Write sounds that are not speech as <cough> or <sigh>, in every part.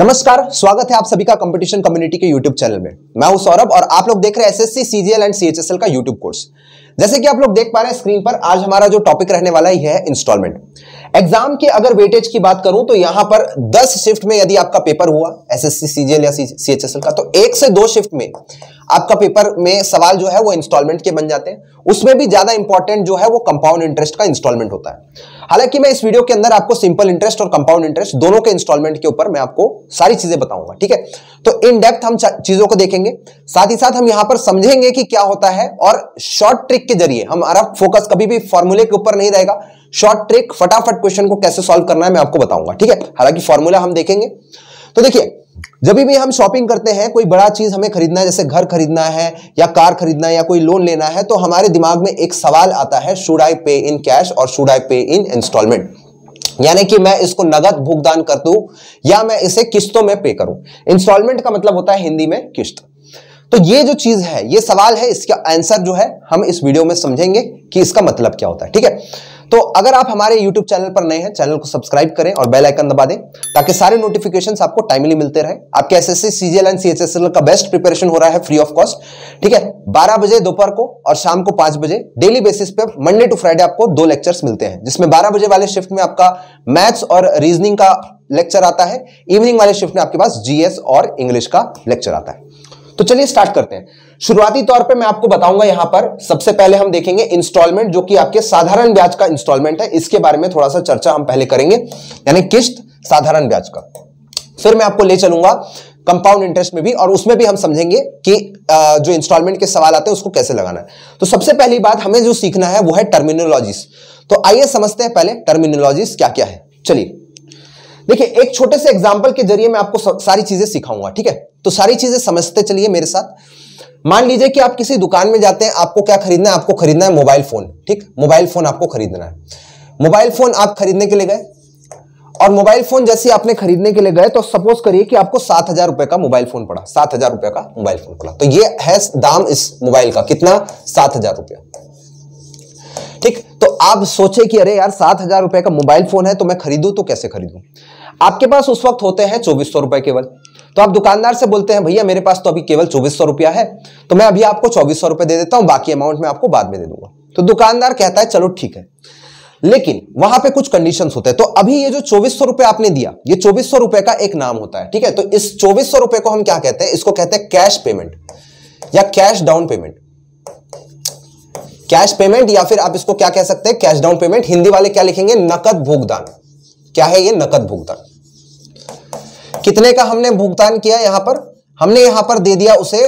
नमस्कार स्वागत है आप सभी का कंपटीशन कम्युनिटी के यूट्यूब चैनल में मैं हूं सौरभ और आप लोग देख रहे हैं एसएससी सीजीएल एंड सीएचएसएल का यूट्यूब कोर्स जैसे कि आप लोग देख पा रहे हैं स्क्रीन पर आज हमारा जो टॉपिक रहने वाला ही है इंस्टॉलमेंट एग्जाम के अगर वेटेज की बात करूं तो यहां पर 10 शिफ्ट में यदि आपका पेपर हुआ एसएससी सीजीएल या सीएचएसएल का तो एक से दो शिफ्ट में आपका पेपर में सवाल जो है वो इंस्टॉलमेंट के बन जाते हैं उसमें भी ज्यादा इंपॉर्टेंट जो है वो कंपाउंड इंटरेस्ट का इंस्टॉलमेंट होता है हालांकि मैं इस वीडियो के अंदर आपको सिंपल इंटरेस्ट और कंपाउंड इंटरेस्ट दोनों के इंस्टॉलमेंट के ऊपर मैं आपको सारी चीजें बताऊंगा ठीक है तो इन डेप्थ हम चीजों को देखेंगे साथ ही साथ हम यहां पर समझेंगे कि क्या होता है और शॉर्ट ट्रिक के जरिए हमारा फोकस कभी भी फॉर्मूले के ऊपर नहीं रहेगा शॉर्ट ट्रिक फटाफट क्वेश्चन को कैसे सॉल्व करना है मैं आपको बताऊंगा ठीक है हालांकि फॉर्मूला हम देखेंगे तो देखिए जब भी हम शॉपिंग करते हैं कोई बड़ा चीज हमें खरीदना है जैसे घर खरीदना है या कार खरीदना है या कोई लोन लेना है तो हमारे दिमाग में एक सवाल आता है शुड आई पे इन कैश और शुड आई पे इन इंस्टॉलमेंट यानी कि मैं इसको नगद भुगतान कर दू या मैं इसे किस्तों में पे करूं इंस्टॉलमेंट का मतलब होता है हिंदी में किस्त तो ये जो चीज है ये सवाल है इसका आंसर जो है हम इस वीडियो में समझेंगे कि इसका मतलब क्या होता है ठीक है तो अगर आप हमारे YouTube चैनल पर नए हैं चैनल को सब्सक्राइब करें और बेल आइकन दबा दें ताकि सारे नोटिफिकेशन आपको टाइमली मिलते रहे आपके S S CGL and CHSL का बेस्ट प्रिपरेशन हो रहा है फ्री ऑफ कॉस्ट ठीक है 12 बजे दोपहर को और शाम को 5 बजे डेली बेसिस पे मंडे टू फ्राइडे आपको दो लेक्चर्स मिलते हैं जिसमें 12 बजे वाले शिफ्ट में आपका मैथ्स और रीजनिंग का लेक्चर आता है इवनिंग वाले शिफ्ट में आपके पास जीएस और इंग्लिश का लेक्चर आता है तो चलिए स्टार्ट करते हैं शुरुआती तौर पे मैं आपको बताऊंगा यहां पर सबसे पहले हम देखेंगे इंस्टॉलमेंट जो कि आपके साधारण ब्याज का इंस्टॉलमेंट है इसके बारे में थोड़ा सा चर्चा हम पहले करेंगे यानी किस्त साधारण ब्याज का फिर मैं आपको ले चलूंगा कंपाउंड इंटरेस्ट में भी और उसमें भी हम समझेंगे कि जो इंस्टॉलमेंट के सवाल आते हैं उसको कैसे लगाना है तो सबसे पहली बात हमें जो सीखना है वो है टर्मिनोलॉजी तो आइए समझते हैं पहले टर्मिनोलॉजी क्या क्या है चलिए देखिए एक छोटे से एग्जाम्पल के जरिए मैं आपको सारी चीजें सिखाऊंगा ठीक है तो सारी चीजें समझते चलिए मेरे साथ मान लीजिए कि आप किसी दुकान में जाते हैं आपको क्या खरीदना है आपको खरीदना है मोबाइल फोन ठीक मोबाइल फोन आपको खरीदना है मोबाइल फोन आप खरीदने के लिए गए और मोबाइल फोन जैसे आपने खरीदने के लिए गए तो सपोज करिए कि आपको सात हजार रुपए का मोबाइल फोन पड़ा सात हजार रुपए का मोबाइल फोन पड़ा तो ये है दाम इस मोबाइल का कितना सात हजार रुपया ठीक तो आप सोचे कि अरे यार सात हजार रुपए का मोबाइल फोन है तो मैं खरीदू तो कैसे खरीदू आपके पास उस वक्त होते हैं चौबीस सौ रुपए केवल तो आप दुकानदार से बोलते हैं भैया मेरे पास तो अभी केवल चौबीस सौ रुपया है तो मैं अभी आपको चौबीस सौ रुपए दे देता हूं बाकी अमाउंट मैं आपको बाद में दे दूंगा तो दुकानदार कहता है चलो ठीक है लेकिन वहां पे कुछ कंडीशन होते हैं तो अभी ये जो चौबीस सौ रुपए आपने दिया ये चौबीस सौ रुपए का एक नाम होता है ठीक है तो इस चौबीस सौ रुपए को हम क्या कहते हैं इसको कहते हैं कैश पेमेंट या cash down payment cash payment या फिर आप इसको क्या कह सकते हैं कैश डाउन पेमेंट हिंदी वाले क्या लिखेंगे नकद भुगतान क्या है ये नकद भुगतान कितने का हमने भुगतान किया यहां पर हमने यहां पर दे दिया उसे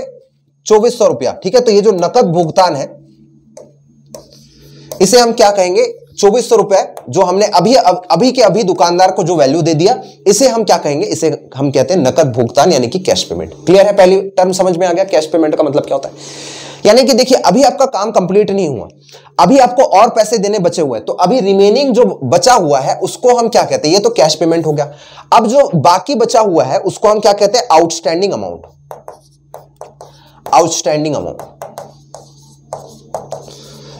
चौबीस सौ रुपया ठीक है तो ये जो नकद भुगतान है इसे हम क्या कहेंगे चौबीस सौ रुपया जो हमने अभी अभी के अभी दुकानदार को जो वैल्यू दे दिया इसे हम क्या कहेंगे इसे हम कहते हैं नकद भुगतान यानी कि कैश पेमेंट क्लियर है पहली टर्म समझ में आ गया कैश पेमेंट का मतलब क्या होता है यानी कि देखिए अभी आपका काम कंप्लीट नहीं हुआ अभी आपको और पैसे देने बचे हुए हैं तो अभी रिमेनिंग जो बचा हुआ है उसको हम क्या कहते हैं ये तो कैश पेमेंट हो गया अब जो बाकी बचा हुआ है उसको हम क्या कहते हैं आउटस्टैंडिंग अमाउंट आउटस्टैंडिंग अमाउंट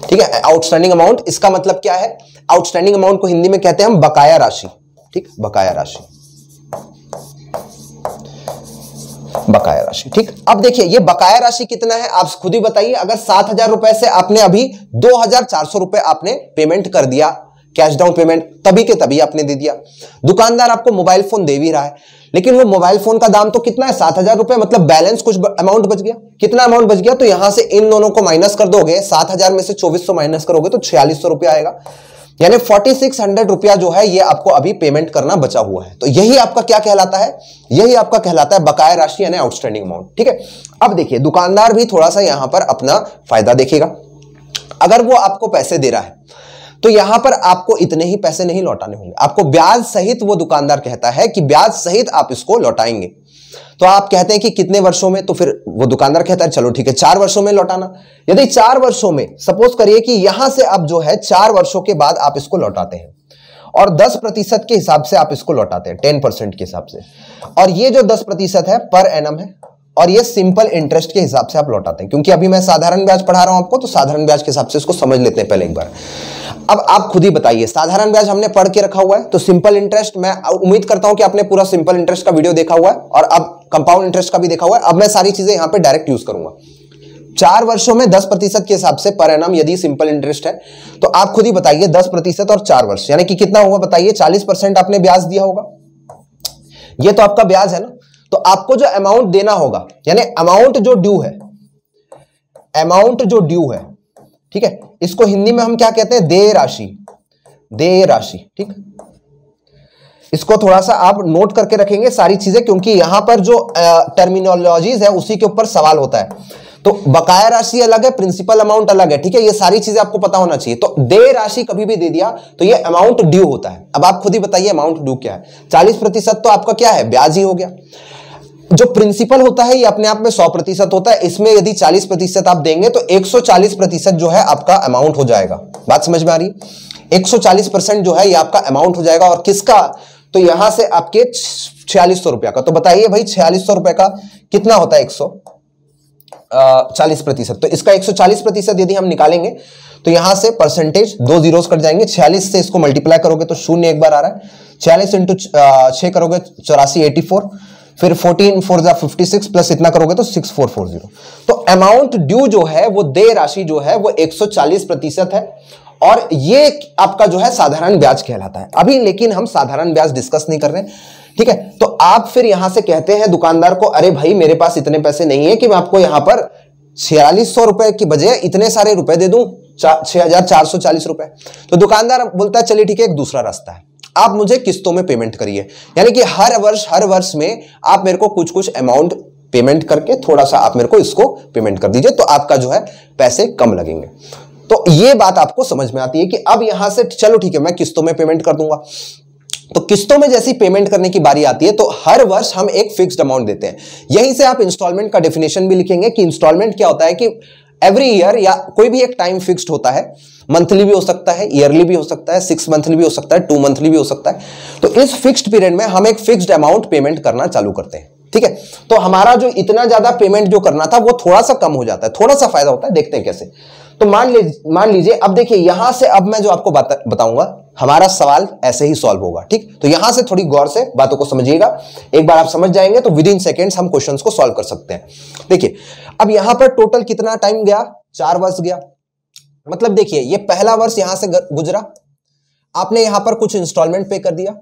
ठीक है आउटस्टैंडिंग अमाउंट इसका मतलब क्या है आउटस्टैंडिंग अमाउंट को हिंदी में कहते हैं हम बकाया राशि ठीक बकाया राशि बकाया राशि ठीक अब देखिए ये बकाया राशि कितना है आप खुद ही बताइए अगर सात हजार रुपए से आपने अभी दो हजार चार सौ रुपए आपने पेमेंट कर दिया कैश डाउन पेमेंट तभी के तभी आपने दे दिया दुकानदार आपको मोबाइल फोन दे भी रहा है लेकिन वो मोबाइल फोन का दाम तो कितना है सात हजार रुपए मतलब बैलेंस कुछ अमाउंट बच गया कितना अमाउंट बच गया तो यहां से इन दोनों को माइनस कर दोगे सात हजार में से चौबीस सौ माइनस करोगे तो छियालीस सौ रुपया आएगा यानी फोर्टी सिक्स हंड्रेड रुपया जो है ये आपको अभी पेमेंट करना बचा हुआ है तो यही आपका क्या कहलाता है यही आपका कहलाता है बकाया राशि यानी आउटस्टैंडिंग अमाउंट ठीक है अब देखिए दुकानदार भी थोड़ा सा यहां पर अपना फायदा देखेगा अगर वो आपको पैसे दे रहा है तो यहां पर आपको इतने ही पैसे नहीं लौटाने होंगे आपको ब्याज सहित वो दुकानदार कहता है कि ब्याज सहित आप इसको लौटाएंगे तो आप कहते हैं कि कितने वर्षों में तो फिर वो दुकानदार कहता है चलो ठीक है चार वर्षों में लौटाना यदि चार वर्षों में सपोज करिए कि यहां से अब जो है चार वर्षों के बाद आप इसको लौटाते हैं और 10 प्रतिशत के हिसाब से आप इसको लौटाते हैं 10 परसेंट के हिसाब से और ये जो 10 प्रतिशत है पर एन है और ये सिंपल इंटरेस्ट के हिसाब से आप लौटाते हैं क्योंकि अभी मैं साधारण ब्याज पढ़ा रहा हूं आपको तो साधारण ब्याज के हिसाब से इसको समझ लेते हैं पहले एक बार अब आप खुद ही बताइए साधारण ब्याज हमने पढ़ के रखा हुआ है तो सिंपल इंटरेस्ट मैं उम्मीद करता हूं कि आपने पूरा सिंपल इंटरेस्ट का वीडियो देखा हुआ है और अब कंपाउंड इंटरेस्ट का भी देखा हुआ है अब मैं सारी चीजें यहां पर डायरेक्ट यूज करूंगा चार वर्षों में दस प्रतिशत के हिसाब से पर एनम यदि सिंपल इंटरेस्ट है तो आप खुद ही बताइए दस प्रतिशत और चार वर्ष यानी कि कितना हुआ बताइए चालीस परसेंट आपने ब्याज दिया होगा ये तो आपका ब्याज है ना तो आपको जो अमाउंट देना होगा यानी अमाउंट जो ड्यू है अमाउंट जो ड्यू है ठीक है इसको हिंदी में हम क्या कहते हैं देय राशि देय राशि ठीक इसको थोड़ा सा आप नोट करके रखेंगे सारी चीजें क्योंकि यहां पर जो टर्मिनोलॉजीज है उसी के ऊपर सवाल होता है तो बकाया राशि अलग है प्रिंसिपल अमाउंट अलग है ठीक है ये सारी चीजें आपको पता होना चाहिए तो दे राशि कभी भी दे दिया तो ये अमाउंट ड्यू होता है अब आप खुद ही बताइए अमाउंट ड्यू क्या है चालीस प्रतिशत तो आपका क्या है ब्याज ही हो गया जो प्रिंसिपल होता है ये अपने आप में 100 प्रतिशत होता है इसमें यदि 40 प्रतिशत आप देंगे तो 140 प्रतिशत जो है आपका अमाउंट हो जाएगा बात समझ में आ रही एक सौ परसेंट जो है ये आपका अमाउंट हो जाएगा और किसका तो यहां से आपके छियालीस सौ रुपया का तो बताइए भाई छियालीस सौ रुपया का कितना होता है एक सौ चालीस प्रतिशत तो इसका एक प्रतिशत यदि हम निकालेंगे तो यहां से परसेंटेज दो जीरोस कट जाएंगे छियालीस से इसको मल्टीप्लाई करोगे तो शून्य एक बार आ रहा है छियालीस इंटू छः करोगे चौरासी एटी फोर फिर 14 फोर जा फिफ्टी सिक्स प्लस इतना करोगे तो 6440 तो अमाउंट ड्यू जो है वो दे राशि जो है वो 140 प्रतिशत है और ये आपका जो है साधारण ब्याज कहलाता है अभी लेकिन हम साधारण ब्याज डिस्कस नहीं कर रहे ठीक है तो आप फिर यहां से कहते हैं दुकानदार को अरे भाई मेरे पास इतने पैसे नहीं है कि मैं आपको यहां पर छियालीस सौ रुपए की बजाय इतने सारे रुपए दे दू छह हजार चार सौ चालीस रुपए तो दुकानदार बोलता है चलिए ठीक है एक दूसरा रास्ता है आप मुझे किस्तों में पेमेंट करिए यानी कि हर वर्ष हर वर्ष में आप मेरे को कुछ कुछ अमाउंट पेमेंट करके थोड़ा सा आप मेरे को इसको पेमेंट कर दीजिए तो आपका जो है पैसे कम लगेंगे तो ये बात आपको समझ में आती है कि अब यहां से चलो ठीक है मैं किस्तों में पेमेंट कर दूंगा तो किस्तों में जैसी पेमेंट करने की बारी आती है तो हर वर्ष हम एक फिक्स्ड अमाउंट देते हैं यहीं से आप इंस्टॉलमेंट का डेफिनेशन भी लिखेंगे कि इंस्टॉलमेंट क्या होता है कि एवरी ईयर या कोई भी एक टाइम फिक्स्ड होता है मंथली भी हो सकता है ईयरली भी हो सकता है सिक्स मंथली भी हो सकता है टू मंथली भी हो सकता है तो इस फिक्स्ड पीरियड में हम एक फिक्स्ड अमाउंट पेमेंट करना चालू करते हैं ठीक है तो हमारा जो इतना ज्यादा पेमेंट जो करना था वो थोड़ा सा कम हो जाता है थोड़ा सा फायदा होता है देखते हैं कैसे तो मान लीजिए मान लीजिए अब देखिए यहां से अब मैं जो आपको बता, बताऊंगा हमारा सवाल ऐसे ही सॉल्व होगा ठीक तो यहां से थोड़ी गौर से बातों को समझिएगा एक बार आप समझ जाएंगे तो विद इन सेकेंड हम क्वेश्चन को सोल्व कर सकते हैं देखिए अब यहां पर टोटल कितना टाइम गया चार वर्ष गया मतलब देखिए ये पहला वर्ष यहां से गुजरा आपने यहां पर कुछ इंस्टॉलमेंट पे कर दिया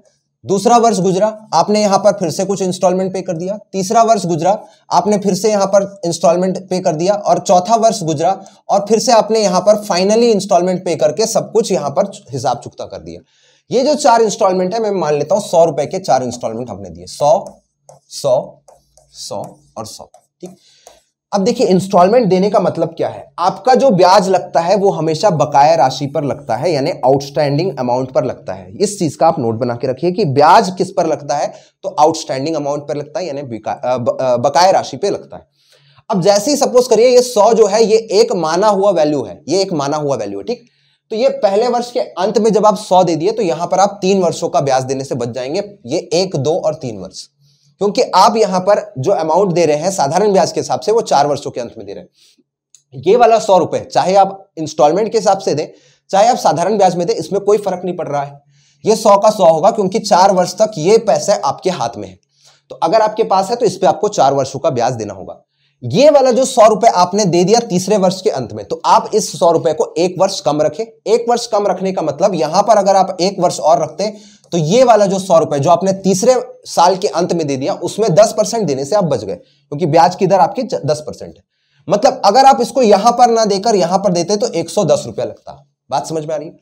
दूसरा वर्ष गुजरा आपने यहां पर फिर से कुछ इंस्टॉलमेंट पे कर दिया तीसरा वर्ष गुजरा आपने फिर से यहां पर इंस्टॉलमेंट पे कर दिया और चौथा वर्ष गुजरा और फिर से आपने यहां पर फाइनली इंस्टॉलमेंट पे करके सब कुछ यहां पर हिसाब चुकता कर दिया ये जो चार इंस्टॉलमेंट है मैं मान लेता हूं सौ रुपए के चार इंस्टॉलमेंट हमने दिए सौ सौ सौ और सौ ठीक अब देखिए इंस्टॉलमेंट देने का मतलब क्या है आपका जो ब्याज लगता है वो हमेशा बकाया राशि पर लगता है यानी आउटस्टैंडिंग अमाउंट पर लगता है इस चीज का आप नोट बना के रखिए कि ब्याज किस पर लगता है तो आउटस्टैंडिंग अमाउंट पर लगता है यानी बकाया राशि पे लगता है अब जैसे ही सपोज करिए ये सौ जो है ये एक माना हुआ वैल्यू है ये एक माना हुआ वैल्यू है ठीक तो ये पहले वर्ष के अंत में जब आप सौ दे दिए तो यहां पर आप तीन वर्षों का ब्याज देने से बच जाएंगे ये एक दो और तीन वर्ष क्योंकि आप यहां पर जो अमाउंट दे रहे हैं साधारण ब्याज के हिसाब से वो चार वर्षों के अंत में दे रहे हैं ये वाला सौ रुपए चाहे आप इंस्टॉलमेंट के हिसाब से दें चाहे आप साधारण ब्याज में दें इसमें कोई फर्क नहीं पड़ रहा है ये सौ का सौ होगा क्योंकि चार वर्ष तक ये पैसा आपके हाथ में है तो अगर आपके पास है तो इस पर आपको चार वर्षों का ब्याज देना होगा ये वाला जो सौ रुपए आपने दे दिया तीसरे वर्ष के अंत में तो आप इस सौ रुपए को एक वर्ष कम रखें एक वर्ष कम रखने का मतलब यहां पर अगर आप एक वर्ष और रखते तो ये वाला जो सौ रुपए जो आपने तीसरे साल के अंत में दे दिया उसमें दस परसेंट देने से आप बच गए क्योंकि ब्याज की दर आपकी दस परसेंट है मतलब अगर आप इसको यहां पर ना देकर यहां पर देते तो एक सौ दस रुपया लगता बात समझ में आ रही है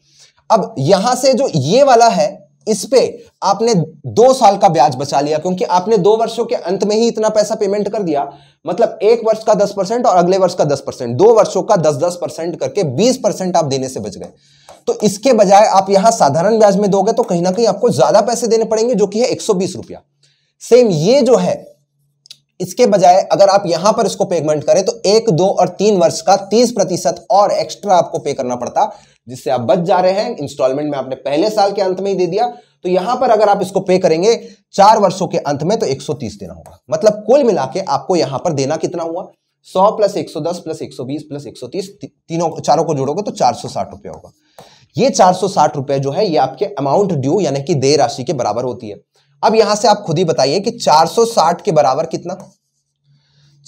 अब यहां से जो ये वाला है इस पे आपने दो साल का ब्याज बचा लिया क्योंकि आपने दो वर्षों के अंत में ही इतना पैसा पेमेंट कर दिया मतलब एक वर्ष का दस परसेंट और अगले वर्ष का दस परसेंट दो वर्षों का दस दस परसेंट करके बीस परसेंट आप देने से बच गए तो इसके बजाय आप यहां साधारण ब्याज में दोगे तो कहीं ना कहीं आपको ज्यादा पैसे देने पड़ेंगे जो कि है एक रुपया सेम ये जो है इसके बजाय अगर आप यहां पर इसको पेमेंट करें तो एक दो और तीन वर्ष का तीस प्रतिशत और एक्स्ट्रा आपको पे करना पड़ता जिससे आप बच जा रहे हैं इंस्टॉलमेंट में आपने पहले साल के अंत में ही दे दिया तो यहां पर अगर आप इसको पे करेंगे चार वर्षों के अंत में तो 130 देना होगा मतलब कुल मिला के आपको यहां पर देना कितना हुआ 100 प्लस 110 प्लस 120 प्लस 130 तीनों चारों को जोड़ोगे तो चार सौ होगा ये चार सौ जो है ये आपके अमाउंट ड्यू यानी कि देय राशि के बराबर होती है अब यहां से आप खुद ही बताइए कि 460 के बराबर कितना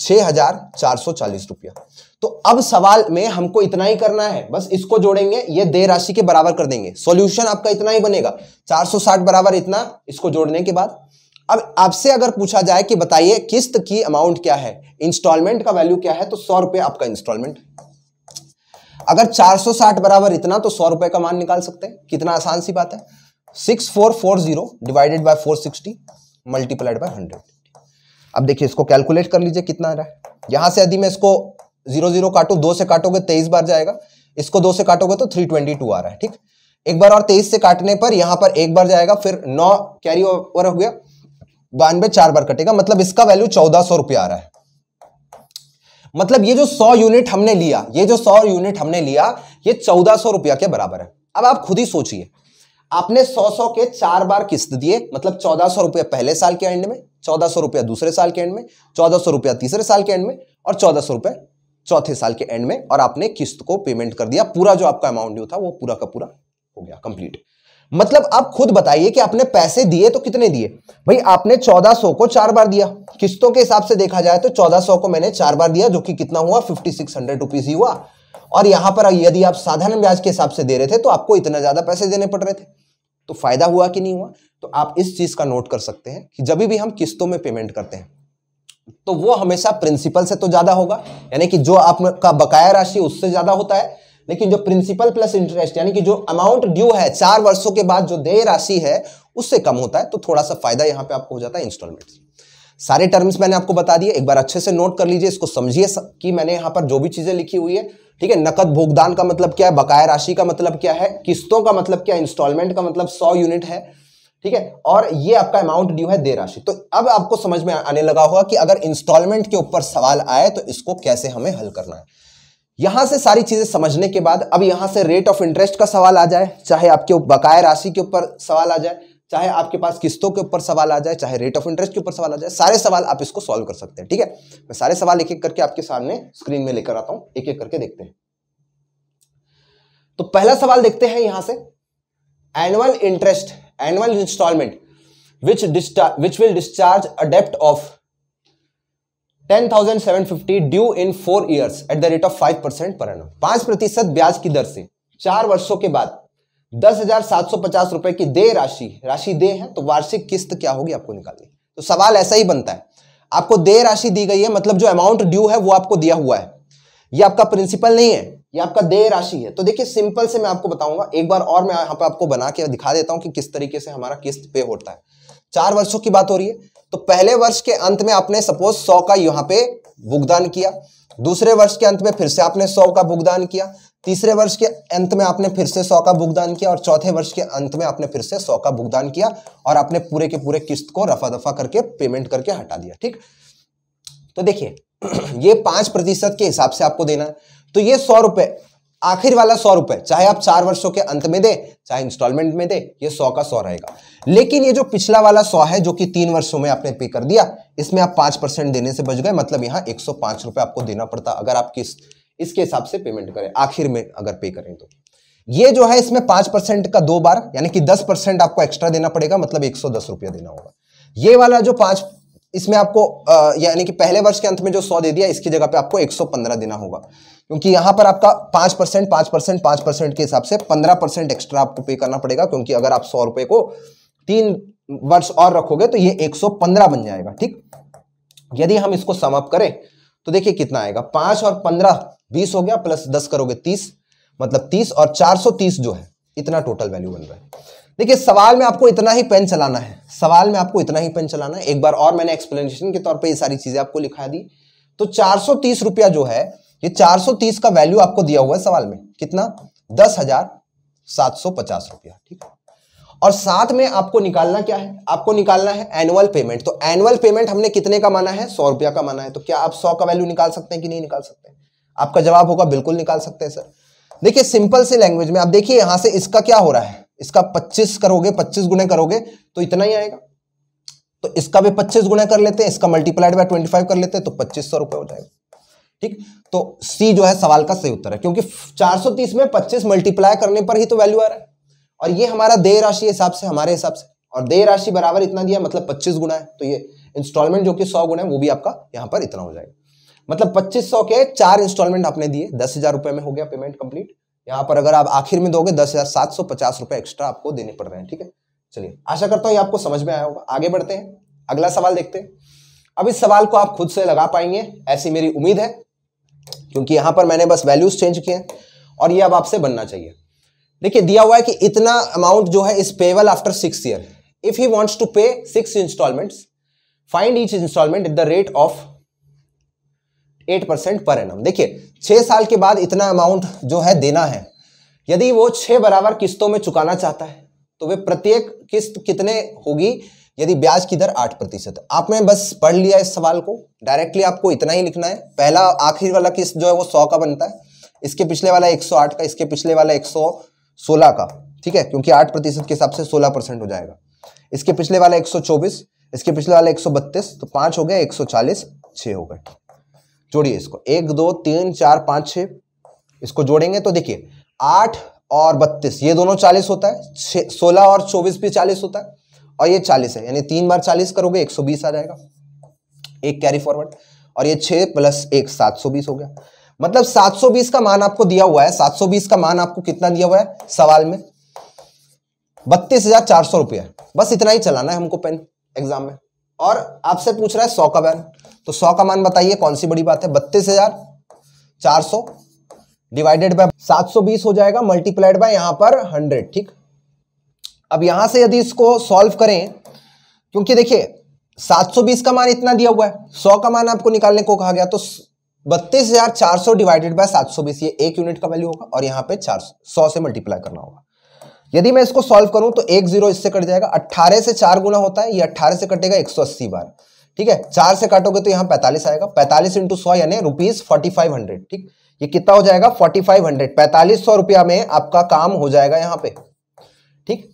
6440 रुपया तो अब सवाल में हमको इतना ही करना है बस इसको जोड़ेंगे ये दे राशि के बराबर कर देंगे सॉल्यूशन आपका इतना ही बनेगा 460 बराबर इतना इसको जोड़ने के बाद अब आपसे अगर पूछा जाए कि बताइए किस्त की अमाउंट क्या है इंस्टॉलमेंट का वैल्यू क्या है तो सौ रुपये आपका इंस्टॉलमेंट अगर 460 बराबर इतना तो सौ रुपए का मान निकाल सकते हैं कितना आसान सी बात है six four four zero divided by four sixty multiplied by hundred अब देखिए इसको कैलकुलेट कर लीजिए कितना आ रहा है यहां से यदि मैं इसको जीरो जीरो काटू दो से काटोगे तेईस बार जाएगा इसको दो से काटोगे तो थ्री ट्वेंटी टू आ रहा है ठीक एक बार और तेईस से काटने पर यहां पर एक बार जाएगा फिर नौ कैरी ओवर हो गया बानवे चार बार कटेगा मतलब इसका वैल्यू चौदह सौ रुपया आ रहा है मतलब ये जो सौ यूनिट हमने लिया ये जो सौ यूनिट हमने लिया ये चौदह सौ रुपया के बराबर है अब आप खुद ही सोचिए आपने सौ सौ के चार बार किस्त दिए मतलब चौदह सौ रुपया पहले साल के एंड में चौदह सौ रुपया दूसरे साल के एंड में चौदह सौ रुपया तीसरे साल के एंड में और चौदह सौ रुपया चौथे साल के एंड में और आपने किस्त को पेमेंट कर दिया पूरा जो आपका अमाउंट ड्यू था वो पूरा का पूरा हो गया कंप्लीट मतलब आप खुद बताइए कि आपने पैसे दिए तो कितने दिए भाई आपने सौ को चार बार दिया किस्तों के हिसाब से देखा जाए तो सौ को मैंने चार बार दिया जो कि कितना हुआ फिफ्टी सिक्स हंड्रेड रुपीज ही हुआ और यहां पर यदि आप साधारण ब्याज के हिसाब से दे रहे थे तो आपको इतना ज्यादा पैसे देने पड़ रहे थे तो फायदा हुआ कि नहीं हुआ तो आप इस चीज का नोट कर सकते हैं कि जब भी हम किस्तों में पेमेंट करते हैं तो वो हमेशा प्रिंसिपल से तो ज्यादा होगा यानी कि जो आपका बकाया राशि उससे ज्यादा होता है लेकिन जो प्रिंसिपल प्लस इंटरेस्ट यानी कि जो अमाउंट ड्यू है चार वर्षों के बाद जो देय राशि है उससे कम होता है तो थोड़ा सा फायदा यहां पे आपको हो जाता है इंस्टॉलमेंट सारे टर्म्स मैंने आपको बता दिए एक बार अच्छे से नोट कर लीजिए इसको समझिए कि मैंने यहां पर जो भी चीजें लिखी हुई है ठीक है नकद भोगदान का मतलब क्या है बकाया राशि का मतलब क्या है किस्तों का मतलब क्या है इंस्टॉलमेंट का मतलब सौ यूनिट है ठीक है और ये आपका अमाउंट ड्यू है दे राशि तो अब आपको समझ में आने लगा होगा कि अगर इंस्टॉलमेंट के ऊपर सवाल आए तो इसको कैसे हमें हल करना है यहां से सारी चीजें समझने के बाद अब यहां से रेट ऑफ इंटरेस्ट का सवाल आ जाए चाहे आपके बकाया राशि के ऊपर सवाल आ जाए चाहे आपके पास किस्तों के ऊपर सवाल आ जाए चाहे रेट ऑफ इंटरेस्ट के ऊपर सवाल आ जाए सारे सवाल आप इसको सॉल्व कर सकते हैं ठीक है मैं सारे सवाल एक एक करके आपके सामने स्क्रीन में लेकर आता हूं एक एक करके देखते हैं तो पहला सवाल देखते हैं यहां से annual interest annual instalment which which will discharge ten thousand seven fifty due in four years at the rate of five percent per annum पांच प्रतिशत ब्याज की दर से चार वर्षों के बाद दस हजार सात सौ पचास रुपए की देय राशि राशि दे है तो वार्षिक किस्त क्या होगी आपको निकालनी तो सवाल ऐसा ही बनता है आपको देय राशि दी गई है मतलब जो अमाउंट ड्यू है वो आपको दिया हुआ है ये आपका प्रिंसिपल नहीं है ये आपका देय राशि है तो देखिए सिंपल से मैं आपको बताऊंगा एक बार और मैं यहाँ पर आपको बना के दिखा देता हूँ कि किस तरीके से हमारा किस्त पे होता है चार वर्षों की बात हो रही है तो पहले वर्ष के अंत में आपने सपोज सौ का यहाँ पे भुगतान किया दूसरे वर्ष के अंत में फिर से आपने सौ का भुगतान किया तीसरे वर्ष के अंत में आपने फिर से सौ का भुगतान किया और चौथे वर्ष के अंत में आपने फिर से सौ का भुगतान किया और आपने पूरे के पूरे किस्त को रफा दफा करके पेमेंट करके हटा दिया ठीक तो देखिए <clears throat> ये पांच प्रतिशत के हिसाब से आपको देना है तो ये सौ रुपए आखिर वाला सौ रुपए चाहे आप चार वर्षों के अंत में दे चाहे इंस्टॉलमेंट में दे ये सौ का सौ रहेगा लेकिन ये जो पिछला वाला सौ है जो कि तीन वर्षों में आपने पे कर दिया इसमें आप पांच परसेंट देने से बच गए मतलब यहां एक सौ पांच रुपए आपको देना पड़ता अगर आप किस्त इसके हिसाब से पेमेंट करें आखिर में अगर पे करें तो ये जो है इसमें पांच परसेंट का दो बार यानी कि दस परसेंट आपको एक्स्ट्रा देना पड़ेगा मतलब एक सौ दस रुपया देना होगा ये वाला जो पांच इसमें आपको यानी कि पहले वर्ष के अंत में जो सौ दे दिया इसकी जगह पे आपको एक सौ पंद्रह देना होगा क्योंकि यहां पर आपका पांच परसेंट पांच परसेंट पांच परसेंट के हिसाब से पंद्रह परसेंट एक्स्ट्रा आपको पे करना पड़ेगा क्योंकि अगर आप सौ रुपए को तीन वर्ष और रखोगे तो ये एक सौ पंद्रह बन जाएगा ठीक यदि हम इसको सम करें तो देखिए कितना आएगा पांच और पंद्रह बीस हो गया प्लस दस करोगे तीस मतलब तीस और चार सौ तीस जो है इतना टोटल वैल्यू बन रहा है देखिए सवाल में आपको इतना ही पेन चलाना है सवाल में आपको इतना ही पेन चलाना है एक बार और मैंने एक्सप्लेनेशन के तौर पर ये सारी चीजें आपको लिखा दी तो चार सौ तीस रुपया जो है ये चार सौ तीस का वैल्यू आपको दिया हुआ है सवाल में कितना दस हजार सात सौ पचास रुपया ठीक है और साथ में आपको निकालना क्या है आपको निकालना है एनुअल पेमेंट तो एनुअल पेमेंट हमने कितने का माना है सौ रुपया का माना है तो क्या आप सौ का वैल्यू निकाल सकते हैं कि नहीं निकाल सकते हैं आपका जवाब होगा बिल्कुल निकाल सकते हैं सर देखिए सिंपल से लैंग्वेज में आप देखिए यहां से इसका क्या हो रहा है इसका 25 करोगे 25 गुणे करोगे तो इतना ही आएगा तो इसका भी 25 गुणे कर लेते हैं इसका मल्टीप्लाइड बाय 25 कर लेते हैं तो पच्चीस सौ हो जाएगा ठीक तो सी जो है सवाल का सही उत्तर है क्योंकि 430 में 25 मल्टीप्लाई करने पर ही तो वैल्यू आ रहा है और ये हमारा देय राशि हिसाब से हमारे हिसाब से और देय राशि बराबर इतना दिया मतलब पच्चीस गुना है तो ये इंस्टॉलमेंट जो कि सौ गुना है वो भी आपका यहां पर इतना हो जाएगा मतलब 2500 के चार इंस्टॉलमेंट आपने दिए दस हजार रुपए में हो गया पेमेंट कंप्लीट यहाँ पर अगर आप आखिर में दोगे दस हजार सात सौ पचास रुपए एक्स्ट्रा आपको देने पड़ रहे हैं ठीक है चलिए आशा करता हूँ ये आपको समझ में आया होगा आगे बढ़ते हैं अगला सवाल देखते हैं अब इस सवाल को आप खुद से लगा पाएंगे ऐसी मेरी उम्मीद है क्योंकि यहाँ पर मैंने बस वैल्यूज चेंज किए हैं और ये अब आपसे बनना चाहिए देखिए दिया हुआ है कि इतना अमाउंट जो है इस payable after six year if he wants to pay six instalments find each instalment at the rate of eight percent per annum देखिए छः साल के बाद इतना अमाउंट जो है देना है यदि वो छः बराबर किस्तों में चुकाना चाहता है तो वे प्रत्येक किस्त कितने होगी यदि ब्याज की दर आठ प्रतिशत आपने बस पढ़ लिया इस सवाल को डायरेक्टली आपको इतना ही लिखना है पहला आखिरी वाला किस्त जो है वो सौ का बनता है इसके पिछले वाला एक सौ आठ का इसके पिछले वाला एक सौ सोलह का ठीक है क्योंकि आठ प्रतिशत के हिसाब से सोलह परसेंट हो जाएगा इसके पिछले वाला एक सौ चौबीस इसके पिछले वाला एक सौ बत्तीस तो पाँच हो गया एक सौ चालीस छः हो गए जोड़िए इसको एक दो तीन चार पाँच छः इसको जोड़ेंगे तो देखिए आठ और बत्तीस ये दोनों चालीस होता है छः सोलह और चौबीस भी चालीस होता है और ये चालीस है यानी तीन बार चालीस करोगे एक सौ बीस आ जाएगा एक कैरी फॉरवर्ड और ये छः प्लस एक सात सौ बीस हो गया मतलब सात सौ बीस का मान आपको दिया हुआ है सात सौ बीस का मान आपको कितना दिया हुआ है सवाल में बत्तीस हजार चार सौ रुपया बस इतना ही चलाना है हमको पेन एग्जाम में और आपसे पूछ रहा है सौ का बैन तो सौ का मान बताइए कौन सी बड़ी बात है बत्तीस हजार चार सौ डिवाइडेड बाय सात सौ बीस हो जाएगा मल्टीप्लाइड बाय यहां पर हंड्रेड ठीक अब यहां से यदि इसको सॉल्व करें क्योंकि देखिए 720 का मान इतना दिया हुआ है 100 का मान आपको निकालने को कहा गया तो बत्तीस हजार चार सौ डिवाइडेड बाय सात सौ बीस ये एक यूनिट का वैल्यू होगा और यहां पर चार सौ से मल्टीप्लाई करना होगा यदि मैं इसको सॉल्व करूं तो एक जीरो इससे कट जाएगा अट्ठारह से चार गुना होता है ये अट्ठारह से कटेगा एक सौ अस्सी बार ठीक है चार से काटोगे तो यहाँ पैंतालीस आएगा पैंतालीस इंटू सौ यानी रुपीज फोर्टी फाइव हंड्रेड ठीक ये कितना हो जाएगा फोर्टी फाइव हंड्रेड पैंतालीस सौ रुपया में आपका काम हो जाएगा यहाँ पे ठीक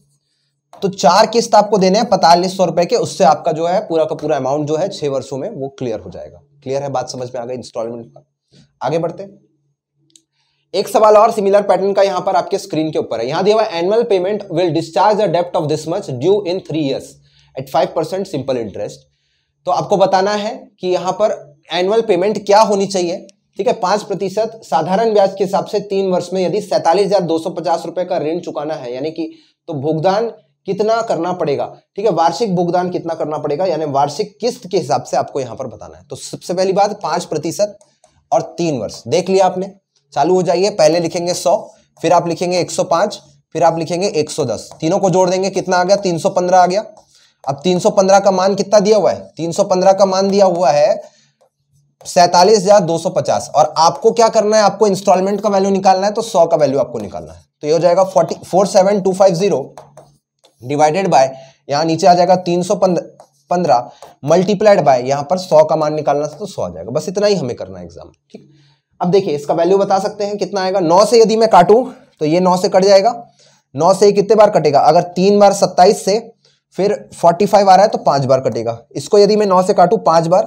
तो चार किस्त आपको देने हैं पैंतालीस सौ रुपए के उससे आपका जो है पूरा का पूरा अमाउंट जो है छह वर्षों में वो क्लियर हो जाएगा क्लियर है बात समझ में आ गई इंस्टॉलमेंट का आगे बढ़ते एक सवाल और सिमिलर पैटर्न का यहाँ पर आपके स्क्रीन के ऊपर है यहाँ दिया हुआ annual payment will discharge the डेप्ट of this much due in three years at five percent simple interest तो आपको बताना है कि यहाँ पर एनुअल पेमेंट क्या होनी चाहिए ठीक है पांच प्रतिशत साधारण ब्याज के हिसाब से तीन वर्ष में यदि सैतालीस हजार दो सौ पचास रुपए का ऋण चुकाना है यानी कि तो भुगतान कितना करना पड़ेगा ठीक है वार्षिक भुगतान कितना करना पड़ेगा यानी वार्षिक किस्त के हिसाब से आपको यहां पर बताना है तो सबसे पहली बात पांच प्रतिशत और तीन वर्ष देख लिया आपने चालू हो जाइए पहले लिखेंगे सौ फिर आप लिखेंगे एक सौ पांच फिर आप लिखेंगे एक सौ दस तीनों को जोड़ देंगे कितना आ गया तीन सौ पंद्रह आ गया अब 315 का मान कितना दिया हुआ है 315 का मान दिया हुआ है सैतालीस हजार दो सौ पचास और आपको क्या करना है आपको इंस्टॉलमेंट का वैल्यू निकालना है तो सौ का वैल्यू आपको निकालना है तो ये हो जाएगा forty four seven two five zero divided by यहां नीचे आ जाएगा तीन सौ पंद्रह मल्टीप्लाइड बाय यहां पर सौ का मान निकालना तो सौ आ जाएगा बस इतना ही हमें करना है एग्जाम ठीक अब देखिए इसका वैल्यू बता सकते हैं कितना आएगा नौ से यदि मैं काटू तो ये नौ से कट जाएगा नौ से कितने बार कटेगा अगर तीन बार सत्ताईस से फिर 45 आ रहा है तो पांच बार कटेगा इसको यदि मैं नौ से काटू पांच बार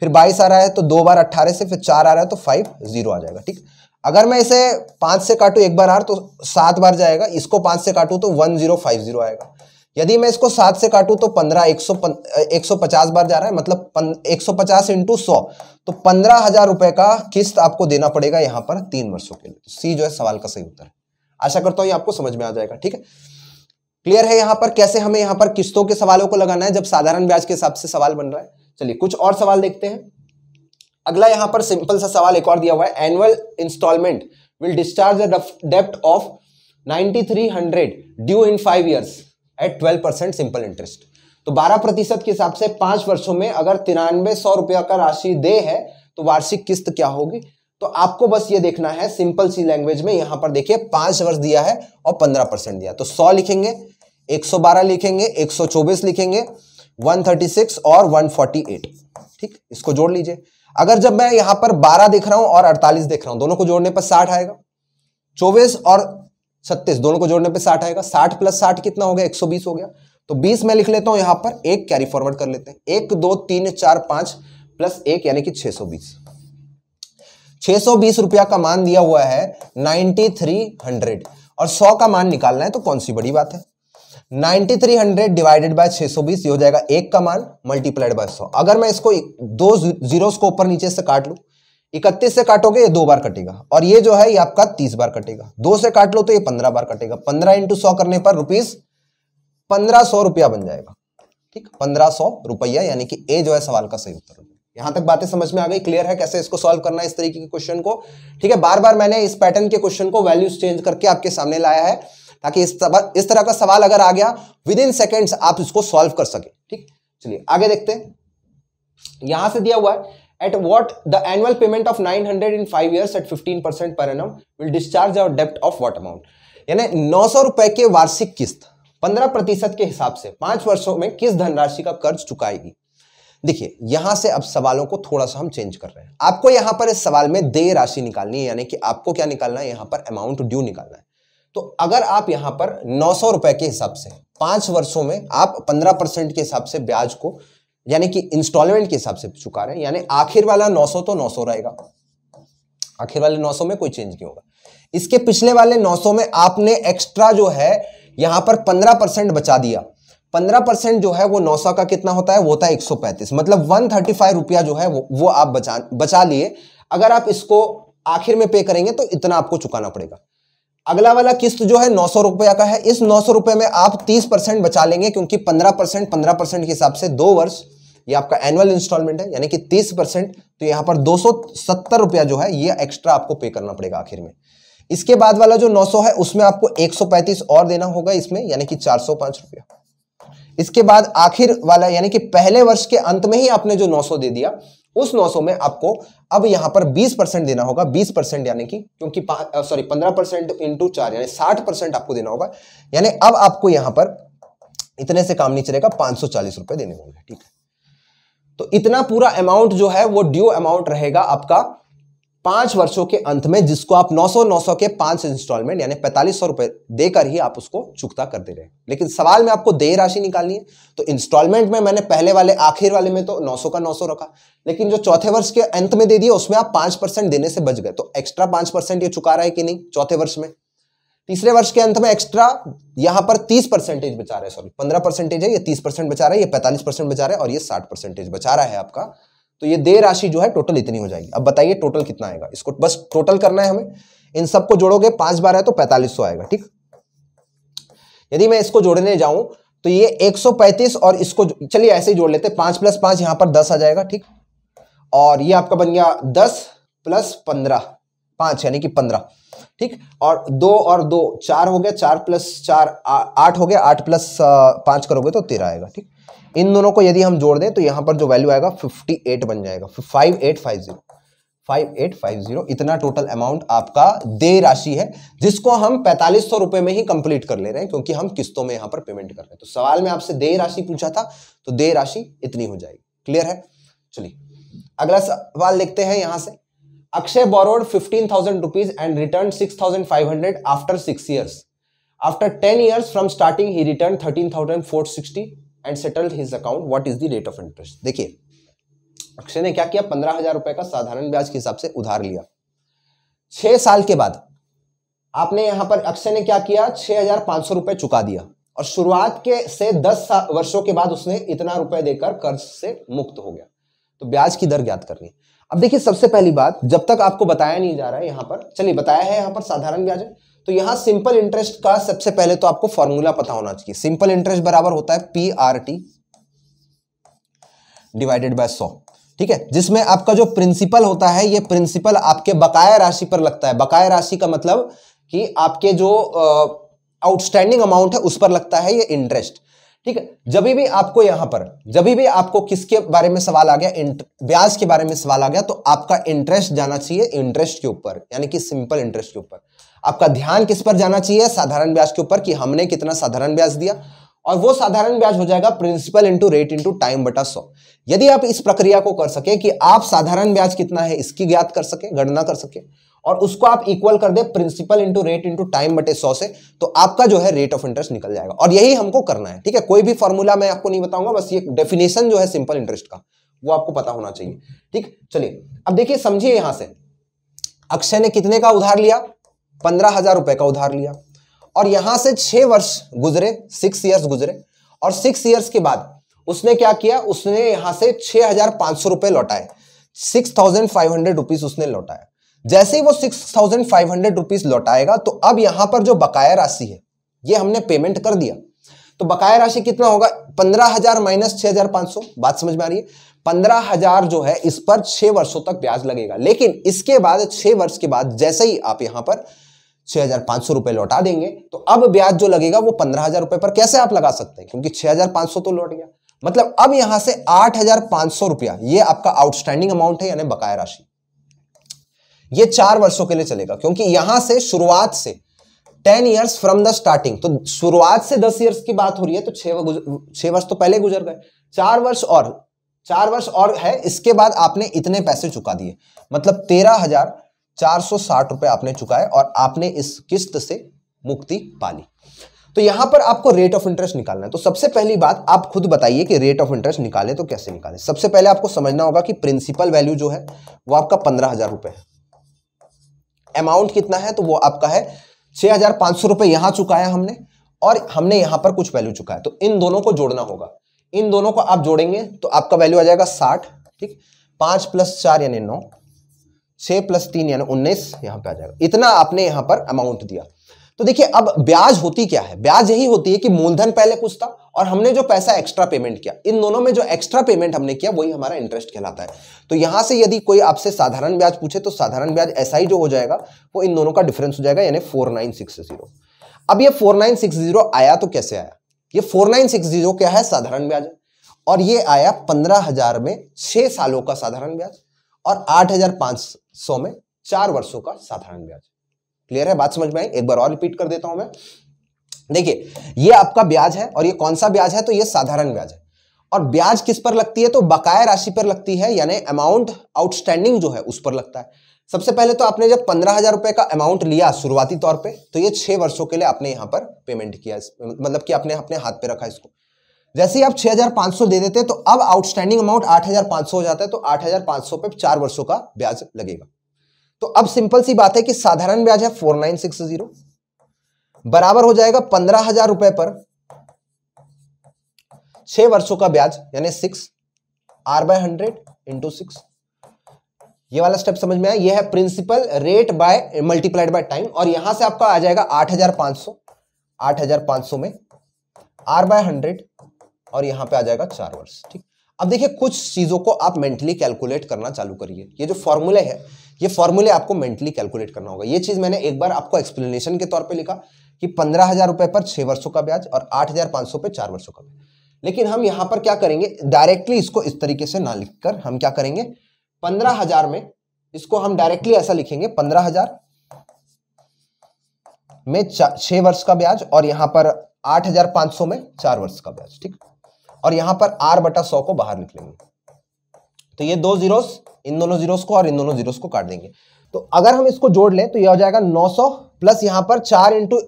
फिर बाईस आ रहा है तो दो बार अट्ठारह से फिर चार आ रहा है तो फाइव जीरो आ जाएगा ठीक अगर मैं इसे पांच से काटू एक बार आर तो सात बार जाएगा इसको पांच से काटू तो वन जीरो फाइव जीरो आएगा यदि मैं इसको सात से काटू तो पंद्रह एक सौ एक सौ पचास बार जा रहा है मतलब एक सौ पचास इंटू सौ तो पंद्रह हजार रुपए का किस्त आपको देना पड़ेगा यहां पर तीन वर्षों के लिए तो सी जो है सवाल का सही उत्तर आशा करता हूं ये आपको समझ में आ जाएगा ठीक है क्लियर है यहां पर कैसे हमें यहां पर किस्तों के सवालों को लगाना है जब साधारण ब्याज के हिसाब से सवाल बन रहा है चलिए कुछ और सवाल देखते हैं अगला यहां पर सिंपल सा सवाल एक और दिया हुआ है एनुअल इंस्टॉलमेंट विल डिस्चार्ज डेप्ट of 9300 due in five years at 12 percent simple interest तो 12 प्रतिशत के हिसाब से पांच वर्षों में अगर तिरानवे सौ रुपया का राशि दे है तो वार्षिक किस्त क्या होगी तो आपको बस ये देखना है सिंपल सी लैंग्वेज में यहां पर देखिए पांच वर्ष दिया है और पंद्रह परसेंट दिया तो सौ लिखेंगे 112 लिखेंगे 124 लिखेंगे 136 और 148 ठीक इसको जोड़ लीजिए अगर जब मैं यहां पर 12 देख रहा हूं और 48 देख रहा हूं दोनों को जोड़ने पर 60 आएगा 24 और 36 दोनों को जोड़ने पर 60 आएगा 60 प्लस 60 कितना हो गया 120 हो गया तो 20 मैं लिख लेता हूं यहां पर एक कैरी फॉरवर्ड कर लेते हैं एक दो तीन चार पांच प्लस एक यानी कि छह सौ बीस रुपया का मान दिया हुआ है हंड्रेड और 100 का मान निकालना है तो कौन सी बड़ी बात है 9300 डिवाइडेड बाय 620 ये हो जाएगा एक का मान मल्टीप्लाइड बाय 100 अगर मैं इसको दो जीरोस को ऊपर नीचे से काट लू इकतीस से काटोगे ये दो बार कटेगा और ये जो है ये आपका तीस बार कटेगा दो से काट लो तो ये पंद्रह बार कटेगा पंद्रह इंटू सौ करने पर रुपीज पंद्रह सौ रुपया बन जाएगा ठीक पंद्रह सौ रुपया यानी कि ए जो है सवाल का सही उत्तर यहां तक बातें समझ में आ गई क्लियर है कैसे इसको सॉल्व करना है इस तरीके के क्वेश्चन को ठीक है बार बार मैंने इस पैटर्न के क्वेश्चन को वैल्यूज चेंज करके आपके सामने लाया है ताकि इस तरह का सवाल अगर आ गया विद इन सेकेंड्स आप इसको सॉल्व कर सके ठीक चलिए आगे देखते हैं यहां से दिया हुआ है annual payment of nine hundred in five year at fifteen percent per annum will discharge our डेप्ट ऑफ वॉट अमाउंट यानी नौ सौ रुपए के वार्षिक किस्त पंद्रह प्रतिशत के हिसाब से पांच वर्षों में किस धनराशि का कर्ज चुकाएगी देखिए यहां से अब सवालों को थोड़ा सा हम चेंज कर रहे हैं आपको यहां पर इस सवाल में देय राशि निकालनी है यानी कि आपको क्या निकालना है यहां पर अमाउंट ड्यू निकालना है तो अगर आप यहां पर नौ सौ रुपए के हिसाब से पांच वर्षों में आप पंद्रह परसेंट के हिसाब से ब्याज को यानी कि इंस्टॉलमेंट के हिसाब से चुका रहे हैं यानी आखिर वाला नौ सौ तो नौ सौ रहेगा आखिर वाले 900 में कोई चेंज नहीं होगा इसके पिछले वाले 900 में आपने एक्स्ट्रा जो है यहां पर 15 परसेंट बचा दिया 15 परसेंट जो है वो नौ का कितना होता है वो होता है 135 मतलब फाइव रुपया जो है वो, वो आप बचा बचा लिए अगर आप इसको आखिर में पे करेंगे तो इतना आपको चुकाना पड़ेगा अगला वाला किस्त जो है नौ सौ रुपया का है इस नौ सौ में आप तीस परसेंट बचा लेंगे क्योंकि पंद्रह परसेंट पंद्रह परसेंट के हिसाब से दो वर्ष ये आपका एनुअल इंस्टॉलमेंट है यानी कि 30 परसेंट तो यहां पर दो सौ सत्तर रुपया जो है ये एक्स्ट्रा आपको पे करना पड़ेगा आखिर में इसके बाद वाला जो 900 है उसमें आपको 135 और देना होगा इसमें यानी कि चार रुपया इसके बाद आखिर वाला यानी कि पहले वर्ष के अंत में ही आपने जो नौ दे दिया उस 900 में आपको अब यहां पर 20 परसेंट देना होगा 20 परसेंट यानी कि क्योंकि सॉरी 15 परसेंट इंटू चार यानी 60 परसेंट आपको देना होगा यानी अब आपको यहां पर इतने से काम नहीं चलेगा चालीस रुपए देने होंगे ठीक है तो इतना पूरा अमाउंट जो है वो ड्यू अमाउंट रहेगा आपका पांच वर्षों के अंत में जिसको आप 900 900 के पांच इंस्टॉलमेंट यानी पैंतालीस सौ रुपए देकर ही आप उसको चुकता कर दे रहे हैं लेकिन सवाल में आपको देय राशि निकालनी है तो इंस्टॉलमेंट में मैंने पहले वाले आखिर वाले में तो 900 का 900 रखा लेकिन जो चौथे वर्ष के अंत में दे दिए उसमें आप पांच देने से बच गए तो एक्स्ट्रा पांच ये चुका रहा है कि नहीं चौथे वर्ष में तीसरे वर्ष के अंत में एक्स्ट्रा यहां पर तीस परसेंटेज बचा रहे सॉरी पंद्रह परसेंटेज है ये तीस परसेंट बचा रहा है ये पैंतालीस परसेंट बचा रहा है और ये साठ परसेंटेज बचा रहा है आपका तो ये दे राशि जो है टोटल इतनी हो जाएगी अब बताइए टोटल कितना आएगा इसको बस टोटल करना है हमें इन सबको जोड़ोगे पांच बार है तो पैंतालीस आएगा ठीक यदि मैं इसको जोड़ने जाऊं तो ये 135 और इसको चलिए ऐसे ही जोड़ लेते पांच प्लस पांच यहां पर दस आ जाएगा ठीक और ये आपका बन गया दस प्लस पंद्रह पांच यानी कि पंद्रह ठीक और दो और दो चार हो गया चार प्लस चार आठ हो गया आठ प्लस पांच करोगे तो तेरह आएगा ठीक इन दोनों को यदि हम जोड़ दें तो यहाँ पर जो वैल्यू आएगा 58 बन जाएगा 5850 5850 इतना टोटल अमाउंट आपका दे राशि है जिसको हम पैंतालीस रुपए में ही कंप्लीट कर ले रहे हैं क्योंकि हम किस्तों में यहाँ पर पेमेंट कर रहे हैं तो सवाल में आपसे दे राशि पूछा था तो दे राशि इतनी हो जाएगी क्लियर है चलिए अगला सवाल देखते हैं यहां से Akshay borrowed fifteen thousand rupees and return six thousand five hundred after six years after ten years from starting he return thirteen thousand four sixty and settled his account what is the rate of interest देखिए अक्षय ने क्या किया पंद्रह हजार रुपए का साधारण ब्याज के हिसाब से उधार लिया छह साल के बाद आपने यहां पर अक्षय ने क्या किया छह हजार पांच सौ रुपए चुका दिया और शुरुआत के से दस वर्षों के बाद उसने इतना रुपए देकर कर्ज से मुक्त हो गया तो ब्याज की दर ज्ञात करनी अब देखिए सबसे पहली बात जब तक आपको बताया नहीं जा रहा है यहां पर चलिए बताया है यहां पर साधारण ब्याज है तो यहां सिंपल इंटरेस्ट का सबसे पहले तो आपको फॉर्मूला पता होना चाहिए सिंपल इंटरेस्ट बराबर होता है P R T divided by सौ ठीक है जिसमें आपका जो प्रिंसिपल होता है ये प्रिंसिपल आपके बकाया राशि पर लगता है बकाया राशि का मतलब कि आपके जो आउटस्टैंडिंग अमाउंट है उस पर लगता है ये इंटरेस्ट ठीक है जब भी आपको यहां पर जब भी आपको किसके बारे में सवाल आ गया ब्याज के बारे में सवाल आ गया तो आपका इंटरेस्ट जाना चाहिए इंटरेस्ट के ऊपर यानी कि सिंपल इंटरेस्ट के ऊपर आपका ध्यान किस पर जाना चाहिए साधारण ब्याज के ऊपर कि हमने कितना साधारण ब्याज दिया और वो साधारण ब्याज हो जाएगा principal into rate into time बटा सौ यदि आप इस प्रक्रिया को कर सके कि आप साधारण ब्याज कितना है इसकी ज्ञात कर सके गणना कर सके और उसको आप इक्वल कर दे principal into rate into time बटे सौ से तो आपका जो है रेट ऑफ इंटरेस्ट निकल जाएगा और यही हमको करना है ठीक है कोई भी फॉर्मूला मैं आपको नहीं बताऊंगा बस ये डेफिनेशन जो है सिंपल इंटरेस्ट का वो आपको पता होना चाहिए ठीक चलिए अब देखिए समझिए यहां से अक्षय ने कितने का उधार लिया पंद्रह हजार रुपए का उधार लिया और यहां से छह वर्ष गुजरे सिक्स ईयर्स गुजरे और सिक्स ईयर्स के बाद उसने क्या किया उसने यहां से छह हजार पांच सौ रुपए लौटाए six thousand five hundred rupees उसने लौटाया जैसे ही वो six thousand five hundred rupees लौटाएगा तो अब यहां पर जो बकाया राशि है ये हमने पेमेंट कर दिया तो बकाया राशि कितना होगा पंद्रह हजार माइनस छह हजार पांच सौ बात समझ में आ रही है पंद्रह हजार जो है इस पर छह वर्षों तक ब्याज लगेगा लेकिन इसके बाद छह वर्ष के बाद जैसे ही आप यहां पर छह रुपए लौटा देंगे तो अब ब्याज जो लगेगा वो पंद्रह हजार रुपए पर कैसे आप लगा सकते हैं क्योंकि छह तो लौट गया मतलब अब यहां से आठ रुपया ये आपका आउटस्टैंडिंग अमाउंट है यानी बकाया राशि ये चार वर्षों के लिए चलेगा क्योंकि यहां से शुरुआत से ten years from the starting तो शुरुआत से दस ईयर्स की बात हो रही है तो छह वर्ष तो पहले गुजर गए चार वर्ष और चार वर्ष और है इसके बाद आपने इतने पैसे चुका दिए मतलब तेरह हजार चार सौ साठ रुपए आपने चुकाए और आपने इस किस्त से मुक्ति पा ली तो यहां पर आपको रेट ऑफ इंटरेस्ट निकालना है तो सबसे पहली बात आप खुद बताइए कि रेट ऑफ इंटरेस्ट निकाले तो कैसे निकाले सबसे पहले आपको समझना होगा कि प्रिंसिपल वैल्यू जो है वो आपका पंद्रह हजार रुपए है अमाउंट कितना है तो वो आपका है छह हजार पांच सौ रुपए यहां चुकाया हमने और हमने यहां पर कुछ वैल्यू चुकाया तो इन दोनों को जोड़ना होगा इन दोनों को आप जोड़ेंगे तो आपका वैल्यू आ जाएगा साठ ठीक पांच प्लस चार यानी नौ छः प्लस तीन यानी उन्नीस यहाँ पे आ जाएगा इतना आपने यहाँ पर अमाउंट दिया तो देखिए अब ब्याज होती क्या है ब्याज यही होती है कि मूलधन पहले कुछ था और हमने जो पैसा एक्स्ट्रा पेमेंट किया इन दोनों में जो एक्स्ट्रा पेमेंट हमने किया वही हमारा इंटरेस्ट कहलाता है तो यहां से यदि कोई आपसे साधारण ब्याज पूछे तो साधारण ब्याज ऐसा ही जो हो जाएगा वो इन दोनों का डिफरेंस हो जाएगा यानी फोर नाइन सिक्स जीरो अब यह फोर नाइन सिक्स जीरो आया तो कैसे आया ये फोर नाइन सिक्स जीरो क्या है साधारण ब्याज और ये आया पंद्रह हजार में छह सालों का साधारण ब्याज और आठ हजार पांच सौ में चार वर्षों का साधारण ब्याज क्लियर है बात समझ में आई एक बार और रिपीट कर देता हूं मैं देखिए ये आपका ब्याज है और ये कौन सा ब्याज है तो ये साधारण ब्याज है और ब्याज किस पर लगती है तो बकाया राशि पर लगती है यानी अमाउंट आउटस्टैंडिंग जो है उस पर लगता है सबसे पहले तो आपने जब पंद्रह हजार रुपए का अमाउंट लिया शुरुआती तौर पे तो ये छह वर्षों के लिए आपने यहां पर पेमेंट किया मतलब कि आपने अपने हाथ पे रखा इसको जैसे ही आप 6,500 दे देते हैं तो अब आउटस्टैंडिंग अमाउंट 8,500 हो जाता है तो 8,500 पे चार वर्षों का ब्याज लगेगा तो अब सिंपल सी बात है कि साधारण ब्याज है 4960 बराबर हो जाएगा पंद्रह हजार रुपए पर छह वर्षों का ब्याज यानी six R by hundred into six ये वाला स्टेप समझ में आया ये है principal rate by multiplied by time और यहां से आपका आ जाएगा 8500 8500 में आर बाय हंड्रेड और यहां पे आ जाएगा चार वर्ष ठीक अब देखिए कुछ चीज़ों को आप मेंटली कैलकुलेट करना चालू करिए ये जो फॉर्मूले है ये फॉर्मूले आपको मेंटली कैलकुलेट करना होगा ये चीज़ मैंने एक बार आपको एक्सप्लेनेशन के तौर पर लिखा कि पंद्रह हज़ार रुपए पर छह वर्षों का ब्याज और आठ हज़ार पांच सौ पे चार वर्षों का ब्याज लेकिन हम यहां पर क्या करेंगे डायरेक्टली इसको इस तरीके से ना लिखकर हम क्या करेंगे पंद्रह हज़ार में इसको हम डायरेक्टली ऐसा लिखेंगे पंद्रह हज़ार में छह वर्ष का ब्याज और यहां पर आठ हजार पांच सौ में चार वर्ष का ब्याज ठीक और यहां पर आर बटा सौ को बाहर निकलेंगे तो ये दो जीरोस इन दोनों जीरोस को और इन दोनों जीरोस को काट देंगे तो अगर हम इसको जोड़ लें तो यह हो जाएगा 900 प्लस यहां पर चार into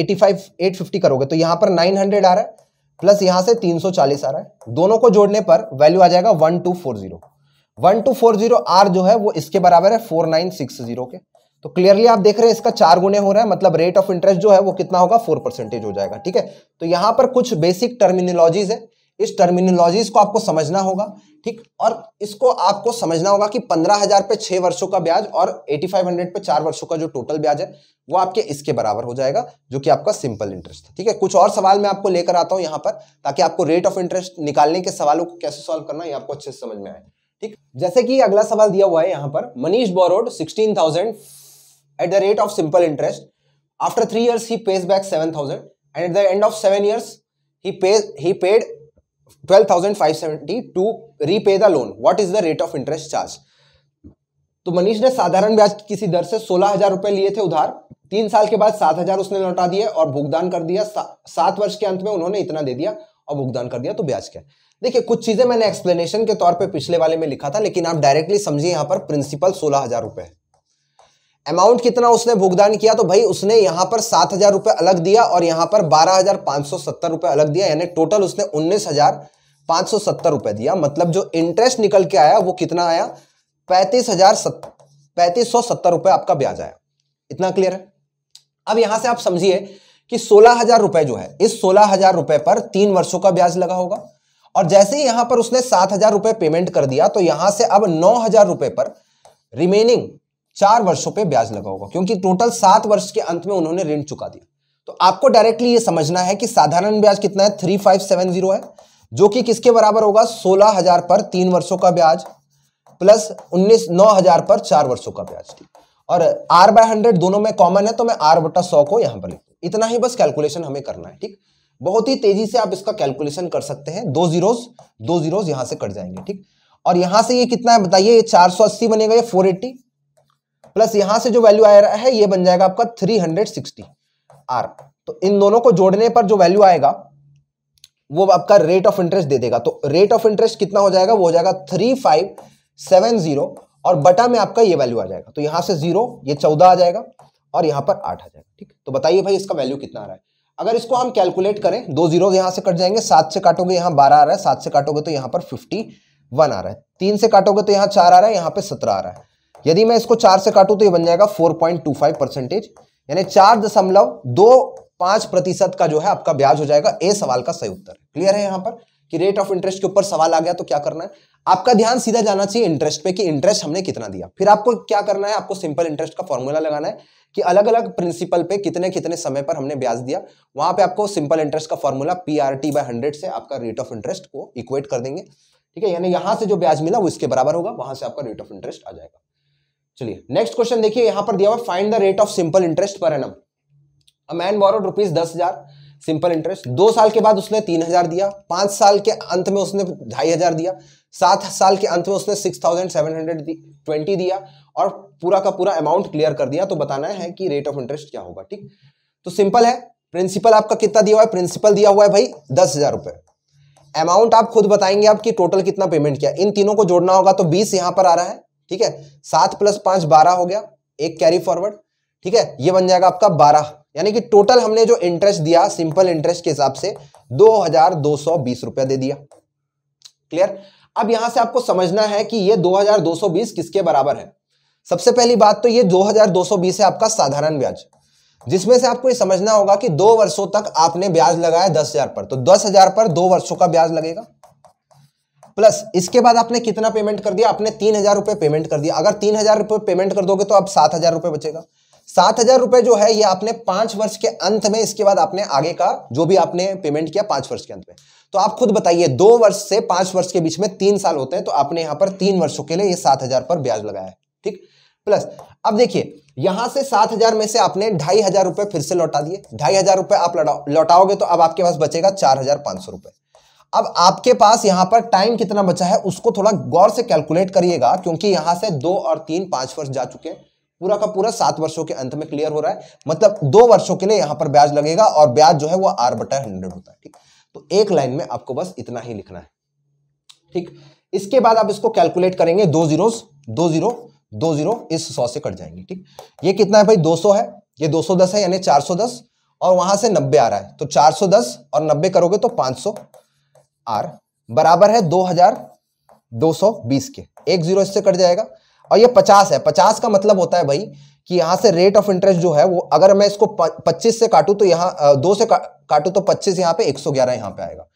eighty five eight fifty करोगे तो यहां पर 900 आ रहा है प्लस यहां से 340 आ रहा है दोनों को जोड़ने पर वैल्यू आ जाएगा 1240 1240 आर जो है वो इसके बराबर है 4960 के तो क्लियरली आप देख रहे हैं इसका चार गुने हो रहा है मतलब रेट ऑफ इंटरेस्ट जो है वो कितना होगा फोर परसेंटेज हो जाएगा ठीक है तो यहां पर कुछ बेसिक टर्मिनोलॉजीज है इस टर्मिनोलॉजीज को आपको समझना होगा ठीक और इसको आपको समझना होगा कि पंद्रह हजार पे छह वर्षों का ब्याज और एटी फाइव हंड्रेड पे चार वर्षों का जो टोटल ब्याज है वो आपके इसके बराबर हो जाएगा जो कि आपका सिंपल इंटरेस्ट है ठीक है कुछ और सवाल मैं आपको लेकर आता हूं यहां पर ताकि आपको रेट ऑफ इंटरेस्ट निकालने के सवालों को कैसे सॉल्व करना आपको अच्छे से समझ में आए ठीक जैसे कि अगला सवाल दिया हुआ है यहां पर Manish borrowed sixteen thousand at the rate of simple interest after three years he pays back seven thousand and at the end of seven years he paid 12,570 to repay the loan what is the rate of interest charged तो मनीष ने साधारण ब्याज किसी दर से सोलह हजार रुपए लिए थे उधार तीन साल के बाद सात हजार उसने लौटा दिए और भुगतान कर दिया सा, सात वर्ष के अंत में उन्होंने इतना दे दिया और भुगतान कर दिया तो ब्याज क्या देखिए कुछ चीजें मैंने एक्सप्लेनेशन के तौर पर पिछले वाले में लिखा था लेकिन आप डायरेक्टली समझिए यहां पर प्रिंसिपल सोलह हजार रुपए है अमाउंट कितना उसने भुगतान किया तो भाई उसने यहाँ पर सात हजार रुपये अलग दिया और यहाँ पर बारह हजार पाँच सौ सत्तर रुपये अलग दिया यानी टोटल उसने उन्नीस हजार पाँच सौ सत्तर रुपये दिया मतलब जो इंटरेस्ट निकल के आया वो कितना आया पैंतीस हजार पैंतीस सौ सत्तर रुपये आपका ब्याज आया इतना क्लियर है अब यहाँ से आप समझिए कि सोलह हजार रुपए जो है इस सोलह हजार रुपए पर तीन वर्षों का ब्याज लगा होगा और जैसे ही यहां पर उसने सात हजार रुपये पेमेंट कर दिया तो यहां से अब नौ हजार रुपए पर रिमेनिंग चार वर्षों पे ब्याज लगा होगा क्योंकि टोटल सात वर्ष के अंत में उन्होंने ऋण चुका दिया तो आपको डायरेक्टली ये समझना है कि साधारण ब्याज कितना है थ्री फाइव सेवन जीरो है जो कि किसके बराबर होगा सोलह हजार पर तीन वर्षों का ब्याज प्लस उन्नीस नौ हजार पर चार वर्षों का ब्याज थी और आर बाय हंड्रेड दोनों में कॉमन है तो मैं आर बटा सौ को यहां पर लिखता इतना ही बस कैलकुलेशन हमें करना है ठीक बहुत ही तेजी से आप इसका कैलकुलेशन कर सकते हैं दो जीरो दो जीरो यहां से कट जाएंगे ठीक और यहां से ये कितना है बताइए ये 480 बनेगा ये 480 प्लस यहां से जो वैल्यू आ रहा है ये बन जाएगा आपका 360 आर तो इन दोनों को जोड़ने पर जो वैल्यू आएगा वो आपका रेट ऑफ इंटरेस्ट दे देगा तो रेट ऑफ इंटरेस्ट कितना हो जाएगा वो हो जाएगा थ्री फाइव सेवन जीरो और बटा में आपका ये वैल्यू आ जाएगा तो यहां से जीरो ये चौदह आ जाएगा और यहां पर आठ आ जाएगा ठीक तो बताइए भाई इसका वैल्यू कितना आ रहा है अगर इसको हम कैलकुलेट करें दो जीरो यहां से कट जाएंगे सात से काटोगे यहां बारह आ रहा है सात से काटोगे तो यहां पर फिफ्टी वन आ रहा है तीन से काटोगे तो यहां चार आ रहा है यहां पर सत्रह आ रहा है यदि मैं इसको चार से काटूं तो ये बन जाएगा four point two five percentage यानी चार दशमलव दो पांच प्रतिशत का जो है आपका ब्याज हो जाएगा ए सवाल का सही उत्तर क्लियर है यहां पर कि रेट ऑफ इंटरेस्ट के ऊपर सवाल आ गया तो क्या करना है आपका ध्यान सीधा जाना चाहिए इंटरेस्ट पे कि इंटरेस्ट हमने कितना दिया फिर आपको क्या करना है आपको सिंपल इंटरेस्ट का फॉर्मूला लगाना है कि अलग अलग प्रिंसिपल पे कितने कितने समय पर हमने ब्याज दिया वहां पे आपको सिंपल इंटरेस्ट का formula P R T by hundred से आपका रेट ऑफ इंटरेस्ट को इक्वेट कर देंगे ठीक है यानी यहां से जो ब्याज मिला वो इसके बराबर होगा वहां से आपका रेट ऑफ इंटरेस्ट आ जाएगा चलिए नेक्स्ट क्वेश्चन देखिए यहां पर दिया हुआ find the rate of simple interest per annum a man borrowed rupees दस हजार सिंपल इंटरेस्ट दो साल के बाद उसने तीन हजार दिया पांच साल के अंत में उसने ढाई हजार दिया सात साल के अंत में उसने six thousand seven hundred twenty दिया और पूरा का पूरा अमाउंट क्लियर कर दिया तो बताना है कि रेट ऑफ इंटरेस्ट क्या होगा ठीक तो सिंपल है प्रिंसिपल आपका कितना दिया हुआ है प्रिंसिपल दिया हुआ है भाई दस हजार रुपए अमाउंट आप खुद बताएंगे आप टोटल कितना पेमेंट किया इन तीनों को जोड़ना होगा तो बीस यहां पर आ रहा है ठीक है सात प्लस पांच बारह हो गया एक कैरी फॉरवर्ड ठीक है ये बन जाएगा आपका बारह यानी कि टोटल हमने जो इंटरेस्ट दिया सिंपल इंटरेस्ट के हिसाब से दो हजार दो सौ बीस रुपया दे दिया क्लियर अब यहां से आपको समझना है कि ये बीस किसके बराबर है सबसे पहली बात तो ये दो दो हजार सौ बीस है आपका साधारण ब्याज जिसमें से आपको ये समझना होगा कि दो वर्षों तक आपने ब्याज लगाया दस हजार पर तो दस हजार पर दो वर्षों का ब्याज लगेगा प्लस इसके बाद आपने कितना पेमेंट कर दिया आपने तीन हजार रुपये पेमेंट कर दिया अगर तीन हजार रुपये पेमेंट कर दोगे तो आप सात हजार रुपये बचेगा सात हजार रुपये जो है ये आपने पांच वर्ष के अंत में इसके बाद आपने आगे का जो भी आपने पेमेंट किया पांच वर्ष के अंत में तो आप खुद बताइए दो वर्ष से पांच वर्ष के बीच में तीन साल होते हैं तो आपने यहां पर तीन वर्षों के लिए ये सात हजार पर ब्याज लगाया ठीक प्लस अब देखिए यहां से सात हजार में से आपने ढाई हजार रुपए फिर से लौटा दिए ढाई हजार रुपए आप लौटाओगे तो अब आपके पास बचेगा चार हजार पांच सौ रुपए अब आपके पास यहां पर टाइम कितना बचा है उसको थोड़ा गौर से कैलकुलेट करिएगा क्योंकि यहां से दो और तीन पांच वर्ष जा चुके हैं पूरा का पूरा सात वर्षों के अंत में क्लियर हो रहा है मतलब दो वर्षों के लिए यहां पर ब्याज लगेगा और ब्याज जो है वो आर बटा हंड्रेड होता है ठीक तो एक लाइन में आपको बस इतना ही लिखना है ठीक इसके बाद आप इसको कैलकुलेट करेंगे दो जीरो दो जीरो दो जीरो इस सौ से कट जाएंगे ठीक ये कितना है भाई दो सौ है ये दो सौ दस है यानी चार सौ दस और वहां से नब्बे आ रहा है तो चार सौ दस और नब्बे करोगे तो पांच सौ आर बराबर है दो हजार दो सौ बीस के एक जीरो इससे कट जाएगा और ये पचास है पचास का मतलब होता है भाई कि यहाँ से रेट ऑफ इंटरेस्ट जो है वो अगर मैं इसको पच्चीस से काटूँ तो यहाँ दो से का, काटूँ तो पच्चीस यहाँ पे एक सौ ग्यारह यहाँ पर आएगा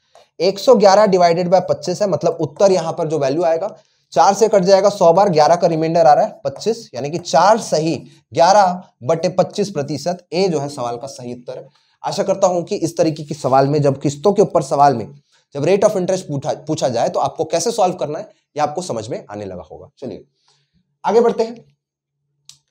एक सौ ग्यारह डिवाइडेड बाई पच्चीस है मतलब उत्तर यहाँ पर जो वैल्यू आएगा चार से कट जाएगा सौ बार ग्यारह का रिमाइंडर आ रहा है पच्चीस यानी कि चार सही ग्यारह बटे पच्चीस प्रतिशत ए जो है सवाल का सही उत्तर है आशा करता हूं कि इस तरीके की सवाल में जब किस्तों के ऊपर सवाल में जब रेट ऑफ इंटरेस्ट पूछा पूछा जाए तो आपको कैसे सॉल्व करना है ये आपको समझ में आने लगा होगा चलिए आगे बढ़ते हैं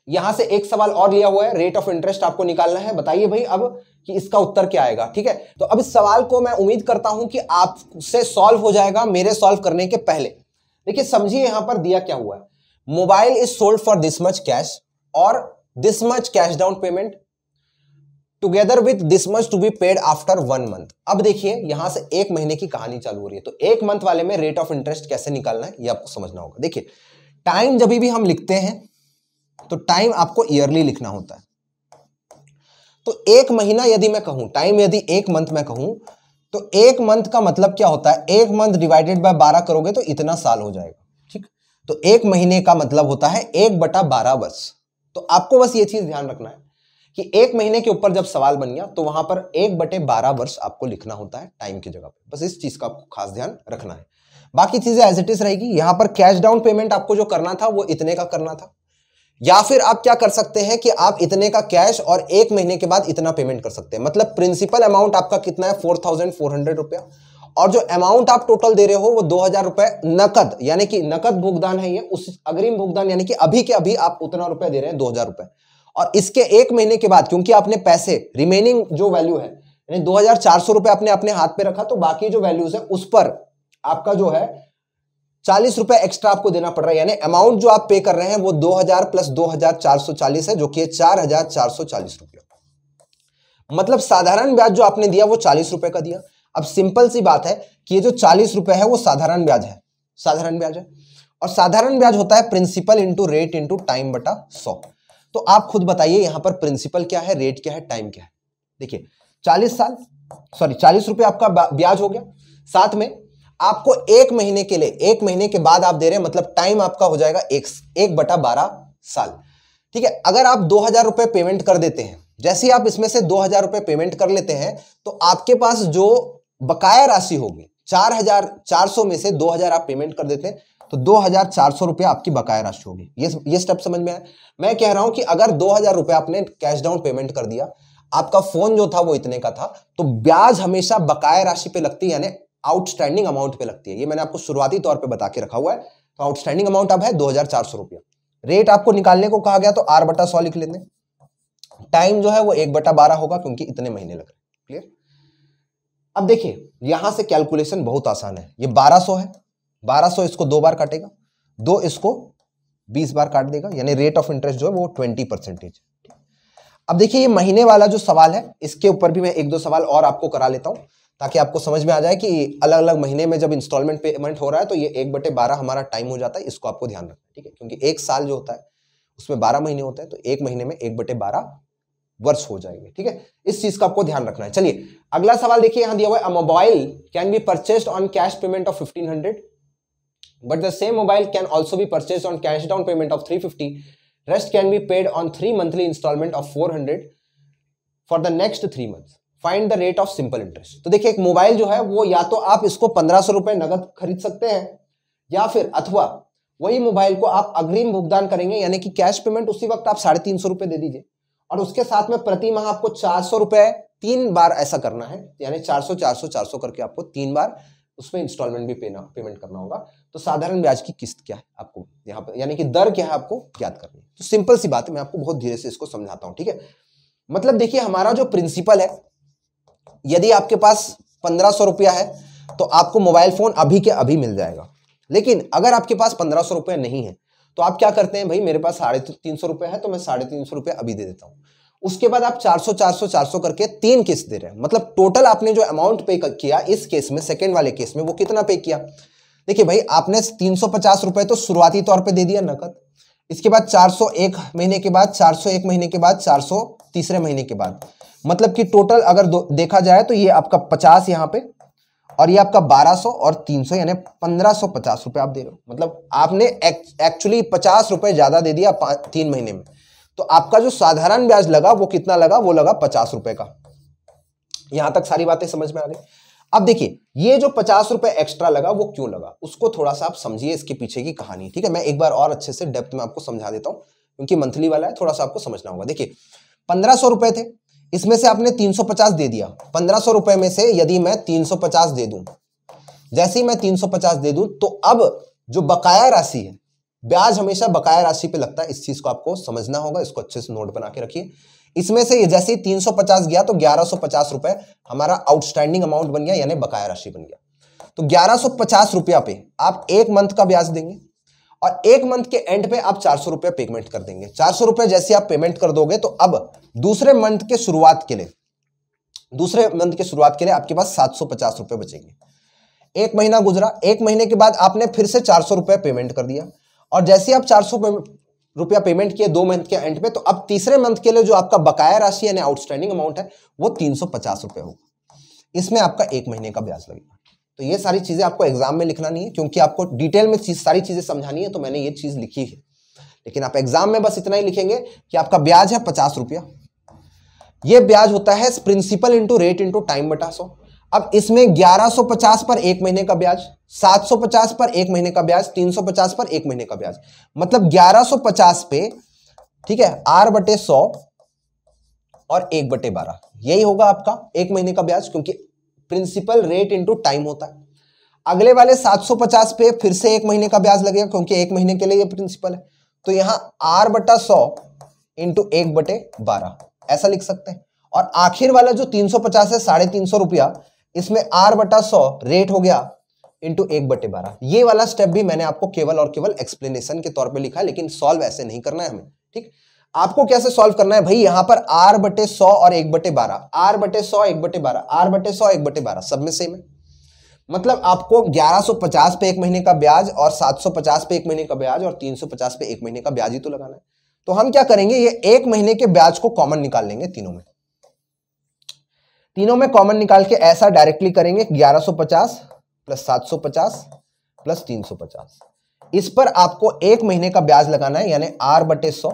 यहां से एक सवाल और लिया हुआ है रेट ऑफ इंटरेस्ट आपको निकालना है बताइए भाई अब कि इसका उत्तर क्या आएगा ठीक है तो अब इस सवाल को मैं उम्मीद करता हूं कि आपसे सॉल्व हो जाएगा मेरे सॉल्व करने के पहले देखिए समझिए यहां पर दिया क्या हुआ है mobile is sold for this much cash और this much cash down payment together with this much to be paid after one month अब देखिए यहां से एक महीने की कहानी चालू हो रही है तो एक मंथ वाले में रेट ऑफ इंटरेस्ट कैसे निकालना है ये आपको समझना होगा देखिए टाइम जब भी हम लिखते हैं तो टाइम आपको ईयरली लिखना होता है तो एक महीना यदि मैं कहूं टाइम यदि एक मंथ में कहूं तो एक मंथ का मतलब क्या होता है एक मंथ डिवाइडेड बाय बारह करोगे तो इतना साल हो जाएगा ठीक तो एक महीने का मतलब होता है एक बटा बारह वर्ष तो आपको बस ये चीज ध्यान रखना है कि एक महीने के ऊपर जब सवाल बन गया तो वहां पर एक बटे बारह वर्ष आपको लिखना होता है टाइम की जगह पर बस इस चीज का आपको खास ध्यान रखना है बाकी चीजें एज इट इज रहेगी यहां पर कैश डाउन पेमेंट आपको जो करना था वो इतने का करना था या फिर आप क्या कर सकते हैं कि आप इतने का कैश और एक महीने के बाद इतना पेमेंट कर सकते हैं मतलब प्रिंसिपल अमाउंट आपका कितना है फोर थाउजेंड फोर हंड्रेड रुपया और जो अमाउंट आप टोटल दे रहे हो वो दो हजार रुपए नकद यानी कि नकद भुगतान है ये उस अग्रिम भुगतान यानी कि अभी के अभी आप उतना रुपया दे रहे हैं दो हजार रुपए और इसके एक महीने के बाद क्योंकि आपने पैसे रिमेनिंग जो वैल्यू है यानी दो हजार रुपए आपने अपने हाथ पे रखा तो बाकी जो वैल्यूज है उस पर आपका जो है चालीस रुपए एक्स्ट्रा आपको देना पड़ रहा है यानी अमाउंट जो आप पे कर रहे हैं वो हजार प्लस चालीस है जो कि चार हजार चार सौ चालीस रुपया मतलब साधारण ब्याज जो आपने दिया वो चालीस रुपए का दिया अब सिंपल सी बात है कि ये जो चालीस रुपए है वो साधारण ब्याज है साधारण ब्याज है और साधारण ब्याज होता है principal into rate into time बटा सौ तो आप खुद बताइए यहां पर प्रिंसिपल क्या है रेट क्या है टाइम क्या है देखिए चालीस साल सॉरी चालीस रुपए आपका ब्याज हो गया साथ में आपको एक महीने के लिए एक महीने के बाद आप दे रहे हैं मतलब टाइम आपका हो जाएगा एक, एक बटा बारह साल ठीक है अगर आप दो हजार रुपए पेमेंट कर देते हैं जैसे ही आप इसमें से दो हजार रुपये पेमेंट कर लेते हैं तो आपके पास जो बकाया राशि होगी चार हजार चार सौ में से दो हजार आप पेमेंट कर देते हैं तो दो हजार चार सौ रुपया आपकी बकाया राशि होगी ये ये स्टेप समझ में आया मैं कह रहा हूं कि अगर दो हजार रुपया आपने कैश डाउन पेमेंट कर दिया आपका फोन जो था वो इतने का था तो ब्याज हमेशा बकाया राशि पे लगती है यानी आउटस्टैंडिंग अमाउंट पे लगती है ये मैंने आपको शुरुआती तौर पे बता के रखा हुआ है तो आउटस्टैंडिंग अमाउंट अब है दो रुपया रेट आपको निकालने को कहा गया तो आर बटा सौ लिख लेते टाइम जो है वो एक बटा बारह होगा क्योंकि इतने महीने लग रहे क्लियर अब देखिए यहां से कैलकुलेशन बहुत आसान है ये सौ है बारह सौ इसको दो बार काटेगा दो इसको बीस बार काट देगा यानी रेट ऑफ इंटरेस्ट जो है वो ट्वेंटी परसेंटेज अब देखिए ये महीने वाला जो सवाल है इसके ऊपर भी मैं एक दो सवाल और आपको करा लेता हूं ताकि आपको समझ में आ जाए कि अलग अलग महीने में जब इंस्टॉलमेंट पेमेंट हो रहा है तो ये एक बटे बारह हमारा टाइम हो जाता है इसको आपको ध्यान रखना ठीक है क्योंकि एक साल जो होता है उसमें बारह महीने होते हैं तो एक महीने में एक बटे बारह वर्ष हो जाएंगे ठीक है इस चीज का आपको ध्यान रखना है चलिए अगला सवाल देखिए यहाँ दिया हुआ है mobile can be purchased on cash payment of fifteen hundred But the same mobile can also be purchased on cash down payment of 350. Rest can be paid on three monthly installment of 400 for the next three months. Find the rate of simple interest तो देखिए एक mobile जो है वो या तो आप इसको पंद्रह सौ रुपए नगद खरीद सकते हैं या फिर अथवा वही मोबाइल को आप अग्रिम भुगतान करेंगे यानी कि कैश पेमेंट उसी वक्त आप साढ़े तीन सौ रुपए दे दीजिए और उसके साथ में प्रति माह आपको चार सौ रुपए तीन बार ऐसा करना है यानी चार सौ चार सौ चार सौ करके आपको तीन बार उसमें इंस्टॉलमेंट भी पेना पेमेंट करना होगा तो साधारण ब्याज की किस्त क्या है आपको यहाँ पर यानी कि दर क्या है आपको याद करनी तो सिंपल सी बात है मैं आपको बहुत धीरे से इसको समझाता हूँ ठीक है मतलब देखिए हमारा जो प्रिंसिपल है यदि आपके पास पंद्रह सौ रुपया है तो आपको मोबाइल फोन अभी के अभी मिल जाएगा लेकिन अगर आपके पास पंद्रह सौ रुपया नहीं है तो आप क्या करते हैं भाई मेरे पास साढ़े तीन सौ रुपया है तो मैं साढ़े तीन सौ रुपया अभी दे देता हूं उसके बाद आप 400 400 400 करके तीन किस्त दे रहे हैं मतलब टोटल आपने जो अमाउंट पे किया इस केस में सेकेंड वाले केस में वो कितना पे किया देखिए भाई आपने तीन रुपए तो शुरुआती तौर पर दे दिया नकद इसके बाद 401 महीने के बाद 401 महीने के बाद 400 तीसरे महीने के बाद मतलब कि टोटल अगर देखा जाए तो ये आपका 50 यहाँ पे और ये आपका 1200 और 300 यानी 1550 रुपए आप दे रहे हो मतलब आपने एक्चुअली पचास रुपए ज़्यादा दे दिया तीन महीने में तो आपका जो साधारण ब्याज लगा वो कितना लगा वो लगा पचास रुपए का यहां तक सारी बातें समझ में आ गई अब देखिए ये जो पचास रुपए एक्स्ट्रा लगा वो क्यों लगा उसको थोड़ा सा आप समझिए इसके पीछे की कहानी ठीक है मैं एक बार और अच्छे से डेप्थ में आपको समझा देता हूं क्योंकि मंथली वाला है थोड़ा सा आपको समझना होगा देखिए पंद्रह सौ रुपए थे इसमें से आपने तीन सौ पचास दे दिया पंद्रह सौ रुपए में से यदि मैं तीन सौ पचास दे दू जैसे ही मैं तीन सौ पचास दे दू तो अब जो बकाया राशि है ब्याज हमेशा बकाया राशि पे लगता है इस चीज को आपको समझना होगा इसको अच्छे से नोट बना के रखिए इसमें से जैसे ही 350 गया तो ग्यारह रुपए हमारा आउटस्टैंडिंग अमाउंट बन गया यानी बकाया राशि बन गया तो ग्यारह रुपया पे आप एक मंथ का ब्याज देंगे और एक मंथ के एंड पे आप चार सौ रुपया पेमेंट कर देंगे चार सौ रुपया जैसे आप पेमेंट कर दोगे तो अब दूसरे मंथ के शुरुआत के लिए दूसरे मंथ के शुरुआत के लिए आपके पास सात सौ पचास रुपये बचेंगे एक महीना गुजरा एक महीने के बाद आपने फिर से चार सौ रुपये पेमेंट कर दिया और जैसे आप चार सौ रुपया पेमेंट किए दो मंथ के एंड में तो अब तीसरे मंथ के लिए जो आपका बकाया राशि यानी आउटस्टैंडिंग अमाउंट है वो तीन सौ पचास रुपये होगा इसमें आपका एक महीने का ब्याज लगेगा तो ये सारी चीज़ें आपको एग्जाम में लिखना नहीं है क्योंकि आपको डिटेल में चीज, सारी चीज़ें समझानी है तो मैंने ये चीज़ लिखी है लेकिन आप एग्जाम में बस इतना ही लिखेंगे कि आपका ब्याज है पचास रुपया ये ब्याज होता है principal into rate into time बटा सौ अब इसमें 1150 पर एक महीने का ब्याज 750 पर एक महीने का ब्याज 350 पर एक महीने का ब्याज मतलब 1150 पे ठीक है आर बटे सौ और एक बटे बारह यही होगा आपका एक महीने का ब्याज क्योंकि प्रिंसिपल रेट इंटू टाइम होता है अगले वाले 750 पे फिर से एक महीने का ब्याज लगेगा क्योंकि एक महीने के लिए ये प्रिंसिपल है तो यहां आर बटा सौ इंटू एक बटे बारह ऐसा लिख सकते हैं और आखिर वाला जो 350 है साढ़े तीन सौ रुपया इसमें आर बटा सौ रेट हो गया इंटू एक बटे बारह ये वाला स्टेप भी मैंने आपको केवल और केवल एक्सप्लेनेशन के तौर पे लिखा है लेकिन सॉल्व ऐसे नहीं करना है हमें ठीक आपको कैसे सॉल्व करना है भाई यहां पर आर बटे सौ और एक बटे बारह आर बटे सौ एक बटे बारह आर बटे सौ एक बटे बारह सब में सेम है मतलब आपको 1150 पे एक महीने का ब्याज और 750 पे एक महीने का ब्याज और 350 पे एक महीने का ब्याज ही तो लगाना है तो हम क्या करेंगे ये एक महीने के ब्याज को कॉमन निकाल लेंगे तीनों में तीनों में कॉमन निकाल के ऐसा डायरेक्टली करेंगे 1150 प्लस 750 प्लस 350 इस पर आपको एक महीने का ब्याज लगाना है यानी आर बटे सौ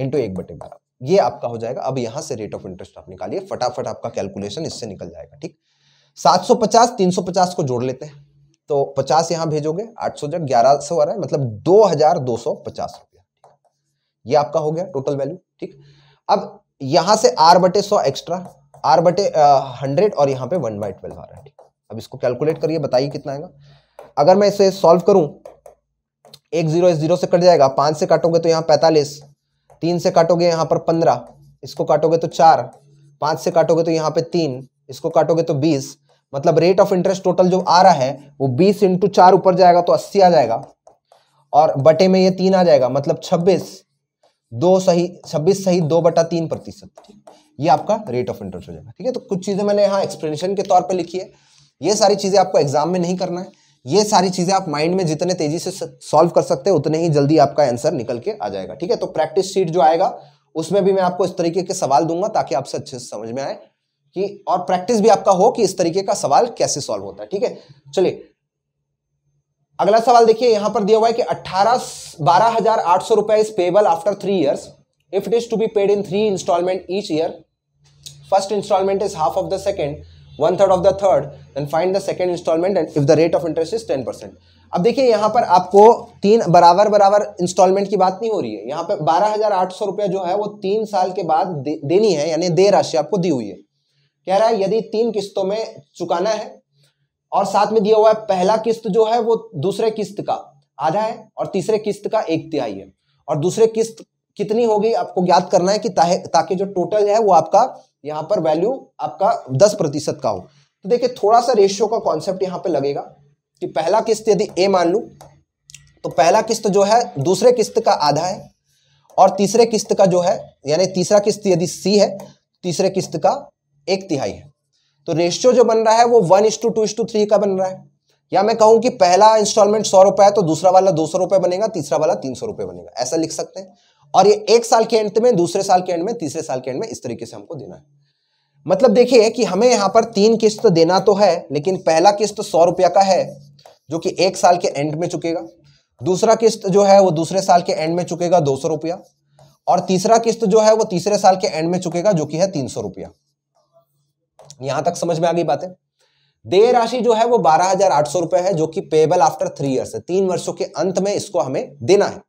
इंटू एक बटे बारह ये आपका हो जाएगा अब यहां से रेट ऑफ इंटरेस्ट आप निकालिए फटाफट आपका कैलकुलेशन इससे निकल जाएगा ठीक 750 350 को जोड़ लेते हैं तो 50 यहां भेजोगे 800 जब ग्यारह आ रहा है मतलब 2250 रुपया ये आपका हो गया टोटल वैल्यू ठीक अब यहां से आर बटे सौ एक्स्ट्रा आर बटे हंड्रेड और यहाँ पे वन बाई ट्वेल्व आ रहा है अब इसको कैलकुलेट करिए बताइए कितना आएगा अगर मैं इसे सॉल्व करूं एक जीरो इस जीरो से कट जाएगा पाँच से काटोगे तो यहाँ पैंतालीस तीन से काटोगे यहाँ पर पंद्रह इसको काटोगे तो चार पाँच से काटोगे तो यहाँ पे तीन इसको काटोगे तो बीस मतलब रेट ऑफ इंटरेस्ट टोटल जो आ रहा है वो बीस इंटू चार ऊपर जाएगा तो अस्सी आ जाएगा और बटे में ये तीन आ जाएगा मतलब छब्बीस दो सही छब्बीस सही दो बटा तीन प्रतिशत ये आपका रेट ऑफ इंटरेस्ट हो जाएगा ठीक है तो कुछ चीज़ें मैंने यहाँ एक्सप्लेनेशन के तौर पर लिखी है ये सारी चीज़ें आपको एग्जाम में नहीं करना है ये सारी चीज़ें आप माइंड में जितने तेजी से सॉल्व कर सकते हैं उतने ही जल्दी आपका आंसर निकल के आ जाएगा ठीक है तो प्रैक्टिस शीट जो आएगा उसमें भी मैं आपको इस तरीके के सवाल दूंगा ताकि आपसे अच्छे से समझ में आए कि और प्रैक्टिस भी आपका हो कि इस तरीके का सवाल कैसे सॉल्व होता है ठीक है चलिए अगला सवाल देखिए यहां पर दिया हुआ है कि अट्ठारह बारह हजार आठ सौ रुपए is payable after three years if it is to be paid in three installment each year first installment is half of the second one third of the third and find the second installment and if the rate of interest is ten percent अब देखिए यहां पर आपको तीन बराबर बराबर instalment की बात नहीं हो रही है यहां पर बारह हजार आठ सौ रुपया जो है वो तीन साल के बाद दे, देनी है यानी दे राशि आपको दी हुई है कह रहा है यदि तीन किस्तों में चुकाना है और साथ में दिया हुआ है पहला किस्त जो है वो दूसरे किस्त का आधा है और तीसरे किस्त का एक तिहाई है और दूसरे किस्त कितनी होगी आपको ज्ञात करना है कि ताकि जो टोटल है वो आपका यहाँ पर वैल्यू आपका दस प्रतिशत का हो तो देखिए थोड़ा सा रेशियो का कॉन्सेप्ट यहाँ पे लगेगा कि पहला किस्त यदि ए मान लू तो पहला किस्त जो है दूसरे किस्त का आधा है और तीसरे किस्त का जो है यानी तीसरा किस्त यदि सी है तीसरे किस्त का एक तिहाई है तो रेशियो जो बन रहा है वो वन इस टू टू टू थ्री का बन रहा है या मैं कहूं कि पहला इंस्टॉलमेंट सौ रुपए है तो दूसरा वाला दो सौ रुपए बनेगा तीसरा वाला तीन सौ रुपए बनेगा ऐसा लिख सकते हैं और ये एक साल के एंड में दूसरे साल के एंड में तीसरे साल के एंड में इस तरीके से हमको देना है मतलब देखिए कि हमें यहां पर तीन किस्त तो देना तो है लेकिन पहला किस्त सौ रुपया का है जो कि एक साल के एंड में चुकेगा दूसरा किस्त जो है वो दूसरे साल के एंड में चुकेगा दो सौ रुपया और तीसरा किस्त जो है वो तीसरे साल के एंड में चुकेगा जो कि है तीन सौ रुपया यहां तक समझ में आ गई बातें देय राशि जो है वो बारह हजार आठ सौ रुपए है जो कि पेबल आफ्टर थ्री ईयर्स है तीन वर्षों के अंत में इसको हमें देना है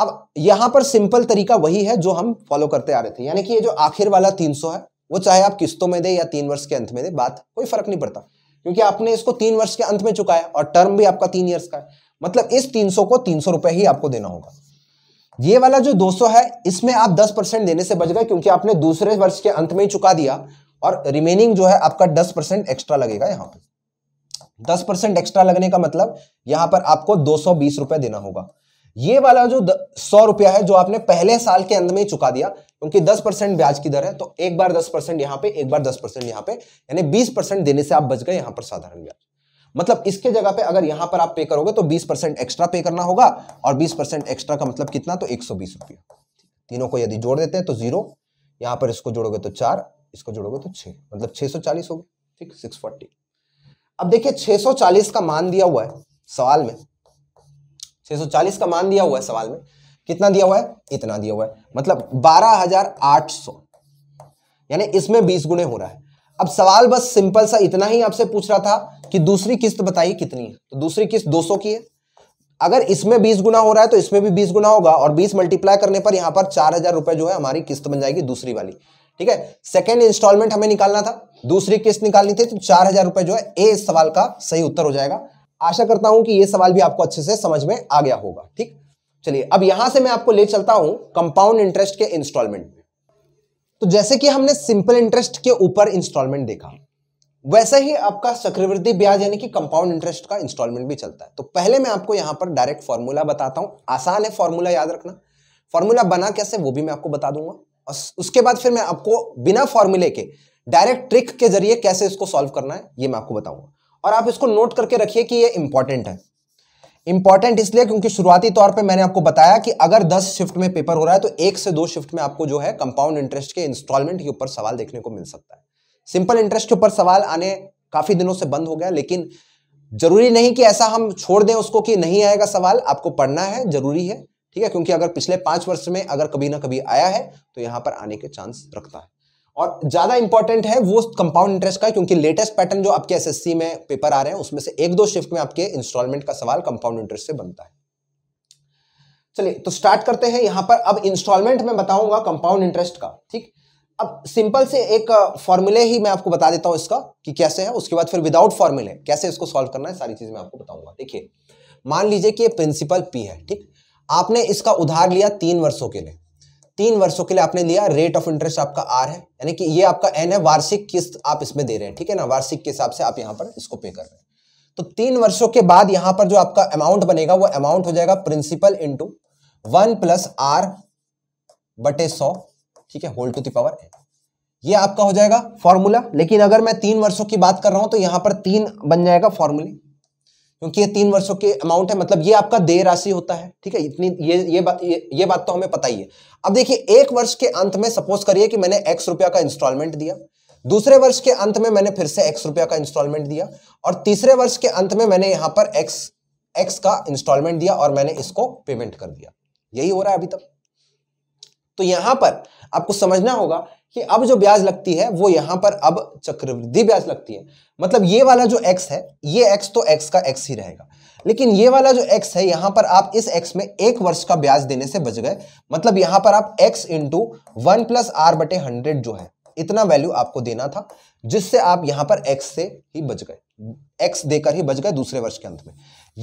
अब यहां पर सिंपल तरीका वही है जो हम फॉलो करते आ रहे थे यानी कि ये जो आखिर वाला 300 है वो चाहे आप किस्तों में दे या तीन वर्ष के अंत में दे बात कोई फर्क नहीं पड़ता क्योंकि आपने इसको तीन वर्ष के अंत में चुकाया और टर्म भी आपका तीन ईयर्स का है मतलब इस तीन को तीन ही आपको देना होगा ये वाला जो 200 है इसमें आप दस परसेंट देने से बच गए क्योंकि आपने दूसरे वर्ष के अंत में ही चुका दिया और रिमेनिंग जो है आपका दस परसेंट एक्स्ट्रा लगेगा यहाँ पे दस परसेंट एक्स्ट्रा लगने का मतलब यहां पर आपको दो सौ बीस रुपए देना होगा ये वाला जो सौ रुपया है जो आपने पहले साल के अंत में चुका दिया क्योंकि दस परसेंट ब्याज की दर है तो एक बार दस परसेंट यहां पे एक बार दस परसेंट यहां पे यानी बीस परसेंट देने से आप बच गए यहां पर साधारण ब्याज मतलब इसके जगह पे अगर यहां पर आप पे करोगे तो बीस परसेंट एक्स्ट्रा पे करना होगा और बीस परसेंट एक्स्ट्रा का मतलब कितना तो एक सौ बीस रुपया तीनों को यदि जोड़ देते हैं तो जीरो यहां पर इसको जोड़ोगे तो चार इसको जोड़ोगे तो छह मतलब छह सौ चालीस होगा ठीक सिक्स फोर्टी अब देखिए 640 का मान दिया हुआ है सवाल में 640 का मान दिया हुआ है सवाल में कितना दिया हुआ है इतना दिया हुआ है मतलब 12,800 यानी इसमें 20 गुने हो रहा है अब सवाल बस सिंपल सा इतना ही आपसे पूछ रहा था कि दूसरी किस्त बताइए कितनी है तो दूसरी किस्त 200 की है अगर इसमें बीस गुना हो रहा है तो इसमें भी बीस गुना होगा और बीस मल्टीप्लाई करने पर यहां पर चार हजार रुपए जो है हमारी किस्त बन जाएगी दूसरी वाली ठीक है सेकेंड इंस्टॉलमेंट हमें निकालना था दूसरी किस्त निकालनी थी तो चार हजार रुपए जो है ए इस सवाल का सही उत्तर हो जाएगा आशा करता हूं कि यह सवाल भी आपको अच्छे से समझ में आ गया होगा ठीक चलिए अब यहां से मैं आपको ले चलता हूं कंपाउंड इंटरेस्ट के इंस्टॉलमेंट में तो जैसे कि हमने सिंपल इंटरेस्ट के ऊपर इंस्टॉलमेंट देखा वैसे ही आपका चक्रवृद्धि ब्याज यानी कि कंपाउंड इंटरेस्ट का इंस्टॉलमेंट भी चलता है तो पहले मैं आपको यहां पर डायरेक्ट फॉर्मूला बताता हूं आसान है फॉर्मूला याद रखना फॉर्मूला बना कैसे वो भी मैं आपको बता दूंगा और उसके बाद फिर मैं आपको बिना फॉर्मूले के डायरेक्ट ट्रिक के जरिए कैसे इसको सॉल्व करना है ये मैं आपको बताऊंगा और आप इसको नोट करके रखिए कि ये इंपॉर्टेंट है इंपॉर्टेंट इसलिए क्योंकि शुरुआती तौर पे मैंने आपको बताया कि अगर 10 शिफ्ट में पेपर हो रहा है तो एक से दो शिफ्ट में आपको जो है कंपाउंड इंटरेस्ट के इंस्टॉलमेंट के ऊपर सवाल देखने को मिल सकता है सिंपल इंटरेस्ट के ऊपर सवाल आने काफी दिनों से बंद हो गया लेकिन जरूरी नहीं कि ऐसा हम छोड़ दें उसको कि नहीं आएगा सवाल आपको पढ़ना है जरूरी है ठीक है क्योंकि अगर पिछले पांच वर्ष में अगर कभी ना कभी आया है तो यहां पर आने के चांस रखता है और ज़्यादा इंपॉर्टेंट है वो कंपाउंड इंटरेस्ट का क्योंकि लेटेस्ट पैटर्न जो आपके एसएससी में पेपर आ रहे हैं उसमें से एक दो शिफ्ट में आपके इंस्टॉलमेंट का सवाल कंपाउंड इंटरेस्ट से बनता है चलिए तो स्टार्ट करते हैं यहाँ पर अब इंस्टॉलमेंट में बताऊंगा कंपाउंड इंटरेस्ट का ठीक अब सिंपल से एक फॉर्मूले ही मैं आपको बता देता हूं इसका कि कैसे है उसके बाद फिर विदाउट फॉर्मूले कैसे इसको सॉल्व करना है सारी चीज़ मैं आपको बताऊंगा देखिए मान लीजिए कि ये प्रिंसिपल पी है ठीक आपने इसका उधार लिया तीन वर्षों के लिए तीन वर्षों के लिए आपने लिया रेट ऑफ इंटरेस्ट आपका आर है यानी कि ये आपका एन है वार्षिक किस्त आप इसमें दे रहे हैं ठीक है ना वार्षिक के हिसाब से आप यहाँ पर इसको पे कर रहे हैं तो तीन वर्षों के बाद यहाँ पर जो आपका अमाउंट बनेगा वो अमाउंट हो जाएगा principal into one plus R बटे सौ ठीक है होल्ड टू दावर एन ये आपका हो जाएगा फॉर्मूला लेकिन अगर मैं तीन वर्षों की बात कर रहा हूं तो यहां पर तीन बन जाएगा फॉर्मूले क्योंकि ये तीन वर्षों के अमाउंट है मतलब ये आपका देय राशि होता है ठीक है इतनी ये ये बात ये, ये बात तो हमें पता ही है अब देखिए एक वर्ष के अंत में सपोज करिए कि मैंने एक्स रुपया का इंस्टॉलमेंट दिया दूसरे वर्ष के अंत में मैंने फिर से एक्स रुपया का इंस्टॉलमेंट दिया और तीसरे वर्ष के अंत में मैंने यहां पर एक्स एक्स का इंस्टॉलमेंट दिया और मैंने इसको पेमेंट कर दिया यही हो रहा है अभी तक तो यहां पर आपको समझना होगा कि अब जो ब्याज लगती है वो यहां पर अब चक्रवृद्धि ब्याज लगती है मतलब ये वाला जो एक्स है ये एक्स तो एक्स का एक्स ही रहेगा लेकिन ये वाला जो एक्स है यहां पर आप इस एक्स में एक वर्ष का ब्याज देने से बच गए मतलब यहां पर आप X into one plus R बटे हंड्रेड जो है इतना वैल्यू आपको देना था जिससे आप यहां पर एक्स से ही बच गए एक्स देकर ही बच गए दूसरे वर्ष के अंत में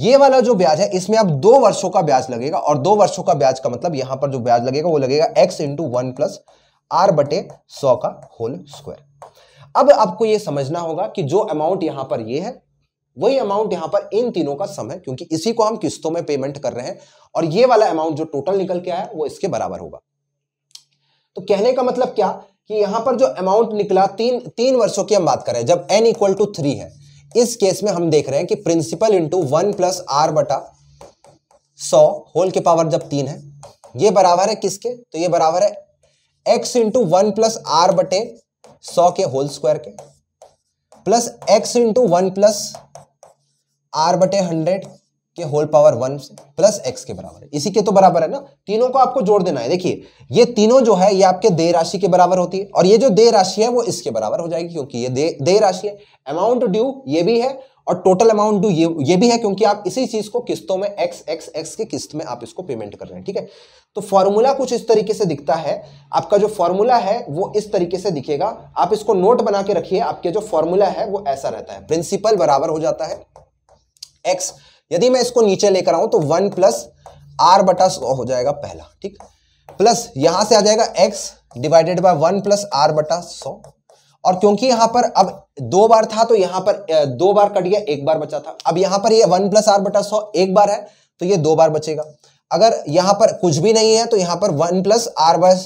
ये वाला जो ब्याज है इसमें आप दो वर्षों का ब्याज लगेगा और दो वर्षों का ब्याज का मतलब यहां पर जो ब्याज लगेगा वो लगेगा X into one plus R बटे सौ का होल स्क्वायर अब आपको यह समझना होगा कि जो अमाउंट यहां पर यह है वही अमाउंट यहां पर इन तीनों का सम है क्योंकि इसी को हम किस्तों में पेमेंट कर रहे हैं और ये वाला अमाउंट जो टोटल निकल के आया वो इसके बराबर होगा तो कहने का मतलब क्या कि यहां पर जो अमाउंट निकला तीन तीन वर्षों की हम बात करें जब एन इक्वल टू थ्री है इस केस में हम देख रहे हैं कि principal into one plus R बटा सौ होल के पावर जब तीन है ये बराबर है किसके तो ये बराबर है X into one plus R बटे सौ के होल स्क्वायर के plus X into one plus R बटे हंड्रेड के whole power one plus X के बराबर है इसी के तो बराबर है ना तीनों को आपको जोड़ देना है देखिए ये तीनों जो है ये आपके दे राशि के बराबर होती है और ये जो दे राशि है वो इसके बराबर हो जाएगी क्योंकि ये दे राशि है अमाउंट ड्यू ये भी है और टोटल अमाउंट डू ये ये भी है क्योंकि आप इसी चीज़ को किस्तों में एक्स एक्स एक्स की किस्त में आप इसको पेमेंट कर रहे हैं ठीक है तो फॉर्मूला कुछ इस तरीके से दिखता है आपका जो फॉर्मूला है वो इस तरीके से दिखेगा आप इसको नोट बना के रखिए आपके जो फॉर्मूला है वो ऐसा रहता है प्रिंसिपल बराबर हो जाता है एक्स यदि मैं इसको नीचे लेकर आऊं तो वन प्लस आर बटा सौ हो जाएगा पहला ठीक प्लस यहां से आ जाएगा X divided by one plus R बटा सौ और क्योंकि यहां पर अब दो बार था तो यहां पर दो बार कट गया एक बार बचा था अब यहां पर ये वन प्लस आर बटा सौ एक बार है तो ये दो बार बचेगा अगर यहां पर कुछ भी नहीं है तो यहां पर वन प्लस आर बाय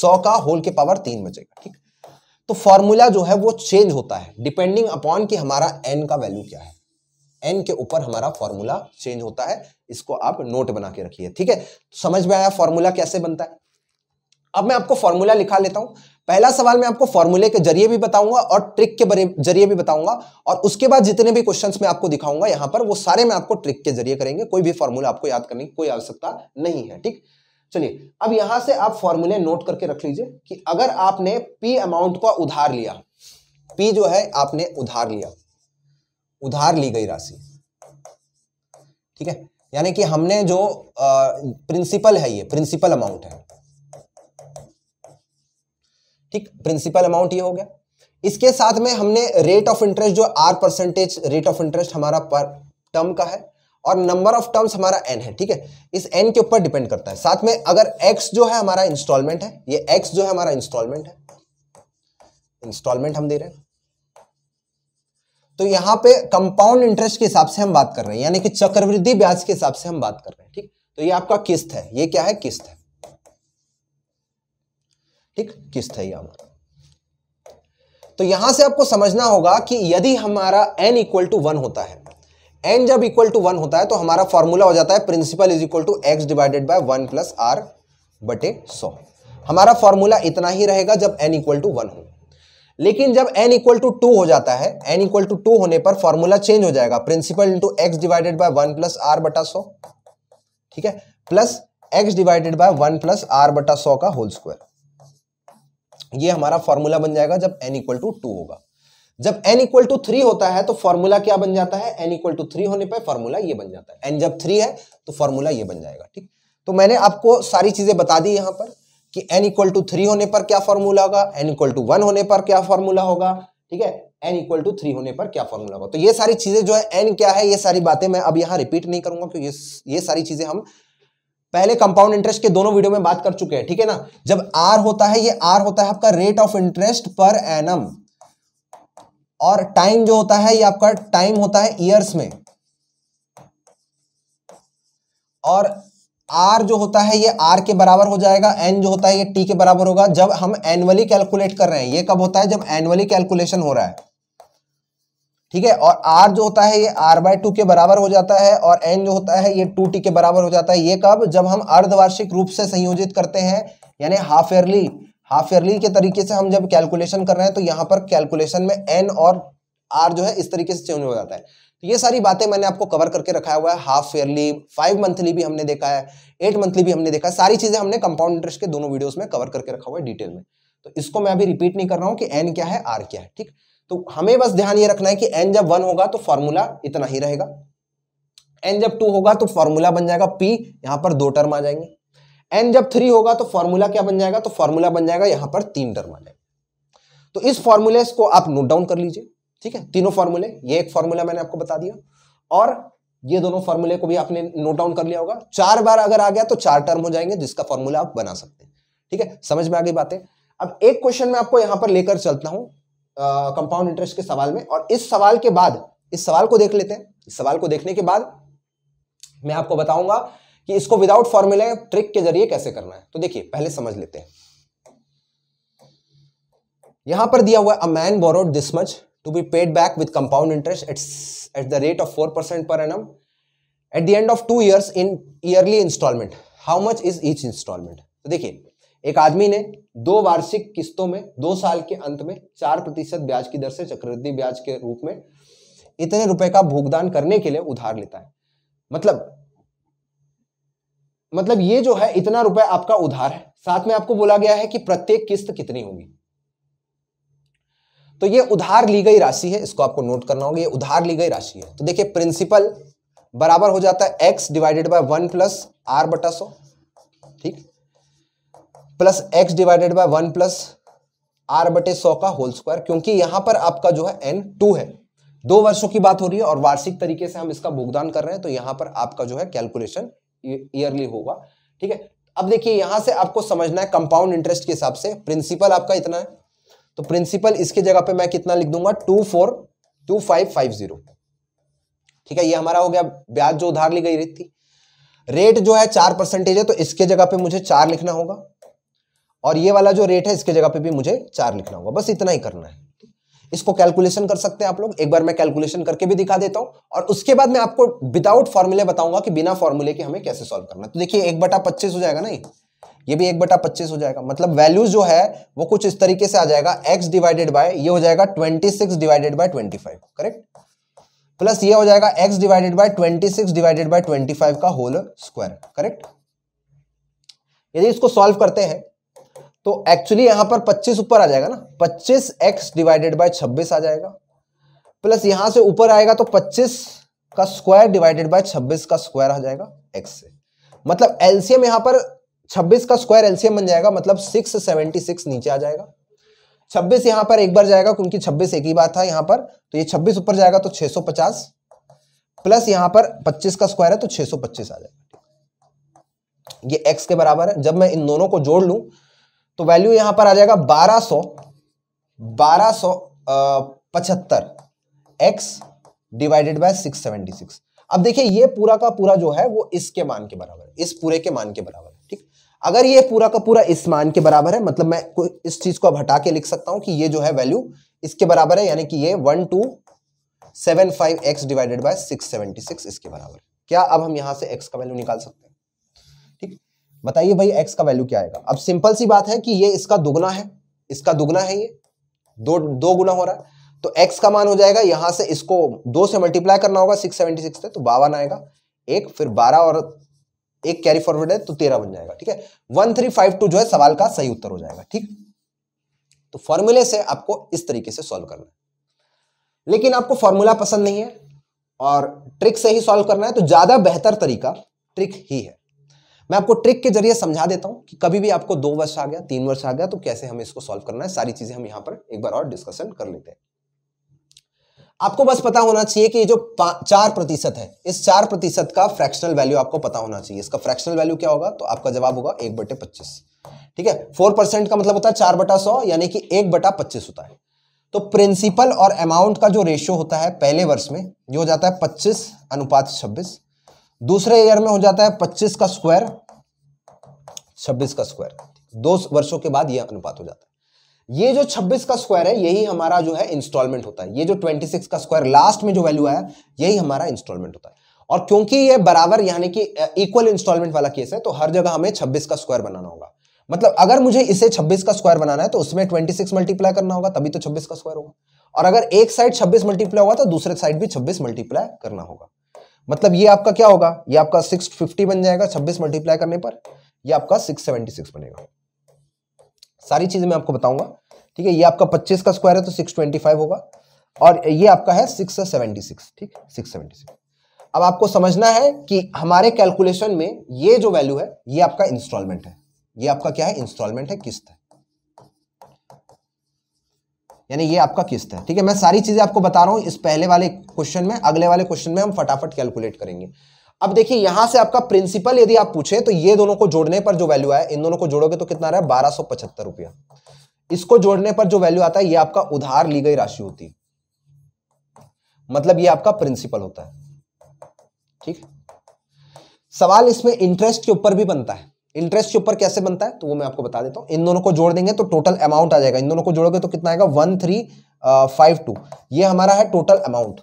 सौ का होल के पावर तीन बचेगा ठीक तो फॉर्मूला जो है वो चेंज होता है डिपेंडिंग अपॉन कि हमारा एन का वैल्यू क्या है एन के ऊपर हमारा फॉर्मूला चेंज होता है इसको आप नोट बना के रखिए ठीक है तो समझ में आया फॉर्मूला कैसे बनता है अब मैं आपको फॉर्मूला लिखा लेता हूं पहला सवाल मैं आपको फॉर्मूले के जरिए भी बताऊंगा और ट्रिक के जरिए भी बताऊंगा और उसके बाद जितने भी क्वेश्चंस मैं आपको दिखाऊंगा यहां पर वो सारे मैं आपको ट्रिक के जरिए करेंगे कोई भी फॉर्मूला आपको याद करने की कोई आवश्यकता नहीं है ठीक चलिए अब यहां से आप फॉर्मूले नोट करके रख लीजिए कि अगर आपने पी अमाउंट का उधार लिया पी जो है आपने उधार लिया उधार ली गई राशि ठीक है यानी कि हमने जो प्रिंसिपल है ये प्रिंसिपल अमाउंट है ठीक प्रिंसिपल अमाउंट ये हो गया इसके साथ में हमने रेट ऑफ इंटरेस्ट जो R percentage rate of interest हमारा पर टर्म का है और नंबर ऑफ टर्म्स हमारा एन है ठीक है इस एन के ऊपर डिपेंड करता है साथ में अगर एक्स जो है हमारा इंस्टॉलमेंट है ये एक्स जो है हमारा इंस्टॉलमेंट है इंस्टॉलमेंट हम दे रहे हैं तो यहां पे कंपाउंड इंटरेस्ट के हिसाब से हम बात कर रहे हैं यानी कि चक्रवृद्धि ब्याज के हिसाब से हम बात कर रहे हैं ठीक तो ये आपका किस्त है ये क्या है किस्त है ठीक किस्तयाम तो यहां से आपको समझना होगा कि यदि हमारा एन इक्वल टू वन होता है एन जब इक्वल टू वन होता है तो हमारा फॉर्मूला हो जाता है principal is equal to X divided by one plus R बटे सौ हमारा फॉर्मूला इतना ही रहेगा जब एन इक्वल टू वन हो लेकिन जब एन इक्वल टू टू हो जाता है एन इक्वल टू टू होने पर फॉर्मूला चेंज हो जाएगा principal into X divided by one plus R बटा सौ ठीक है plus X divided by one plus R बटा सौ का होल स्क्वायर ये हमारा फॉर्मूला बन जाएगा जब एन इक्वल टू टू होगा जब एन इक्वल टू थ्री होता है तो फॉर्मूला क्या बन जाता है एन इक्वल टू थ्री होने पर फॉर्मूला ये बन जाता है एन जब थ्री है तो फॉर्मूला ये बन जाएगा ठीक तो मैंने आपको सारी चीजें बता दी यहाँ पर कि एन इक्वल टू थ्री होने पर क्या फॉर्मूला होगा एन इक्वल टू वन होने पर क्या फॉर्मूला होगा ठीक है एन इक्वल टू थ्री होने पर क्या फॉर्मूला होगा तो ये सारी चीजें जो है एन क्या है ये सारी बातें मैं अब यहाँ रिपीट नहीं करूंगा क्योंकि ये सारी चीजें हम पहले कंपाउंड इंटरेस्ट के दोनों वीडियो में बात कर चुके हैं ठीक है ना जब आर होता है ये आर होता है आपका rate of interest per annum और टाइम जो होता है ये आपका टाइम होता है ईयर्स में और आर जो होता है ये आर के बराबर हो जाएगा एन जो होता है ये टी के बराबर होगा जब हम एनुअली कैलकुलेट कर रहे हैं ये कब होता है जब एनुअली कैलकुलेशन हो रहा है ठीक है और आर जो होता है ये आर बाय टू के बराबर हो जाता है और एन जो होता है ये टू टी के बराबर हो जाता है ये कब जब हम अर्धवार्षिक रूप से संयोजित करते हैं यानी हाफ ईयरली हाफ ईयरली के तरीके से हम जब कैलकुलेशन कर रहे हैं तो यहाँ पर कैलकुलेशन में एन और आर जो है इस तरीके से चेंज हो जाता है तो ये सारी बातें मैंने आपको कवर करके रखा हुआ है हाफ ईयरली फाइव मंथली भी हमने देखा है एट मंथली भी हमने देखा है सारी चीज़ें हमने कंपाउंड इंटरेस्ट के दोनों वीडियोज में कवर करके रखा हुआ है डिटेल में तो इसको मैं अभी रिपीट नहीं कर रहा हूँ कि एन क्या है आर क्या है ठीक तो हमें बस ध्यान ये रखना है कि एन जब वन होगा तो फॉर्मूला इतना ही रहेगा एन जब टू होगा तो फॉर्मूला बन जाएगा पी यहां पर दो टर्म आ जाएंगे एन जब थ्री होगा तो फॉर्मूला क्या बन जाएगा तो फॉर्मूला बन जाएगा यहां पर तीन टर्म आ जाएगा तो इस फॉर्मूले को आप नोट डाउन कर लीजिए ठीक है तीनों फॉर्मूले ये एक फॉर्मूला मैंने आपको बता दिया और ये दोनों फॉर्मूले को भी आपने नोट डाउन कर लिया होगा चार बार अगर आ गया तो चार टर्म हो जाएंगे जिसका फॉर्मूला आप बना सकते हैं ठीक है समझ में आ गई बातें अब एक क्वेश्चन में आपको यहां पर लेकर चलता हूं कंपाउंड इंटरेस्ट के सवाल में और इस सवाल के बाद इस सवाल को देख लेते हैं इस सवाल को देखने के बाद मैं आपको बताऊंगा कि इसको विदाउट फॉर्मूला ट्रिक के जरिए कैसे करना है तो देखिए पहले समझ लेते हैं यहां पर दिया हुआ a man borrowed this much to be paid back with compound interest at at the rate of four percent per annum at the end of two years in yearly installment how much is each installment तो देखिए एक आदमी ने दो वार्षिक किस्तों में दो साल के अंत में चार प्रतिशत ब्याज की दर से चक्रवृद्धि ब्याज के रूप में इतने रुपए का भुगतान करने के लिए उधार लेता है मतलब मतलब ये जो है इतना रुपए आपका उधार है साथ में आपको बोला गया है कि प्रत्येक किस्त कितनी होगी तो ये उधार ली गई राशि है इसको आपको नोट करना होगा ये उधार ली गई राशि है तो देखिए प्रिंसिपल बराबर हो जाता है X divided by one plus R बटा सो plus X divided by one plus R बटे सौ का होल स्क्वायर क्योंकि यहां पर आपका जो है एन टू है दो वर्षों की बात हो रही है और वार्षिक तरीके से हम इसका भुगतान कर रहे हैं तो यहां पर आपका जो है कैलकुलेशन ईयरली होगा ठीक है अब देखिए यहां से आपको समझना है कंपाउंड इंटरेस्ट के हिसाब से प्रिंसिपल आपका इतना है तो प्रिंसिपल इसके जगह पे मैं कितना लिख दूंगा two four two five five zero ठीक है ये हमारा हो गया ब्याज जो उधार ली गई थी रेट जो है चार परसेंटेज है तो इसके जगह पे मुझे चार लिखना होगा और ये वाला जो रेट है इसके जगह पे भी मुझे चार लिखना होगा बस इतना ही करना है इसको कैलकुलेशन कर सकते हैं आप लोग एक बार मैं कैलकुलेशन करके भी दिखा देता हूं और उसके बाद मैं आपको विदाउट फॉर्मूले बताऊंगा कि बिना फॉर्मूले के हमें कैसे सॉल्व करना तो देखिए एक बटा पच्चीस हो जाएगा ना ये भी एक बटा पच्चीस हो जाएगा मतलब वैल्यूज जो है वो कुछ इस तरीके से आ जाएगा एक्स डिवाइडेड बाय ये हो जाएगा twenty six divided by twenty five correct plus ये हो जाएगा X divided by twenty six divided by twenty five का होल स्क्वायर करेक्ट यदि इसको सॉल्व करते हैं तो एक्चुअली यहां पर 25 ऊपर आ जाएगा ना 25 एक्स डिवाइडेड बाय 26 आ जाएगा प्लस यहां से ऊपर आएगा तो 25 का स्क्वायर डिवाइडेड बाय 26 का स्क्वायर आ जाएगा x से मतलब एलसीएम यहां पर 26 का स्क्वायर एलसीएम बन जाएगा मतलब 676 नीचे आ जाएगा 26 यहां पर एक बार जाएगा क्योंकि 26 एक ही बार था यहां पर तो ये 26 ऊपर जाएगा तो 650 प्लस यहां पर 25 का स्क्वायर है तो 625 आ जाएगा ये x के बराबर है जब मैं इन दोनों को जोड़ लूँ तो वैल्यू यहां पर आ जाएगा बारह सौ बारह सो पचहत्तर X divided by six seventy six अब देखिए ये पूरा का पूरा जो है वो इसके मान के बराबर है इस पूरे के मान के बराबर है ठीक अगर ये पूरा का पूरा इस मान के बराबर है मतलब मैं इस चीज को अब हटा के लिख सकता हूं कि ये जो है वैल्यू इसके बराबर है यानी कि ये one two seven five X divided by six seventy six इसके बराबर क्या अब हम यहां से एक्स का वैल्यू निकाल सकते हैं बताइए भाई एक्स का वैल्यू क्या आएगा अब सिंपल सी बात है कि ये इसका दुगना है इसका दुगना है ये दो दो गुना हो रहा है तो एक्स का मान हो जाएगा यहां से इसको दो से मल्टीप्लाई करना होगा सिक्स सेवेंटी सिक्स से तो बावन आएगा एक फिर बारह और एक कैरी फॉरवर्ड है तो तेरह बन जाएगा ठीक है वन थ्री फाइव टू जो है सवाल का सही उत्तर हो जाएगा ठीक तो फॉर्मूले से आपको इस तरीके से सॉल्व करना है लेकिन आपको फॉर्मूला पसंद नहीं है और ट्रिक से ही सॉल्व करना है तो ज्यादा बेहतर तरीका ट्रिक ही है मैं आपको ट्रिक के जरिए समझा देता हूँ कि कभी भी आपको दो वर्ष आ गया तीन वर्ष आ गया तो कैसे हमें इसको सॉल्व करना है सारी चीजें हम यहाँ पर एक बार और डिस्कशन कर लेते हैं आपको बस पता होना चाहिए कि ये जो चार प्रतिशत है इस चार प्रतिशत का फ्रैक्शनल वैल्यू आपको पता होना चाहिए इसका फ्रैक्शनल वैल्यू क्या होगा तो आपका जवाब होगा एक बटे पच्चीस ठीक है फोर परसेंट का मतलब होता है चार बटा सौ यानी कि एक बटा पच्चीस होता है तो प्रिंसिपल और अमाउंट का जो रेशियो होता है पहले वर्ष में ये हो जाता है पच्चीस अनुपात छब्बीस दूसरे ईयर में हो जाता है पच्चीस का स्क्वायर छब्बीस का स्क्वायर दो वर्षों के बाद यह अनुपात हो जाता है ये जो 26 का स्क्वायर है यही हमारा जो है इंस्टॉलमेंट होता है ये जो 26 का स्क्वायर लास्ट में जो वैल्यू आया यही हमारा इंस्टॉलमेंट होता है और क्योंकि ये बराबर यानी कि इक्वल इंस्टॉलमेंट वाला केस है तो हर जगह हमें 26 का स्क्वायर बनाना होगा मतलब अगर मुझे इसे 26 का स्क्वायर बनाना है तो उसमें ट्वेंटी मल्टीप्लाई करना होगा तभी तो छब्बीस का स्क्वायर होगा और अगर एक साइड छब्बीस मल्टीप्लाई होगा तो दूसरे साइड भी छब्बीस मल्टीप्लाई करना होगा मतलब ये आपका क्या होगा ये आपका 650 बन जाएगा 26 मल्टीप्लाई करने पर ये आपका 676 बनेगा सारी चीजें मैं आपको बताऊंगा ठीक है ये आपका 25 का स्क्वायर है तो 625 होगा और ये आपका है 676 ठीक 676 अब आपको समझना है कि हमारे कैलकुलेशन में ये जो वैल्यू है ये आपका इंस्टॉलमेंट है ये आपका क्या है इंस्टॉलमेंट है किस्त है यानी ये आपका किस्त है ठीक है मैं सारी चीज़ें आपको बता रहा हूँ इस पहले वाले क्वेश्चन में अगले वाले क्वेश्चन में हम फटाफट कैलकुलेट करेंगे अब देखिए यहां से आपका प्रिंसिपल यदि आप पूछे तो ये दोनों को जोड़ने पर जो वैल्यू आया इन दोनों को जोड़ोगे तो कितना रहा है बारह सौ पचहत्तर रुपया इसको जोड़ने पर जो वैल्यू आता है ये आपका उधार ली गई राशि होती है मतलब ये आपका प्रिंसिपल होता है ठीक सवाल इसमें इंटरेस्ट के ऊपर भी बनता है इंटरेस्ट के ऊपर कैसे बनता है तो वो मैं आपको बता देता हूँ इन दोनों को जोड़ देंगे तो टोटल अमाउंट आ जाएगा इन दोनों को जोड़ोगे तो कितना आएगा वन थ्री फाइव टू ये हमारा है टोटल अमाउंट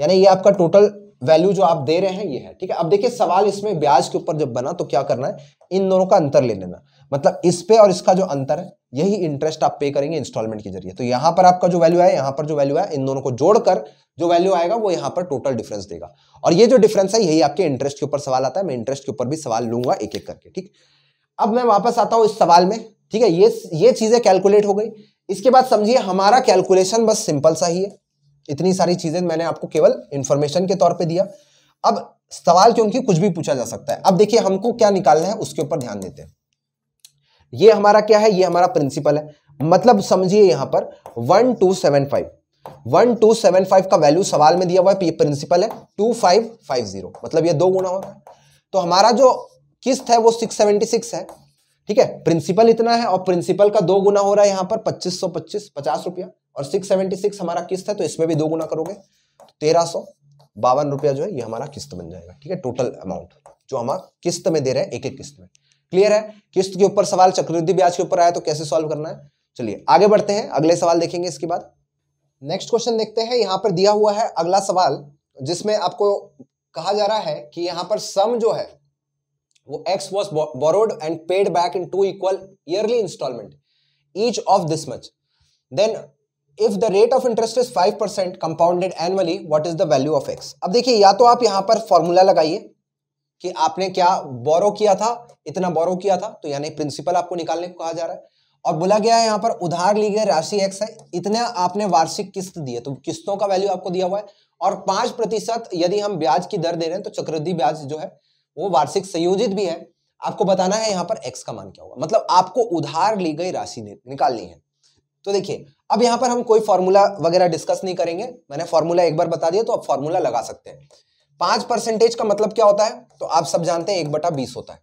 यानी ये आपका टोटल वैल्यू जो आप दे रहे हैं ये है ठीक है अब देखिए सवाल इसमें ब्याज के ऊपर जब बना तो क्या करना है इन दोनों का अंतर ले लेना मतलब इस पे और इसका जो अंतर है यही इंटरेस्ट आप पे करेंगे इंस्टॉलमेंट के जरिए तो यहां पर आपका जो वैल्यू है यहां पर जो वैल्यू है इन दोनों को जोड़कर जो वैल्यू आएगा वो यहां पर टोटल डिफरेंस देगा और ये जो डिफरेंस है यही आपके इंटरेस्ट के ऊपर सवाल आता है मैं इंटरेस्ट के ऊपर भी सवाल लूंगा एक एक करके ठीक अब मैं वापस आता हूं इस सवाल में ठीक है ये ये चीजें कैलकुलेट हो गई इसके बाद समझिए हमारा कैलकुलेशन बस सिंपल सा ही है इतनी सारी चीजें मैंने आपको केवल इंफॉर्मेशन के तौर पे दिया अब सवाल क्योंकि कुछ भी पूछा जा सकता है अब देखिए हमको क्या निकालना है उसके ऊपर ध्यान देते हैं ये हमारा क्या है ये हमारा प्रिंसिपल है मतलब समझिए यहां पर one two seven five one two seven five का वैल्यू सवाल में दिया हुआ है प्रिंसिपल तो है टू फाइव फाइव जीरो मतलब ये दो गुना हो रहा है तो हमारा जो किस्त है वो सिक्स सेवेंटी सिक्स है ठीक है प्रिंसिपल इतना है और प्रिंसिपल का दो गुना हो रहा है यहां पर पच्चीस सौ पच्चीस पचास रुपया और सिक्स सेवेंटी सिक्स हमारा किस्त है तो इसमें भी दो गुना करोगे तो तेरह सौ बावन रुपया जो है ये हमारा किस्त बन जाएगा ठीक है टोटल अमाउंट जो हम किस्त में दे रहे हैं एक एक किस्त में क्लियर है किस्त के ऊपर सवाल चक्रवृद्धि ब्याज के ऊपर आया तो कैसे सॉल्व करना है चलिए आगे बढ़ते हैं अगले सवाल देखेंगे इसके बाद नेक्स्ट क्वेश्चन देखते हैं यहाँ पर दिया हुआ है अगला सवाल जिसमें आपको कहा जा रहा है कि यहाँ पर सम जो है वो X was borrowed and paid back in two equal yearly installment each of this much then if the rate of interest is five percent compounded annually what is the value of X अब देखिए या तो आप यहाँ पर formula लगाइए कि आपने क्या बोरो किया था इतना बोरो किया था तो यानी प्रिंसिपल आपको निकालने को कहा जा रहा है और बोला गया है यहाँ पर उधार ली गई राशि एक्स है इतना आपने वार्षिक किस्त दी है तो किस्तों का वैल्यू आपको दिया हुआ है और पांच प्रतिशत यदि हम ब्याज की दर दे रहे हैं तो चक्रवृद्धि ब्याज जो है वो वार्षिक संयोजित भी है आपको बताना है यहाँ पर एक्स का मान क्या होगा मतलब आपको उधार ली गई राशि निकालनी है तो देखिए अब यहाँ पर हम कोई फॉर्मूला वगैरह डिस्कस नहीं करेंगे मैंने फॉर्मूला एक बार बता दिया तो आप फॉर्मूला लगा सकते हैं पांच परसेंटेज का मतलब क्या होता है तो आप सब जानते हैं एक बटा बीस होता है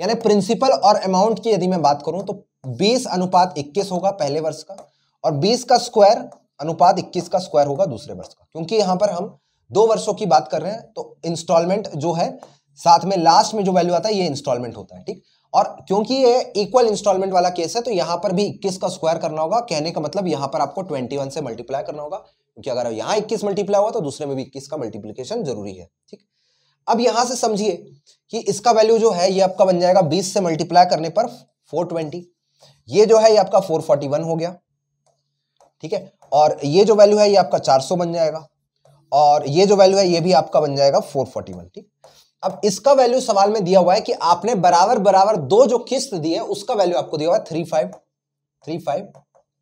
यानी प्रिंसिपल और अमाउंट की यदि मैं बात करूं तो बीस अनुपात इक्कीस होगा पहले वर्ष का और बीस का स्क्वायर अनुपात इक्कीस का स्क्वायर होगा दूसरे वर्ष का क्योंकि यहां पर हम दो वर्षों की बात कर रहे हैं तो इंस्टॉलमेंट जो है साथ में लास्ट में जो वैल्यू आता है ये इंस्टॉलमेंट होता है ठीक और क्योंकि ये इक्वल इंस्टॉलमेंट वाला केस है तो यहां पर भी 21 का स्क्वायर करना होगा कहने का मतलब यहां पर आपको 21 से मल्टीप्लाई करना होगा क्योंकि अगर यहाँ इक्कीस मल्टीप्लाई हुआ तो दूसरे में भी इक्कीस का मल्टीप्लीकेशन जरूरी है ठीक अब यहां से समझिए कि इसका वैल्यू जो है ये आपका बन जाएगा बीस से मल्टीप्लाई करने पर फोर ट्वेंटी ये जो है ये आपका फोर फोर्टी वन हो गया ठीक है और ये जो वैल्यू है ये आपका चार सौ बन जाएगा और ये जो वैल्यू है ये भी आपका बन जाएगा फोर फोर्टी वन ठीक अब इसका वैल्यू सवाल में दिया हुआ है कि आपने बराबर बराबर दो जो किस्त दी है उसका वैल्यू आपको दिया हुआ है three five three five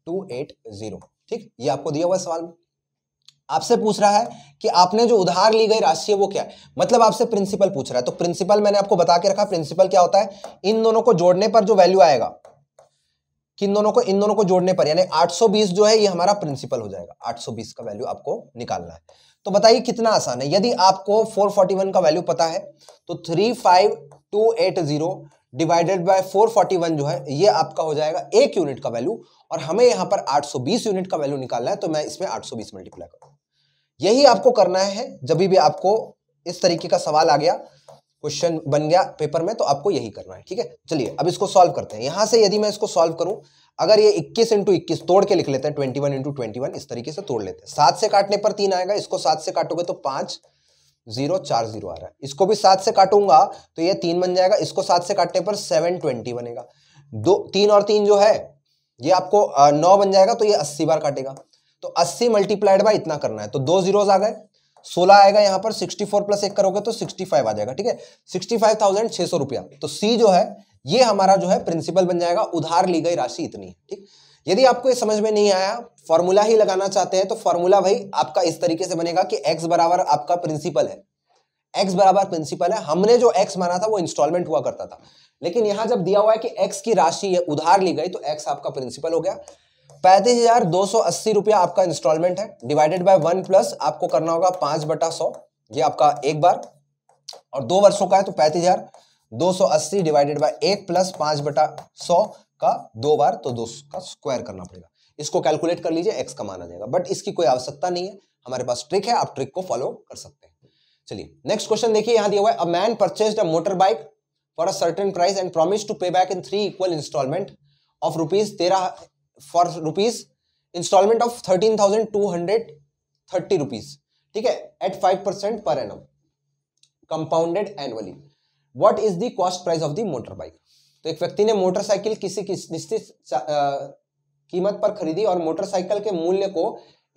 two eight zero ठीक ये आपको दिया हुआ है सवाल में आपसे पूछ रहा है कि आपने जो उधार ली गई राशि है वो क्या है मतलब आपसे प्रिंसिपल पूछ रहा है तो प्रिंसिपल मैंने आपको बता के रखा प्रिंसिपल क्या होता है इन दोनों को जोड़ने पर जो वैल्यू आएगा किन दोनों को इन दोनों को जोड़ने पर यानी 820 जो है ये हमारा प्रिंसिपल हो जाएगा 820 का वैल्यू आपको निकालना है तो बताइए कितना आसान है यदि आपको 441 का वैल्यू पता है तो 35280 डिवाइडेड बाय 441 जो है ये आपका हो जाएगा एक यूनिट का वैल्यू और हमें यहां पर 820 यूनिट का वैल्यू निकालना है तो मैं इसमें आठ मल्टीप्लाई करूँ यही आपको करना है जब भी आपको इस तरीके का सवाल आ गया क्वेश्चन बन गया पेपर में तो आपको यही करना है ठीक है चलिए अब इसको सॉल्व करते हैं यहां से यदि मैं इसको सॉल्व करूं अगर ये 21 इंटू इक्कीस तोड़ के लिख लेते हैं 21 वन इंटू ट्वेंटी इस तरीके से तोड़ लेते हैं सात से काटने पर तीन आएगा इसको सात से काटोगे तो पांच जीरो चार जीरो आ रहा है इसको भी सात से काटूंगा तो ये तीन बन जाएगा इसको सात से काटने पर सेवन ट्वेंटी बनेगा दो तीन और तीन जो है ये आपको नौ बन जाएगा तो ये अस्सी बार काटेगा तो 80 मल्टीप्लाइड बाय इतना करना है तो दो जीरोज आ गए 16 आएगा यहां पर 64 प्लस एक करोगे तो 65 आ जाएगा ठीक है 65,600 रुपया तो सी जो है ये हमारा जो है प्रिंसिपल बन जाएगा उधार ली गई राशि इतनी ठीक यदि आपको ये समझ में नहीं आया फॉर्मूला ही लगाना चाहते हैं तो फॉर्मूला भाई आपका इस तरीके से बनेगा कि एक्स बराबर आपका प्रिंसिपल है एक्स बराबर प्रिंसिपल है हमने जो एक्स माना था वो इंस्टॉलमेंट हुआ करता था लेकिन यहां जब दिया हुआ है कि एक्स की राशि उधार ली गई तो एक्स आपका प्रिंसिपल हो गया पैंतीस हजार दो सौ अस्सी रुपया आपका इंस्टॉलमेंट है डिवाइडेड बाय वन प्लस आपको करना होगा पांच बटा सौ ये आपका एक बार और दो वर्षों का है तो पैंतीस हजार दो सौ अस्सी डिवाइडेड बाय एक प्लस पांच बटा सौ का दो बार तो दो का स्क्वायर करना पड़ेगा इसको कैलकुलेट कर लीजिए एक्स का माना जाएगा बट इसकी कोई आवश्यकता नहीं है हमारे पास ट्रिक है आप ट्रिक को फॉलो कर सकते हैं चलिए नेक्स्ट क्वेश्चन देखिए यहां दिया हुआ है a man purchase a motor bike for a certain price and promise to pay back in three equal installment of rupees तेरह for rupees installment of thirteen thousand two hundred thirty rupees ठीक है at five percent per annum compounded annually what is the price of the motor bike तो एक व्यक्ति ने motorcycle किसी किस निश्चित कीमत पर खरीदी और मोटरसाइकिल के मूल्य को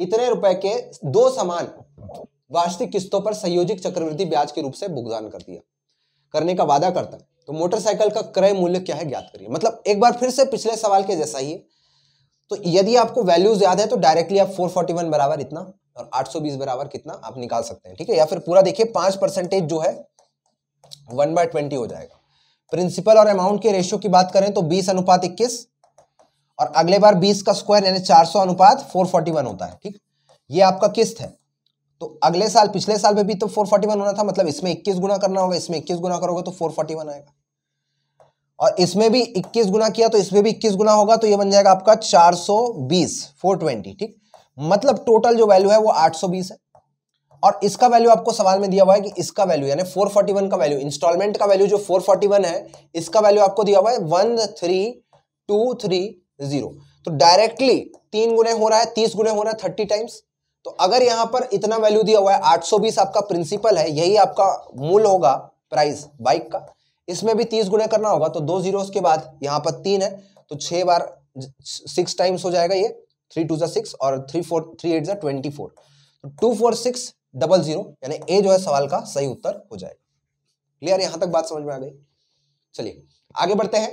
इतने रुपए के दो समान वार्षिक किस्तों पर संयोजित चक्रवृद्धि ब्याज के रूप से भुगतान कर दिया करने का वादा करता तो मोटरसाइकिल का क्रय मूल्य क्या है ज्ञात करिए मतलब एक बार फिर से पिछले सवाल के जैसा ही है तो यदि आपको वैल्यूज याद है तो डायरेक्टली आप 441 बराबर इतना और 820 बराबर कितना आप निकाल सकते हैं ठीक है या फिर पूरा देखिए पांच परसेंटेज जो है वन बाय ट्वेंटी हो जाएगा प्रिंसिपल और अमाउंट के रेशियो की बात करें तो बीस अनुपात इक्कीस और अगले बार बीस का स्क्वायर यानी चार सौ अनुपात फोर फोर्टी वन होता है ठीक ये आपका किस्त है तो अगले साल पिछले साल में भी तो फोर फोर्टी वन होना था मतलब इसमें इक्कीस गुना करना होगा इसमें इक्कीस गुना करोगे तो फोर फोर्टी वन आएगा और इसमें भी 21 गुना किया तो इसमें भी 21 गुना होगा तो ये बन जाएगा आपका 420 420 ठीक मतलब टोटल जो वैल्यू है वो 820 है और इसका वैल्यू आपको सवाल में दिया हुआ है कि इसका वैल्यू यानी 441 का वैल्यू इंस्टॉलमेंट का वैल्यू जो 441 है इसका वैल्यू आपको दिया हुआ है one three two three zero तो डायरेक्टली तीन गुने हो रहा है तीस गुने हो रहा है थर्टी टाइम्स तो अगर यहां पर इतना वैल्यू दिया हुआ है बीस आपका प्रिंसिपल है यही आपका मूल होगा प्राइस बाइक का इसमें भी तीस गुना करना होगा तो दो जीरो के बाद यहाँ पर तीन है तो छह बार सिक्स टाइम्स हो जाएगा ये थ्री टू जै सिक्स और थ्री फोर थ्री एट जै ट्वेंटी फोर तो two four six double zero यानी ए जो है सवाल का सही उत्तर हो जाएगा क्लियर यहां तक बात समझ में आ गई चलिए आगे बढ़ते हैं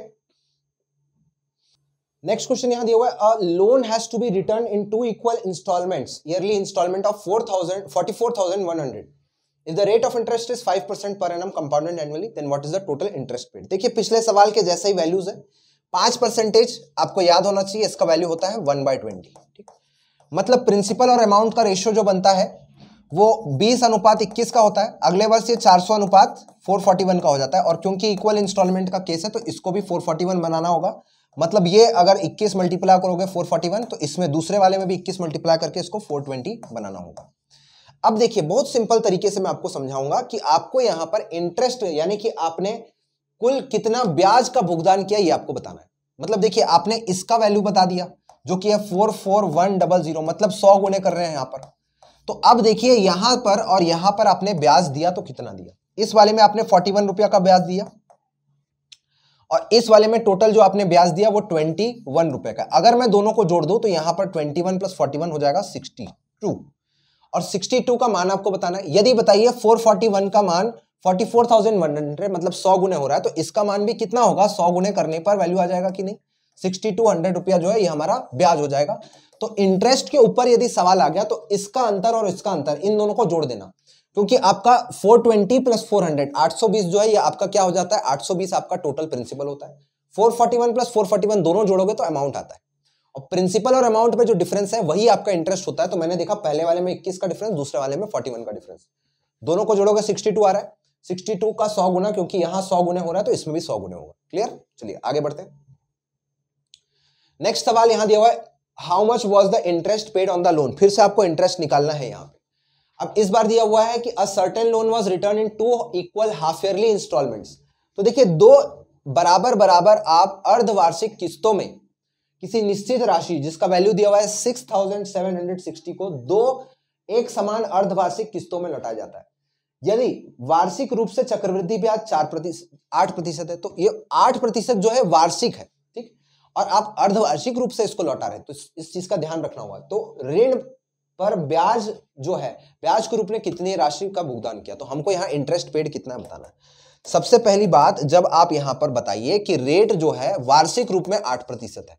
नेक्स्ट क्वेश्चन यहां दिया हुआ है loan has to be return in two equal installments yearly installment of four thousand forty four thousand one hundred if the rate of interest is 5% per annum compounded annually then what is the total interest paid देखिए पिछले सवाल के जैसा ही values है पांच percentage आपको याद होना चाहिए इसका वैल्यू होता है वन बाई ट्वेंटी मतलब प्रिंसिपल और अमाउंट का रेशियो जो बनता है वो 20 अनुपात 21 का होता है अगले वर्ष ये 400 अनुपात 441 का हो जाता है और क्योंकि इक्वल इंस्टॉलमेंट का केस है तो इसको भी 441 बनाना होगा मतलब ये अगर 21 मल्टीप्लाई करोगे 441 तो इसमें दूसरे वाले में भी 21 मल्टीप्लाई करके इसको 420 बनाना होगा अब देखिए बहुत सिंपल तरीके से मैं आपको समझाऊंगा कि आपको यहां पर इंटरेस्ट यानी कि आपने कुल कितना ब्याज का भुगतान किया ये आपको बताना है मतलब देखिए आपने इसका वैल्यू बता दिया जो कि है four four one double zero मतलब सौ गुने कर रहे हैं यहां पर तो अब देखिए यहां पर और यहां पर आपने ब्याज दिया तो कितना दिया इस वाले में आपने फोर्टी वन रुपया का ब्याज दिया और इस वाले में टोटल जो आपने ब्याज दिया वो ट्वेंटी वन रुपए का अगर मैं दोनों को जोड़ दू तो यहां पर twenty one plus forty one हो जाएगा सिक्सटी टू और 62 का मान आपको बताना है यदि बताइए 441 का मान 44,100 मतलब 100 गुने हो रहा है तो इसका मान भी कितना होगा 100 गुने करने पर वैल्यू आ जाएगा कि नहीं सिक्सटी टू हंड्रेड रुपया जो है ये हमारा ब्याज हो जाएगा तो इंटरेस्ट के ऊपर यदि सवाल आ गया तो इसका अंतर और इसका अंतर इन दोनों को जोड़ देना क्योंकि आपका 420 प्लस 400 820 जो है ये आपका क्या हो जाता है 820 आपका टोटल प्रिंसिपल होता है 441 प्लस 441 दोनों जोड़ोगे तो अमाउंट आता है और प्रिंसिपल और अमाउंट में जो डिफरेंस है वही आपका इंटरेस्ट होता है तो मैंने देखा पहले वाले में इक्कीस का डिफरेंस दूसरे वाले में फोर्टी का डिफरेंस दोनों को जोड़ोगे सिक्सटी आ रहा है सिक्सटी का सौ गुना क्योंकि यहाँ सौ गुना हो रहा है तो इसमें भी सौ गुना होगा क्लियर चलिए आगे बढ़ते हैं नेक्स्ट सवाल यहाँ दिया हुआ है how much was the interest paid on the loan फिर से आपको इंटरेस्ट निकालना है यहाँ पे अब इस बार दिया हुआ है कि a certain loan was return in two equal half yearly installment तो देखिए दो बराबर बराबर आप अर्धवार्षिक किस्तों में किसी निश्चित राशि जिसका वैल्यू दिया हुआ है six thousand seven hundred sixty को दो एक समान अर्धवार्षिक किस्तों में लौटाया जाता है यदि वार्षिक रूप से चक्रवृद्धि ब्याज चार प्रतिशत आठ प्रतिशत है तो ये आठ प्रतिशत जो है वार्षिक है ठीक और आप अर्धवार्षिक रूप से इसको लौटा रहे तो इस चीज का ध्यान रखना होगा तो ऋण पर ब्याज जो है ब्याज के रूप में कितनी राशि का भुगतान किया तो हमको यहाँ इंटरेस्ट पेड कितना बताना है सबसे पहली बात जब आप यहाँ पर बताइए कि रेट जो है वार्षिक रूप में आठ प्रतिशत है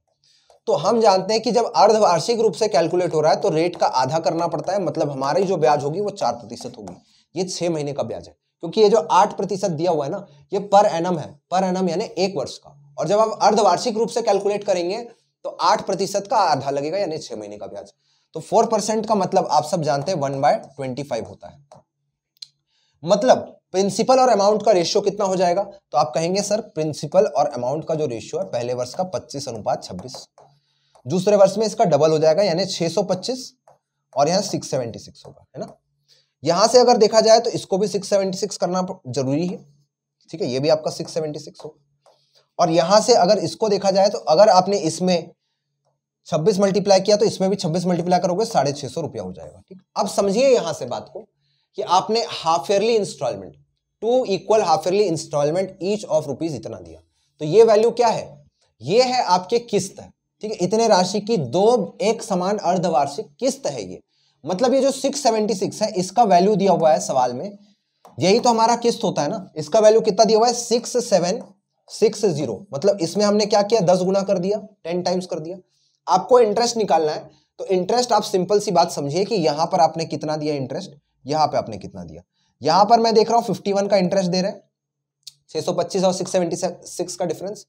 तो हम जानते हैं कि जब अर्धवार्षिक रूप से कैलकुलेट हो रहा है तो रेट का आधा करना पड़ता है मतलब हमारी जो ब्याज होगी वो चार प्रतिशत होगी ये छह महीने का ब्याज है क्योंकि ये जो आठ प्रतिशत दिया हुआ है ना ये पर एनम है पर एनम यानी एक वर्ष का और जब आप अर्धवार्षिक रूप से कैलकुलेट करेंगे तो आठ प्रतिशत का आधा लगेगा यानी छह महीने का ब्याज तो फोर परसेंट का मतलब आप सब जानते हैं वन बाय ट्वेंटी फाइव होता है मतलब प्रिंसिपल और अमाउंट का रेशियो कितना हो जाएगा तो आप कहेंगे सर प्रिंसिपल और अमाउंट का जो रेशियो है पहले वर्ष का पच्चीस अनुपात छब्बीस दूसरे वर्ष में इसका डबल हो जाएगा यानी 625 और यहाँ 676 होगा है ना यहां से अगर देखा जाए तो इसको भी 676 करना जरूरी है ठीक है ये भी आपका 676 होगा और यहां से अगर इसको देखा जाए तो अगर आपने इसमें 26 मल्टीप्लाई किया तो इसमें भी 26 मल्टीप्लाई करोगे साढ़े छह सौ रुपया हो जाएगा ठीक अब समझिए यहां से बात को कि आपने half yearly installment two equal half yearly installment each of rupees इतना दिया तो ये वैल्यू क्या है ये है आपके किस्त है ठीक है इतने राशि की दो एक समान अर्धवार्षिक किस्त है ये मतलब ये जो 676 है इसका वैल्यू दिया हुआ है सवाल में यही तो हमारा किस्त होता है ना इसका वैल्यू कितना दिया हुआ है सिक्स सेवन सिक्स जीरो मतलब इसमें हमने क्या किया दस गुना कर दिया टेन टाइम्स कर दिया आपको इंटरेस्ट निकालना है तो इंटरेस्ट आप सिंपल सी बात समझिए कि यहां पर आपने कितना दिया इंटरेस्ट यहाँ पे आपने कितना दिया यहां पर मैं देख रहा हूँ फिफ्टी वन का इंटरेस्ट दे रहे हैं 625 और 676 का डिफरेंस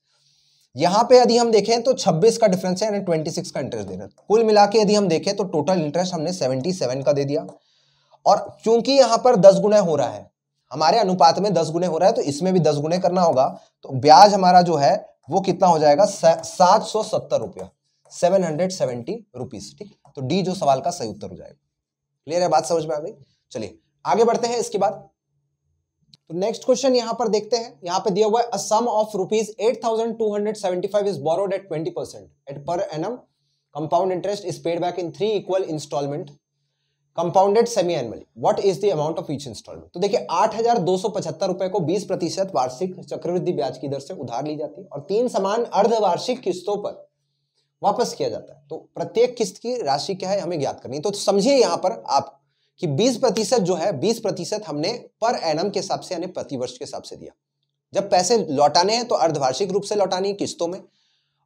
यहाँ पे यदि हम देखें तो 26 का डिफरेंस है यानी 26 का इंटरेस्ट दे रहा है कुल मिला यदि हम देखें तो टोटल इंटरेस्ट हमने 77 का दे दिया और चूंकि यहाँ पर 10 गुना हो रहा है हमारे अनुपात में 10 गुने हो रहा है तो इसमें भी 10 गुने करना होगा तो ब्याज हमारा जो है वो कितना हो जाएगा सात सौ सत्तर रुपया सेवन हंड्रेड सेवेंटी रुपीज ठीक तो डी जो सवाल का सही उत्तर हो जाएगा क्लियर है बात समझ में आ गई चलिए आगे बढ़ते हैं इसके बाद तो नेक्स्ट क्वेश्चन यहां पर देखते हैं यहां पे दिया हुआ है sum of rupees eight thousand two hundred seventy five is borrowed at twenty percent at per annum compound interest is paid back in three equal installment compounded semi annually what is the amount of each installment तो देखिए आठ रुपए को बीस प्रतिशत वार्षिक चक्रवृद्धि ब्याज की दर से उधार ली जाती है और तीन समान अर्धवार्षिक किस्तों पर वापस किया जाता है तो प्रत्येक किस्त की राशि क्या है हमें ज्ञात करनी तो समझिए यहां पर आप कि 20 प्रतिशत जो है 20 प्रतिशत हमने पर एनम के हिसाब से यानी प्रतिवर्ष के हिसाब से दिया जब पैसे लौटाने हैं तो अर्धवार्षिक रूप से लौटानी है किस्तों में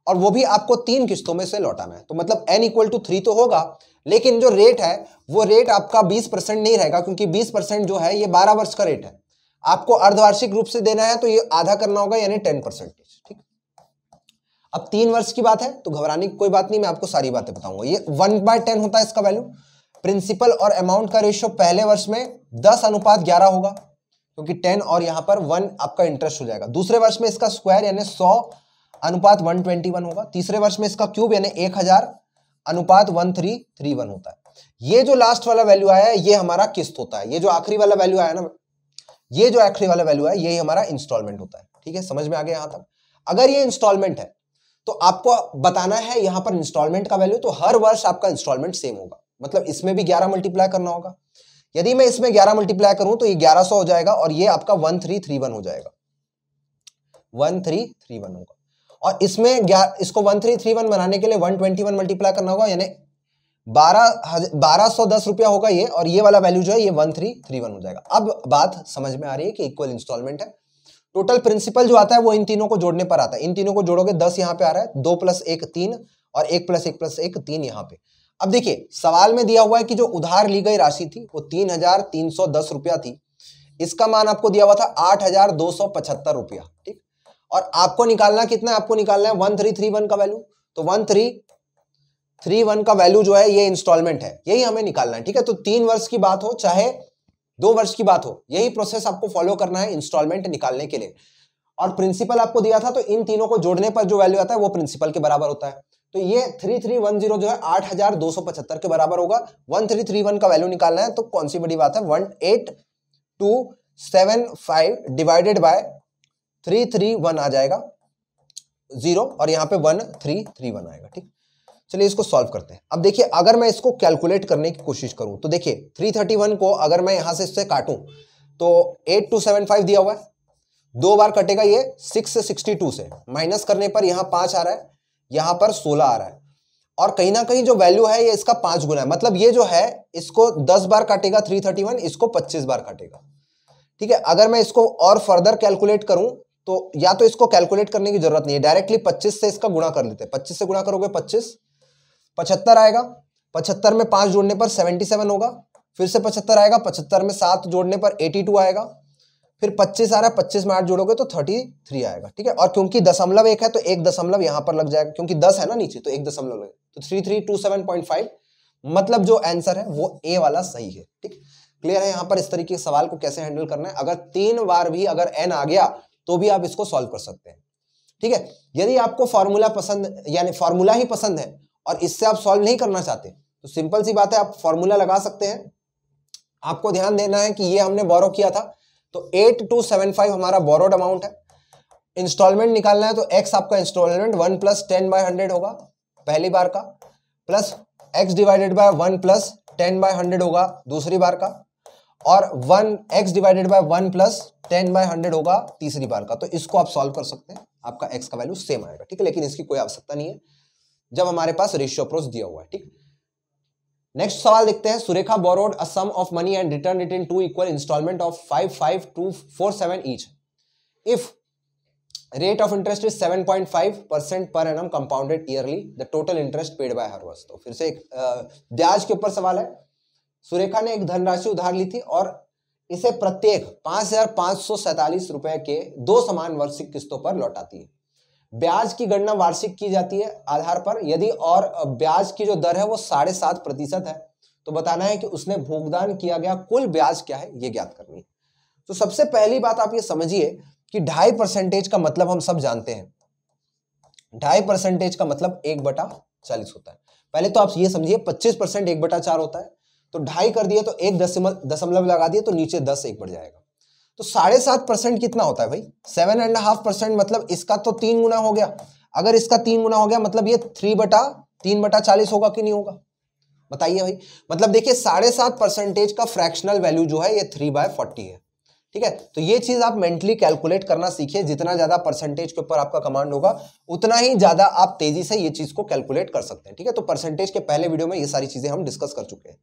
और वो भी आपको तीन किस्तों में से लौटाना है तो मतलब एन इक्वल टू थ्री तो होगा लेकिन जो रेट है वो रेट आपका बीस परसेंट नहीं रहेगा क्योंकि बीस परसेंट जो है ये बारह वर्ष का रेट है आपको अर्धवार्षिक रूप से देना है तो ये आधा करना होगा यानी टेन परसेंटेज ठीक अब तीन वर्ष की बात है तो घबराने की कोई बात नहीं मैं आपको सारी बातें बताऊंगा ये वन बाय टेन होता है इसका वैल्यू प्रिंसिपल और अमाउंट का रेशियो पहले वर्ष में दस अनुपात ग्यारह होगा क्योंकि टेन और यहां पर वन आपका इंटरेस्ट हो जाएगा दूसरे वर्ष में इसका स्क्वायर यानी सौ अनुपात वन ट्वेंटी वन होगा तीसरे वर्ष में इसका क्यूब यानी एक हजार अनुपात वन थ्री थ्री वन होता है ये जो लास्ट वाला वैल्यू आया है ये हमारा किस्त होता है ये जो आखिरी वाला वैल्यू आया ना ये जो आखिरी वाला वैल्यू है यही हमारा इंस्टॉलमेंट होता है ठीक है समझ में आ गया यहां तक अगर ये इंस्टॉलमेंट है तो आपको बताना है यहां पर इंस्टॉलमेंट का वैल्यू तो हर वर्ष आपका इंस्टॉलमेंट सेम होगा मतलब इसमें भी ग्यारह मल्टीप्लाई करना होगा यदि मैं इसमें ग्यारह मल्टीप्लाई करूं तो ये ग्यारह सौ हो जाएगा और ये आपका वन थ्री थ्री वन हो जाएगा वन थ्री थ्री वन होगा और इसमें इसको वन थ्री थ्री वन बनाने के लिए वन ट्वेंटी वन मल्टीप्लाई करना होगा यानी बारह बारह सौ दस रुपया होगा ये और ये वाला वैल्यू जो है ये वन थ्री थ्री वन हो जाएगा अब बात समझ में आ रही है कि इक्वल इंस्टॉलमेंट है टोटल प्रिंसिपल जो आता है वो इन तीनों को जोड़ने पर आता है इन तीनों को जोड़ोगे दस यहाँ पे आ रहा है दो प्लस एक तीन और एक प्लस एक प्लस एक तीन यहाँ पे अब देखिए सवाल में दिया हुआ है कि जो उधार ली गई राशि थी वो तीन हजार तीन सौ दस रुपया थी इसका मान आपको दिया हुआ था आठ हजार दो सौ पचहत्तर रुपया ठीक और आपको निकालना कितना है आपको निकालना है वन थ्री थ्री वन का वैल्यू तो वन थ्री थ्री वन का वैल्यू जो है ये इंस्टॉलमेंट है यही हमें निकालना है ठीक है तो तीन वर्ष की बात हो चाहे दो वर्ष की बात हो यही प्रोसेस आपको फॉलो करना है इंस्टॉलमेंट निकालने के लिए और प्रिंसिपल आपको दिया था तो इन तीनों को जोड़ने पर जो वैल्यू आता है वो प्रिंसिपल के बराबर होता है तो ये थ्री थ्री वन जीरो जो है आठ हजार दो सौ पचहत्तर के बराबर होगा वन थ्री थ्री वन का वैल्यू निकालना है तो कौन सी बड़ी बात है one eight two seven five divided by three three one आ जाएगा जीरो और यहां पे वन थ्री थ्री वन आएगा ठीक चलिए इसको सॉल्व करते हैं अब देखिए अगर मैं इसको कैलकुलेट करने की कोशिश करूं तो देखिए थ्री थर्टी वन को अगर मैं यहां से इससे काटूं तो एट टू सेवन फाइव दिया हुआ है दो बार कटेगा ये सिक्स सिक्सटी टू से माइनस करने पर यहां पांच आ रहा है यहां पर सोलह आ रहा है और कहीं ना कहीं जो वैल्यू है ये इसका पांच गुना है मतलब ये जो है इसको दस बार काटेगा थ्री थर्टी वन इसको पच्चीस बार काटेगा ठीक है अगर मैं इसको और फर्दर कैलकुलेट करूं तो या तो इसको कैलकुलेट करने की जरूरत नहीं है डायरेक्टली पच्चीस से इसका गुणा कर लेते हैं पच्चीस से गुणा करोगे पच्चीस पचहत्तर आएगा पचहत्तर में पांच जोड़ने पर सेवेंटी सेवन होगा फिर से पचहत्तर आएगा पचहत्तर में सात जोड़ने पर एटी टू आएगा फिर 25 आ रहा है 25 में आठ जोड़ोगे तो 33 आएगा ठीक है और क्योंकि दशमलव एक है तो एक दशमलव यहाँ पर लग जाएगा क्योंकि 10 है ना नीचे तो एक दशमलव लग तो three three two seven point five मतलब जो आंसर है वो ए वाला सही है ठीक क्लियर है यहां पर इस तरीके के सवाल को कैसे हैंडल करना है अगर तीन बार भी अगर एन आ गया तो भी आप इसको सॉल्व कर सकते हैं ठीक है यदि आपको फॉर्मूला पसंद यानी फॉर्मूला ही पसंद है और इससे आप सॉल्व नहीं करना चाहते तो सिंपल सी बात है आप फॉर्मूला लगा सकते हैं आपको ध्यान देना है कि ये हमने बोरो किया था तो एट टू सेवन फाइव हमारा बोरोड अमाउंट है इंस्टॉलमेंट निकालना है तो एक्स आपका installment one plus ten by hundred होगा पहली बार का plus X divided by one plus ten by hundred होगा दूसरी बार का और one X divided by one plus ten by hundred होगा तीसरी बार का तो इसको आप सॉल्व कर सकते हैं आपका एक्स का वैल्यू सेम आएगा ठीक है लेकिन इसकी कोई आवश्यकता नहीं है जब हमारे पास रेशियो अप्रोच दिया हुआ है ठीक है नेक्स्ट सवाल देखते हैं Surekha borrowed a sum of money and return it in two equal installment of five five two four seven each if rate of interest is seven point five percent per annum compounded yearly the total interest paid by her वर्ष तो फिर से एक ब्याज के ऊपर सवाल है सुरेखा ने एक धनराशि उधार ली थी और इसे प्रत्येक पांच हजार पांच सौ सैतालीस रुपए के दो समान वर्षिक किस्तों पर लौटाती है ब्याज की गणना वार्षिक की जाती है आधार पर यदि और ब्याज की जो दर है वो साढ़े सात प्रतिशत है तो बताना है कि उसने भुगतान किया गया कुल ब्याज क्या है ये ज्ञात करनी है तो सबसे पहली बात आप ये समझिए कि ढाई परसेंटेज का मतलब हम सब जानते हैं ढाई परसेंटेज का मतलब एक बटा चालीस होता है पहले तो आप ये समझिए पच्चीस परसेंट एक बटा चार होता है तो ढाई कर दिए तो एक दशमलव दशमलव लगा दिए तो नीचे दस एक बढ़ जाएगा तो साढ़े सात परसेंट कितना होता है भाई सेवन एंड हाफ परसेंट मतलब इसका तो तीन गुना हो गया अगर इसका तीन गुना हो गया मतलब ये थ्री बटा तीन बटा चालीस होगा कि नहीं होगा बताइए भाई मतलब देखिए साढ़े सात परसेंटेज का फ्रैक्शनल वैल्यू जो है ये थ्री बाय फोर्टी है ठीक है तो ये चीज आप मेंटली कैलकुलेट करना सीखिए जितना ज्यादा परसेंटेज के ऊपर आपका कमांड होगा उतना ही ज्यादा आप तेजी से ये चीज को कैलकुलेट कर सकते हैं ठीक है तो परसेंटेज के पहले वीडियो में ये सारी चीजें हम डिस्कस कर चुके हैं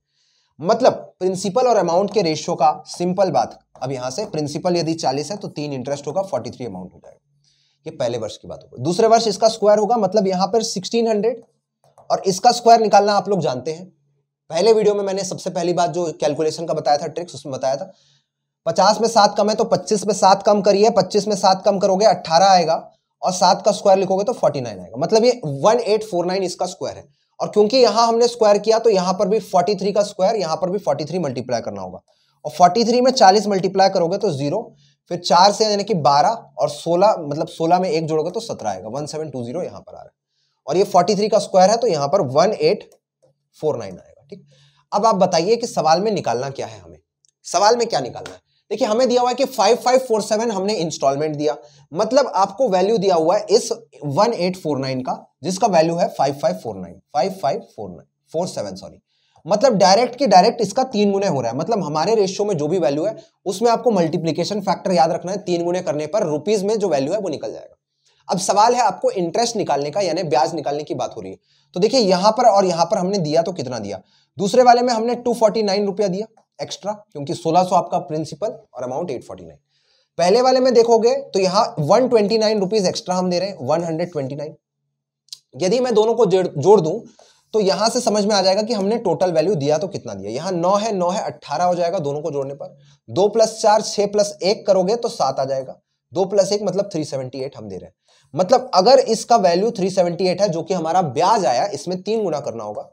मतलब प्रिंसिपल और अमाउंट के रेशियो का सिंपल बात अब यहाँ से प्रिंसिपल यदि चालीस है तो तीन इंटरेस्ट होगा फोर्टी थ्री अमाउंट हो जाएगा ये पहले वर्ष की बात होगी दूसरे वर्ष इसका स्क्वायर होगा मतलब यहाँ पर सिक्सटीन हंड्रेड और इसका स्क्वायर निकालना आप लोग जानते हैं पहले वीडियो में मैंने सबसे पहली बात जो कैलकुलेशन का बताया था ट्रिक्स उसमें बताया था पचास में सात कम है तो पच्चीस में सात कम करिए पच्चीस में सात कम करोगे अट्ठारह आएगा और सात का स्क्वायर लिखोगे तो फोर्टी नाइन आएगा मतलब ये वन एट फोर नाइन इसका स्क्वायर है और क्योंकि यहां हमने स्क्वायर किया तो यहां पर भी फोर्टी थ्री का स्क्वायर यहां पर भी फोर्टी थ्री मल्टीप्लाई करना होगा और 43 में 40 मल्टीप्लाई करोगे तो जीरो फिर चार से यानी कि 12 और 16 मतलब 16 में एक जोड़ोगे तो 17 आएगा 1720 यहाँ पर आ रहा है और ये 43 का स्क्वायर है तो यहाँ पर 1849 आएगा ठीक अब आप बताइए कि सवाल में निकालना क्या है हमें सवाल में क्या निकालना है देखिए हमें दिया हुआ है कि 5547 हमने इंस्टॉलमेंट दिया मतलब आपको वैल्यू दिया हुआ है इस 1849 का जिसका वैल्यू है 5549 5549 47 सॉरी मतलब डायरेक्ट की डायरेक्ट इसका तीन गुने हो रहा है मतलब हमारे रेशियो में जो भी वैल्यू है उसमें आपको मल्टीप्लीकेशन फैक्टर याद रखना है तीन गुने करने पर रुपीज में जो वैल्यू है वो निकल जाएगा अब सवाल है आपको इंटरेस्ट निकालने का यानी ब्याज निकालने की बात हो रही है तो देखिए यहां पर और यहां पर हमने दिया तो कितना दिया दूसरे वाले में हमने टू रुपया दिया एक्स्ट्रा क्योंकि 1600 आपका प्रिंसिपल और अमाउंट 849 पहले वाले में देखोगे तो यहां वन ट्वेंटी एक्स्ट्रा हम दे रहे हैं 129 यदि मैं दोनों को जोड़ दूं तो यहां से समझ में आ जाएगा कि हमने टोटल वैल्यू दिया तो कितना दिया यहां नौ है नौ है अट्ठारह हो जाएगा दोनों को जोड़ने पर दो प्लस चार छह प्लस एक करोगे तो सात आ जाएगा दो प्लस एक मतलब थ्री सेवेंटी एट हम दे रहे हैं मतलब अगर इसका वैल्यू थ्री सेवेंटी एट है जो कि हमारा ब्याज आया इसमें तीन गुना करना होगा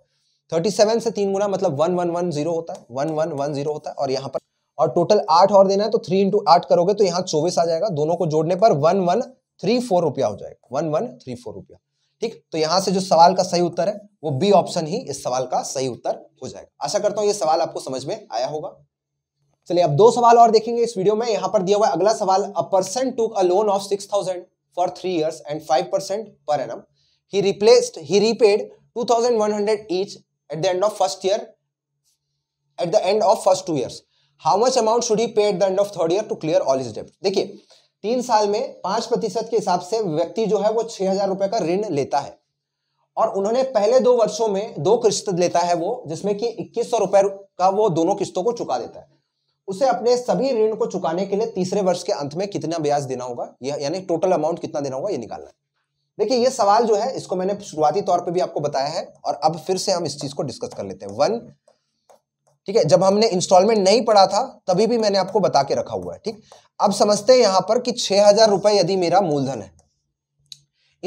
थर्टी सेवन से तीन गुना मतलब वन वन वन जीरो होता है वन वन वन जीरो होता है और यहाँ पर और टोटल आठ और देना है तो थ्री इंटू आठ करोगे तो यहाँ चौबीस आ जाएगा दोनों को जोड़ने पर वन वन थ्री फोर रुपया हो जाएगा वन वन थ्री फोर रुपया ठीक तो यहां से जो सवाल का सही उत्तर है वो बी ऑप्शन ही इस सवाल का सही उत्तर हो जाएगा आशा करता हूं ये सवाल आपको समझ में आया होगा चलिए अब दो सवाल और देखेंगे इस वीडियो में यहां पर दिया हुआ अगला सवाल a person took a loan of six thousand for three years and five percent per annum he replaced he repaid two thousand one hundred each at the end of first year at the end of first two years how much amount should he pay at the end of third year to clear all is डेप्ट देखिए तीन साल में पांच प्रतिशत के हिसाब से व्यक्ति जो है वो छह हजार रुपए का ऋण लेता है और उन्होंने पहले दो वर्षों में दो किस्त लेता है वो जिसमें कि इक्कीस सौ रुपए का वो दोनों किस्तों को चुका देता है उसे अपने सभी ऋण को चुकाने के लिए तीसरे वर्ष के अंत में कितना ब्याज देना होगा यानी टोटल अमाउंट कितना देना होगा ये निकालना है देखिए ये सवाल जो है इसको मैंने शुरुआती तौर पर भी आपको बताया है और अब फिर से हम इस चीज को डिस्कस कर लेते हैं वन ठीक है जब हमने इंस्टॉलमेंट नहीं पढ़ा था तभी भी मैंने आपको बता के रखा हुआ है ठीक अब समझते हैं यहां पर कि छह हजार रुपए यदि मेरा मूलधन है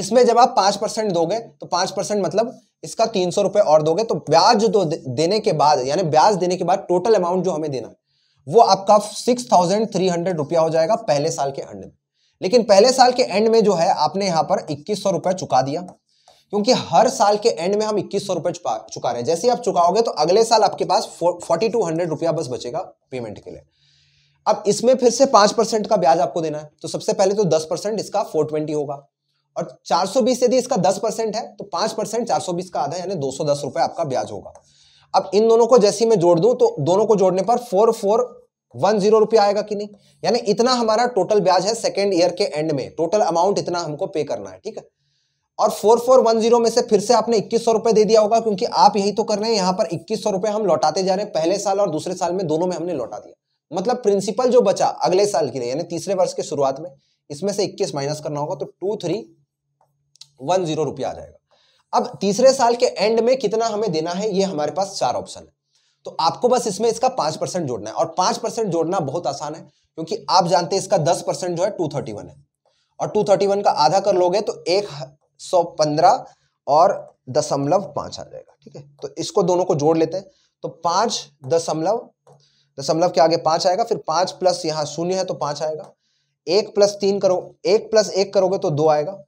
इसमें जब आप पांच परसेंट दोगे तो पांच परसेंट मतलब इसका तीन सौ रुपए और दोगे तो ब्याज दो देने के बाद यानी ब्याज देने के बाद टोटल अमाउंट जो हमें देना वो आपका सिक्स थाउजेंड थ्री हंड्रेड रुपया हो जाएगा पहले साल के एंड में लेकिन पहले साल के एंड में जो है आपने यहां पर इक्कीस सौ रुपया चुका दिया क्योंकि हर साल के एंड में हम इक्कीस सौ रुपए चुका रहे हैं जैसे आप चुकाओगे तो अगले साल आपके पास फोर्टी टू हंड्रेड रुपया बस बचेगा पेमेंट के लिए अब इसमें फिर से पांच परसेंट का ब्याज आपको देना है तो सबसे पहले तो दस परसेंट इसका फोर ट्वेंटी होगा और बीस यदि इसका दस परसेंट है तो पांच परसेंट चार सौ बीस का आधा यानी दो सौ दस रुपए आपका ब्याज होगा अब इन दोनों को जैसे मैं जोड़ दूं तो दोनों को जोड़ने पर फोर फोर वन जीरो रुपया आएगा कि नहीं यानी इतना हमारा टोटल ब्याज है सेकेंड ईयर के एंड में टोटल अमाउंट इतना हमको पे करना है ठीक है और फोर फोर वन जीरो में से फिर से आपने इक्कीस सौ रुपये दे दिया होगा क्योंकि आप यही तो कर रहे हैं यहाँ पर इक्कीस सौ रुपये हम लौटाते जा रहे हैं पहले साल और दूसरे साल में दोनों में हमने लौटा दिया मतलब प्रिंसिपल जो बचा अगले साल के लिए यानी तीसरे वर्ष के शुरुआत में इसमें से इक्कीस माइनस करना होगा तो टू थ्री वन जीरो रुपया आ जाएगा अब तीसरे साल के एंड में कितना हमें देना है ये हमारे पास चार ऑप्शन है तो आपको बस इसमें इसका पांच परसेंट जोड़ना है और पांच परसेंट जोड़ना बहुत आसान है क्योंकि आप जानते हैं इसका दस परसेंट जो है टू थर्टी वन है और टू थर्टी वन का आधा कर लोगे तो एक सौ पंद्रह और दशमलव पांच आ जाएगा ठीक है तो इसको दोनों को जोड़ लेते हैं तो पांच दशमलव दशमलव के आगे पांच आएगा फिर पांच प्लस यहां शून्य है तो पांच आएगा एक प्लस तीन करो एक प्लस एक करोगे तो दो आएगा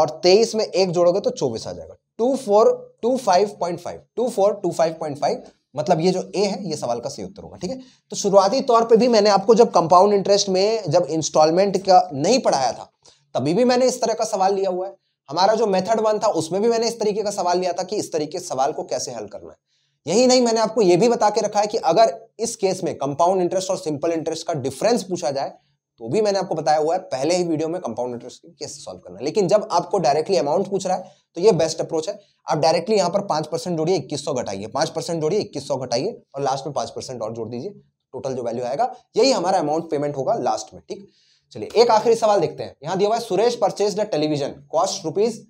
और तेईस में एक जोड़ोगे तो चौबीस आ जाएगा two four two five point five two four two five point five मतलब ये जो ए है ये सवाल का सही उत्तर होगा ठीक है तो शुरुआती तौर पे भी मैंने आपको जब कंपाउंड इंटरेस्ट में जब इंस्टॉलमेंट का नहीं पढ़ाया था तभी भी मैंने इस तरह का सवाल लिया हुआ है हमारा जो मेथड वन था उसमें भी मैंने इस तरीके का सवाल लिया था कि इस तरीके सवाल को कैसे हल करना है यही नहीं मैंने आपको यह भी बता के रखा है कि अगर इस केस में कंपाउंड इंटरेस्ट और सिंपल इंटरेस्ट का डिफरेंस पूछा जाए तो भी मैंने आपको बताया हुआ है पहले ही वीडियो में कंपाउंड इंटरेस्ट कैसे सॉल्व करना है लेकिन जब आपको डायरेक्टली अमाउंट पूछ रहा है तो ये बेस्ट अप्रोच है आप डायरेक्टली यहां पर पांच परसेंट जोड़िए इक्कीस सौ घटाइए पांच परसेंट जोड़िए इक्कीस सौ घटाइए और लास्ट में पांच परसेंट और जोड़ दीजिए टोटल जो वैल्यू आएगा यही हमारा अमाउंट पेमेंट होगा लास्ट में ठीक चलिए एक आखिरी सवाल देखते हैं यहां दिया हुआ है Suresh purchase the television cost rupees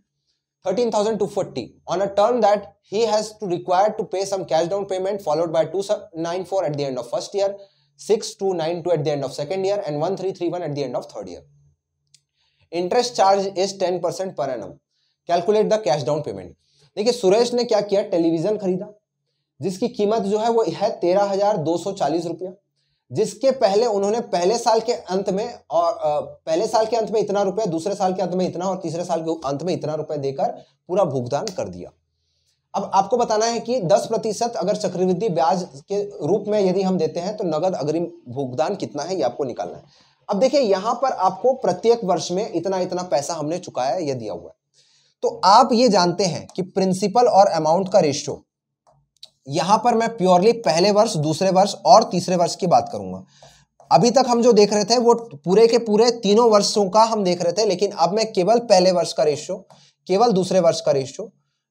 thirteen thousand two forty on a term that he has to require to pay some cash down payment followed by two nine four at the end of first year six two nine two at the end of second year and one three three one at the end of third year interest charge is ten percent per annum calculate the cash down payment देखिए सुरेश ने क्या किया television खरीदा जिसकी कीमत जो है वो है तेरह हजार दो सौ चालीस रुपया जिसके पहले उन्होंने पहले साल के अंत में और पहले साल के अंत में इतना रुपया दूसरे साल के अंत में इतना और तीसरे साल के अंत में इतना रुपया देकर पूरा भुगतान कर दिया अब आपको बताना है कि 10 प्रतिशत अगर चक्रवृद्धि ब्याज के रूप में यदि हम देते हैं तो नगद अग्रिम भुगतान कितना है ये आपको निकालना है अब देखिए यहां पर आपको प्रत्येक वर्ष में इतना इतना पैसा हमने चुकाया ये दिया हुआ है तो आप ये जानते हैं कि प्रिंसिपल और अमाउंट का रेशियो यहां पर मैं प्योरली पहले वर्ष दूसरे वर्ष और तीसरे वर्ष की बात करूंगा अभी तक हम जो देख रहे थे वो पूरे के पूरे तीनों वर्षों का हम देख रहे थे लेकिन अब मैं केवल पहले वर्ष का रेशियो केवल दूसरे वर्ष का रेशियो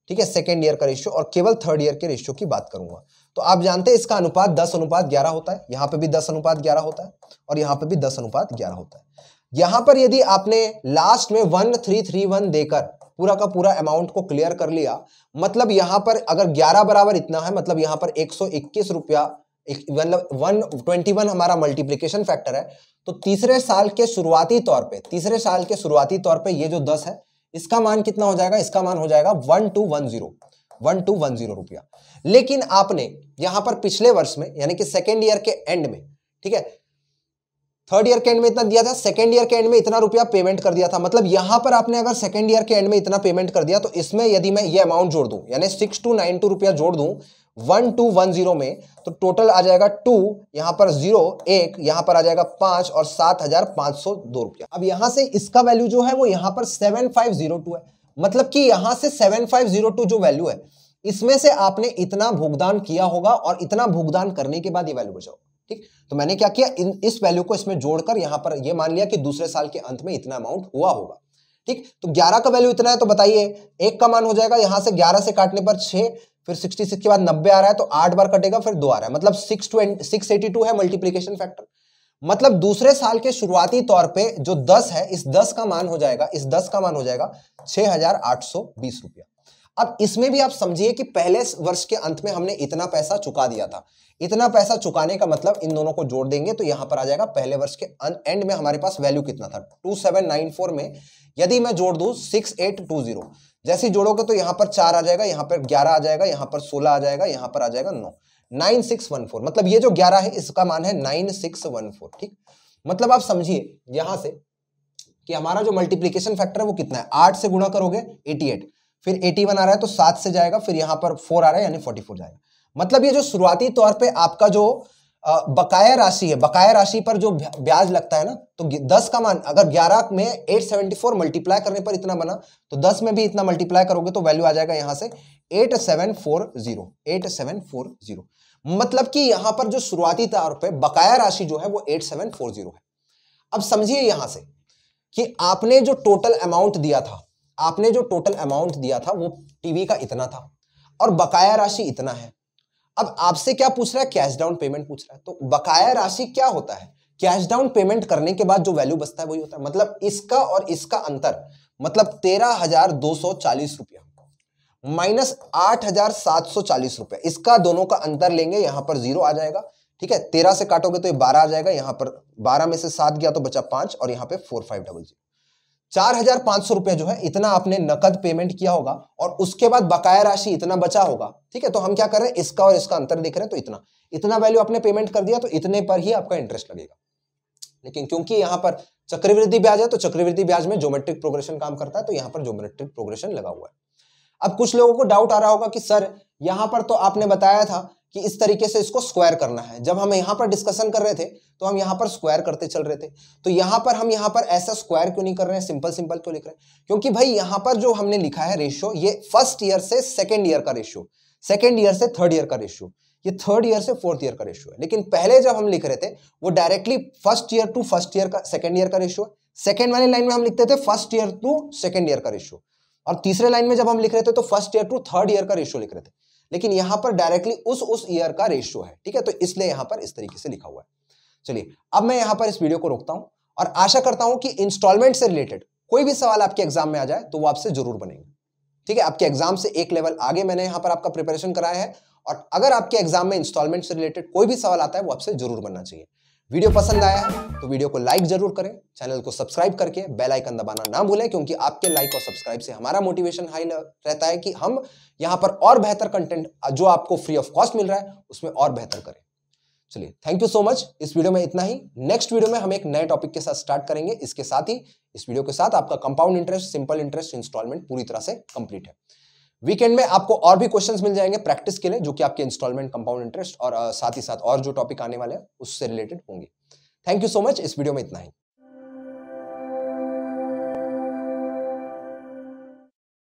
ठीक है सेकेंड ईयर का रेशियो और केवल थर्ड ईयर के रेशियो की बात करूंगा तो आप जानते हैं इसका अनुपात दस अनुपात ग्यारह होता है यहां पर भी दस अनुपात ग्यारह होता है और यहां पर भी दस अनुपात ग्यारह होता है यहां पर यदि आपने लास्ट में वन थ्री थ्री वन देकर पूरा का पूरा अमाउंट को क्लियर कर लिया मतलब यहाँ पर अगर 11 बराबर इतना है मतलब यहाँ पर एक सौ इक्कीस रुपया मतलब वन ट्वेंटी वन हमारा मल्टीप्लीकेशन फैक्टर है तो तीसरे साल के शुरुआती तौर पर तीसरे साल के शुरुआती तौर पर ये जो दस है इसका मान कितना हो जाएगा इसका मान हो जाएगा one two one zero one two one zero रुपया लेकिन आपने यहां पर पिछले वर्ष में यानी कि सेकेंड ईयर के एंड में ठीक है थर्ड ईयर के एंड में इतना दिया था सेकेंड ईयर के एंड में इतना रुपया पेमेंट कर दिया था मतलब यहां पर आपने अगर सेकेंड ईयर के एंड में इतना पेमेंट कर दिया तो इसमें यदि मैं ये अमाउंट जोड़ दूं यानी सिक्स टू नाइन टू रुपया जोड़ दूं वन टू वन जीरो में तो टोटल आ जाएगा टू यहाँ पर जीरो एक यहाँ पर आ जाएगा पांच और सात हजार पांच सौ दो रुपया अब यहाँ से इसका वैल्यू जो है वो यहाँ पर सेवन फाइव जीरो टू है मतलब कि यहाँ से सेवन फाइव जीरो टू जो वैल्यू है इसमें से आपने इतना भुगतान किया होगा और इतना भुगतान करने के बाद ये वैल्यू बचाओ ठीक तो मैंने क्या किया इन इस वैल्यू को इसमें जोड़कर यहां पर यह मान लिया कि दूसरे साल के अंत में इतना अमाउंट हुआ होगा ठीक तो 11 का वैल्यू इतना है तो बताइए एक का मान हो जाएगा यहां से 11 से काटने पर 6 फिर 66 के बाद 90 आ रहा है तो आठ बार कटेगा फिर दो आ रहा है मतलब 620 682 है मल्टीप्लीकेशन फैक्टर मतलब दूसरे साल के शुरुआती तौर पे जो 10 है इस 10 का मान हो जाएगा इस 10 का मान हो जाएगा छह हजार आठ सौ बीस रुपया अब इसमें भी आप समझिए कि पहले वर्ष के अंत में हमने इतना पैसा चुका दिया था इतना पैसा चुकाने का मतलब इन दोनों को जोड़ देंगे तो यहां पर आ जाएगा पहले वर्ष के एंड में हमारे पास वैल्यू कितना था 2794 में यदि मैं जोड़ टू 6820 जैसे जोड़ोगे तो यहां पर चार आ जाएगा यहां पर ग्यारह आ जाएगा यहां पर सोलह आ जाएगा यहां पर आ जाएगा नौ नाइन सिक्स वन फोर मतलब ये जो ग्यारह है इसका मान है नाइन सिक्स वन फोर ठीक मतलब आप समझिए यहां से कि हमारा जो मल्टीप्लीकेशन फैक्टर है वो कितना है आठ से गुणा करोगे एटी एट फिर 81 आ रहा है तो सात से जाएगा फिर यहां पर फोर आ रहा है यानी 44 जाएगा मतलब ये जो शुरुआती तौर पे आपका जो बकाया राशि है बकाया राशि पर जो ब्याज लगता है ना तो दस का मान अगर ग्यारह में एट फोर मल्टीप्लाई करने पर इतना बना तो दस में भी इतना मल्टीप्लाई करोगे तो वैल्यू आ जाएगा यहां से eight seven four zero eight seven four zero मतलब कि यहां पर जो शुरुआती तौर पे बकाया राशि जो है वो एट सेवन फोर जीरो है अब समझिए यहां से कि आपने जो टोटल अमाउंट दिया था आपने जो टोटल अमाउंट दिया था वो टीवी का इतना था और बकाया राशि इतना है अब आपसे क्या पूछ रहा है कैश डाउन पेमेंट पूछ रहा है तो बकाया राशि क्या होता है कैश डाउन पेमेंट करने के बाद जो वैल्यू बचता है वही होता है मतलब इसका और इसका अंतर मतलब तेरह हजार दो सौ चालीस रुपया माइनस आठ हजार सात सौ चालीस रुपया इसका दोनों का अंतर लेंगे यहां पर जीरो आ जाएगा ठीक है तेरह से काटोगे तो ये बारह आ जाएगा यहां पर बारह में से सात गया तो बचा पांच और यहां पर फोर फाइव डबल जीरो चार हजार पांच सौ रुपए जो है इतना आपने नकद पेमेंट किया होगा और उसके बाद बकाया राशि इतना बचा होगा ठीक है तो हम क्या कर रहे हैं इसका और इसका अंतर देख रहे हैं तो इतना इतना वैल्यू आपने पेमेंट कर दिया तो इतने पर ही आपका इंटरेस्ट लगेगा लेकिन क्योंकि यहां पर चक्रवृद्धि ब्याज है तो चक्रवृद्धि ब्याज में जोमेट्रिक प्रोग्रेशन काम करता है तो यहां पर ज्योमेट्रिक प्रोग्रेशन लगा हुआ है अब कुछ लोगों को डाउट आ रहा होगा कि सर यहां पर तो आपने बताया था कि इस तरीके से इसको स्क्वायर करना है जब हम यहाँ पर डिस्कशन कर रहे थे तो हम यहाँ पर स्क्वायर करते चल रहे थे तो यहाँ पर हम यहाँ पर ऐसा स्क्वायर क्यों नहीं कर रहे हैं सिंपल सिंपल क्यों लिख रहे हैं क्योंकि भाई यहाँ पर जो हमने लिखा है रेशियो ये फर्स्ट ईयर से सेकेंड ईयर का रेशियो सेकेंड ईयर से थर्ड ईयर का रेशियो ये थर्ड ईयर से फोर्थ ईयर का रेशियो है लेकिन पहले जब हम लिख रहे थे वो directly first year to first year का सेकेंड ईयर का रेशियो सेकेंड वाले लाइन में हम लिखते थे first year to second year का रेशियो और तीसरे लाइन में जब हम लिख रहे थे तो first year to third year का रेशियो लिख रहे थे लेकिन यहां पर डायरेक्टली उस उस ईयर का रेशियो है ठीक है तो इसलिए यहां पर इस तरीके से लिखा हुआ है चलिए अब मैं यहां पर इस वीडियो को रोकता हूं और आशा करता हूं कि इंस्टॉलमेंट से रिलेटेड कोई भी सवाल आपके एग्जाम में आ जाए तो वो आपसे जरूर बनेंगे ठीक है आपके एग्जाम से एक लेवल आगे मैंने यहां पर आपका प्रिपरेशन कराया है और अगर आपके एग्जाम में इंस्टॉलमेंट से रिलेटेड कोई भी सवाल आता है वो आपसे जरूर बनना चाहिए वीडियो पसंद आया है तो वीडियो को लाइक जरूर करें चैनल को सब्सक्राइब करके बेल आइकन दबाना ना भूलें क्योंकि आपके लाइक और सब्सक्राइब से हमारा मोटिवेशन हाई रहता है कि हम यहाँ पर और बेहतर कंटेंट जो आपको फ्री ऑफ कॉस्ट मिल रहा है उसमें और बेहतर करें चलिए थैंक यू सो मच इस वीडियो में इतना ही नेक्स्ट वीडियो में हम एक नए टॉपिक के साथ स्टार्ट करेंगे इसके साथ ही इस वीडियो के साथ आपका compound interest simple interest instalment पूरी तरह से कंप्लीट है वीकेंड में आपको और भी क्वेश्चंस मिल जाएंगे प्रैक्टिस के लिए जो कि आपके इंस्टॉलमेंट कंपाउंड इंटरेस्ट और साथ ही साथ और जो टॉपिक आने वाले हैं उससे रिलेटेड होंगे थैंक यू सो मच इस वीडियो में इतना ही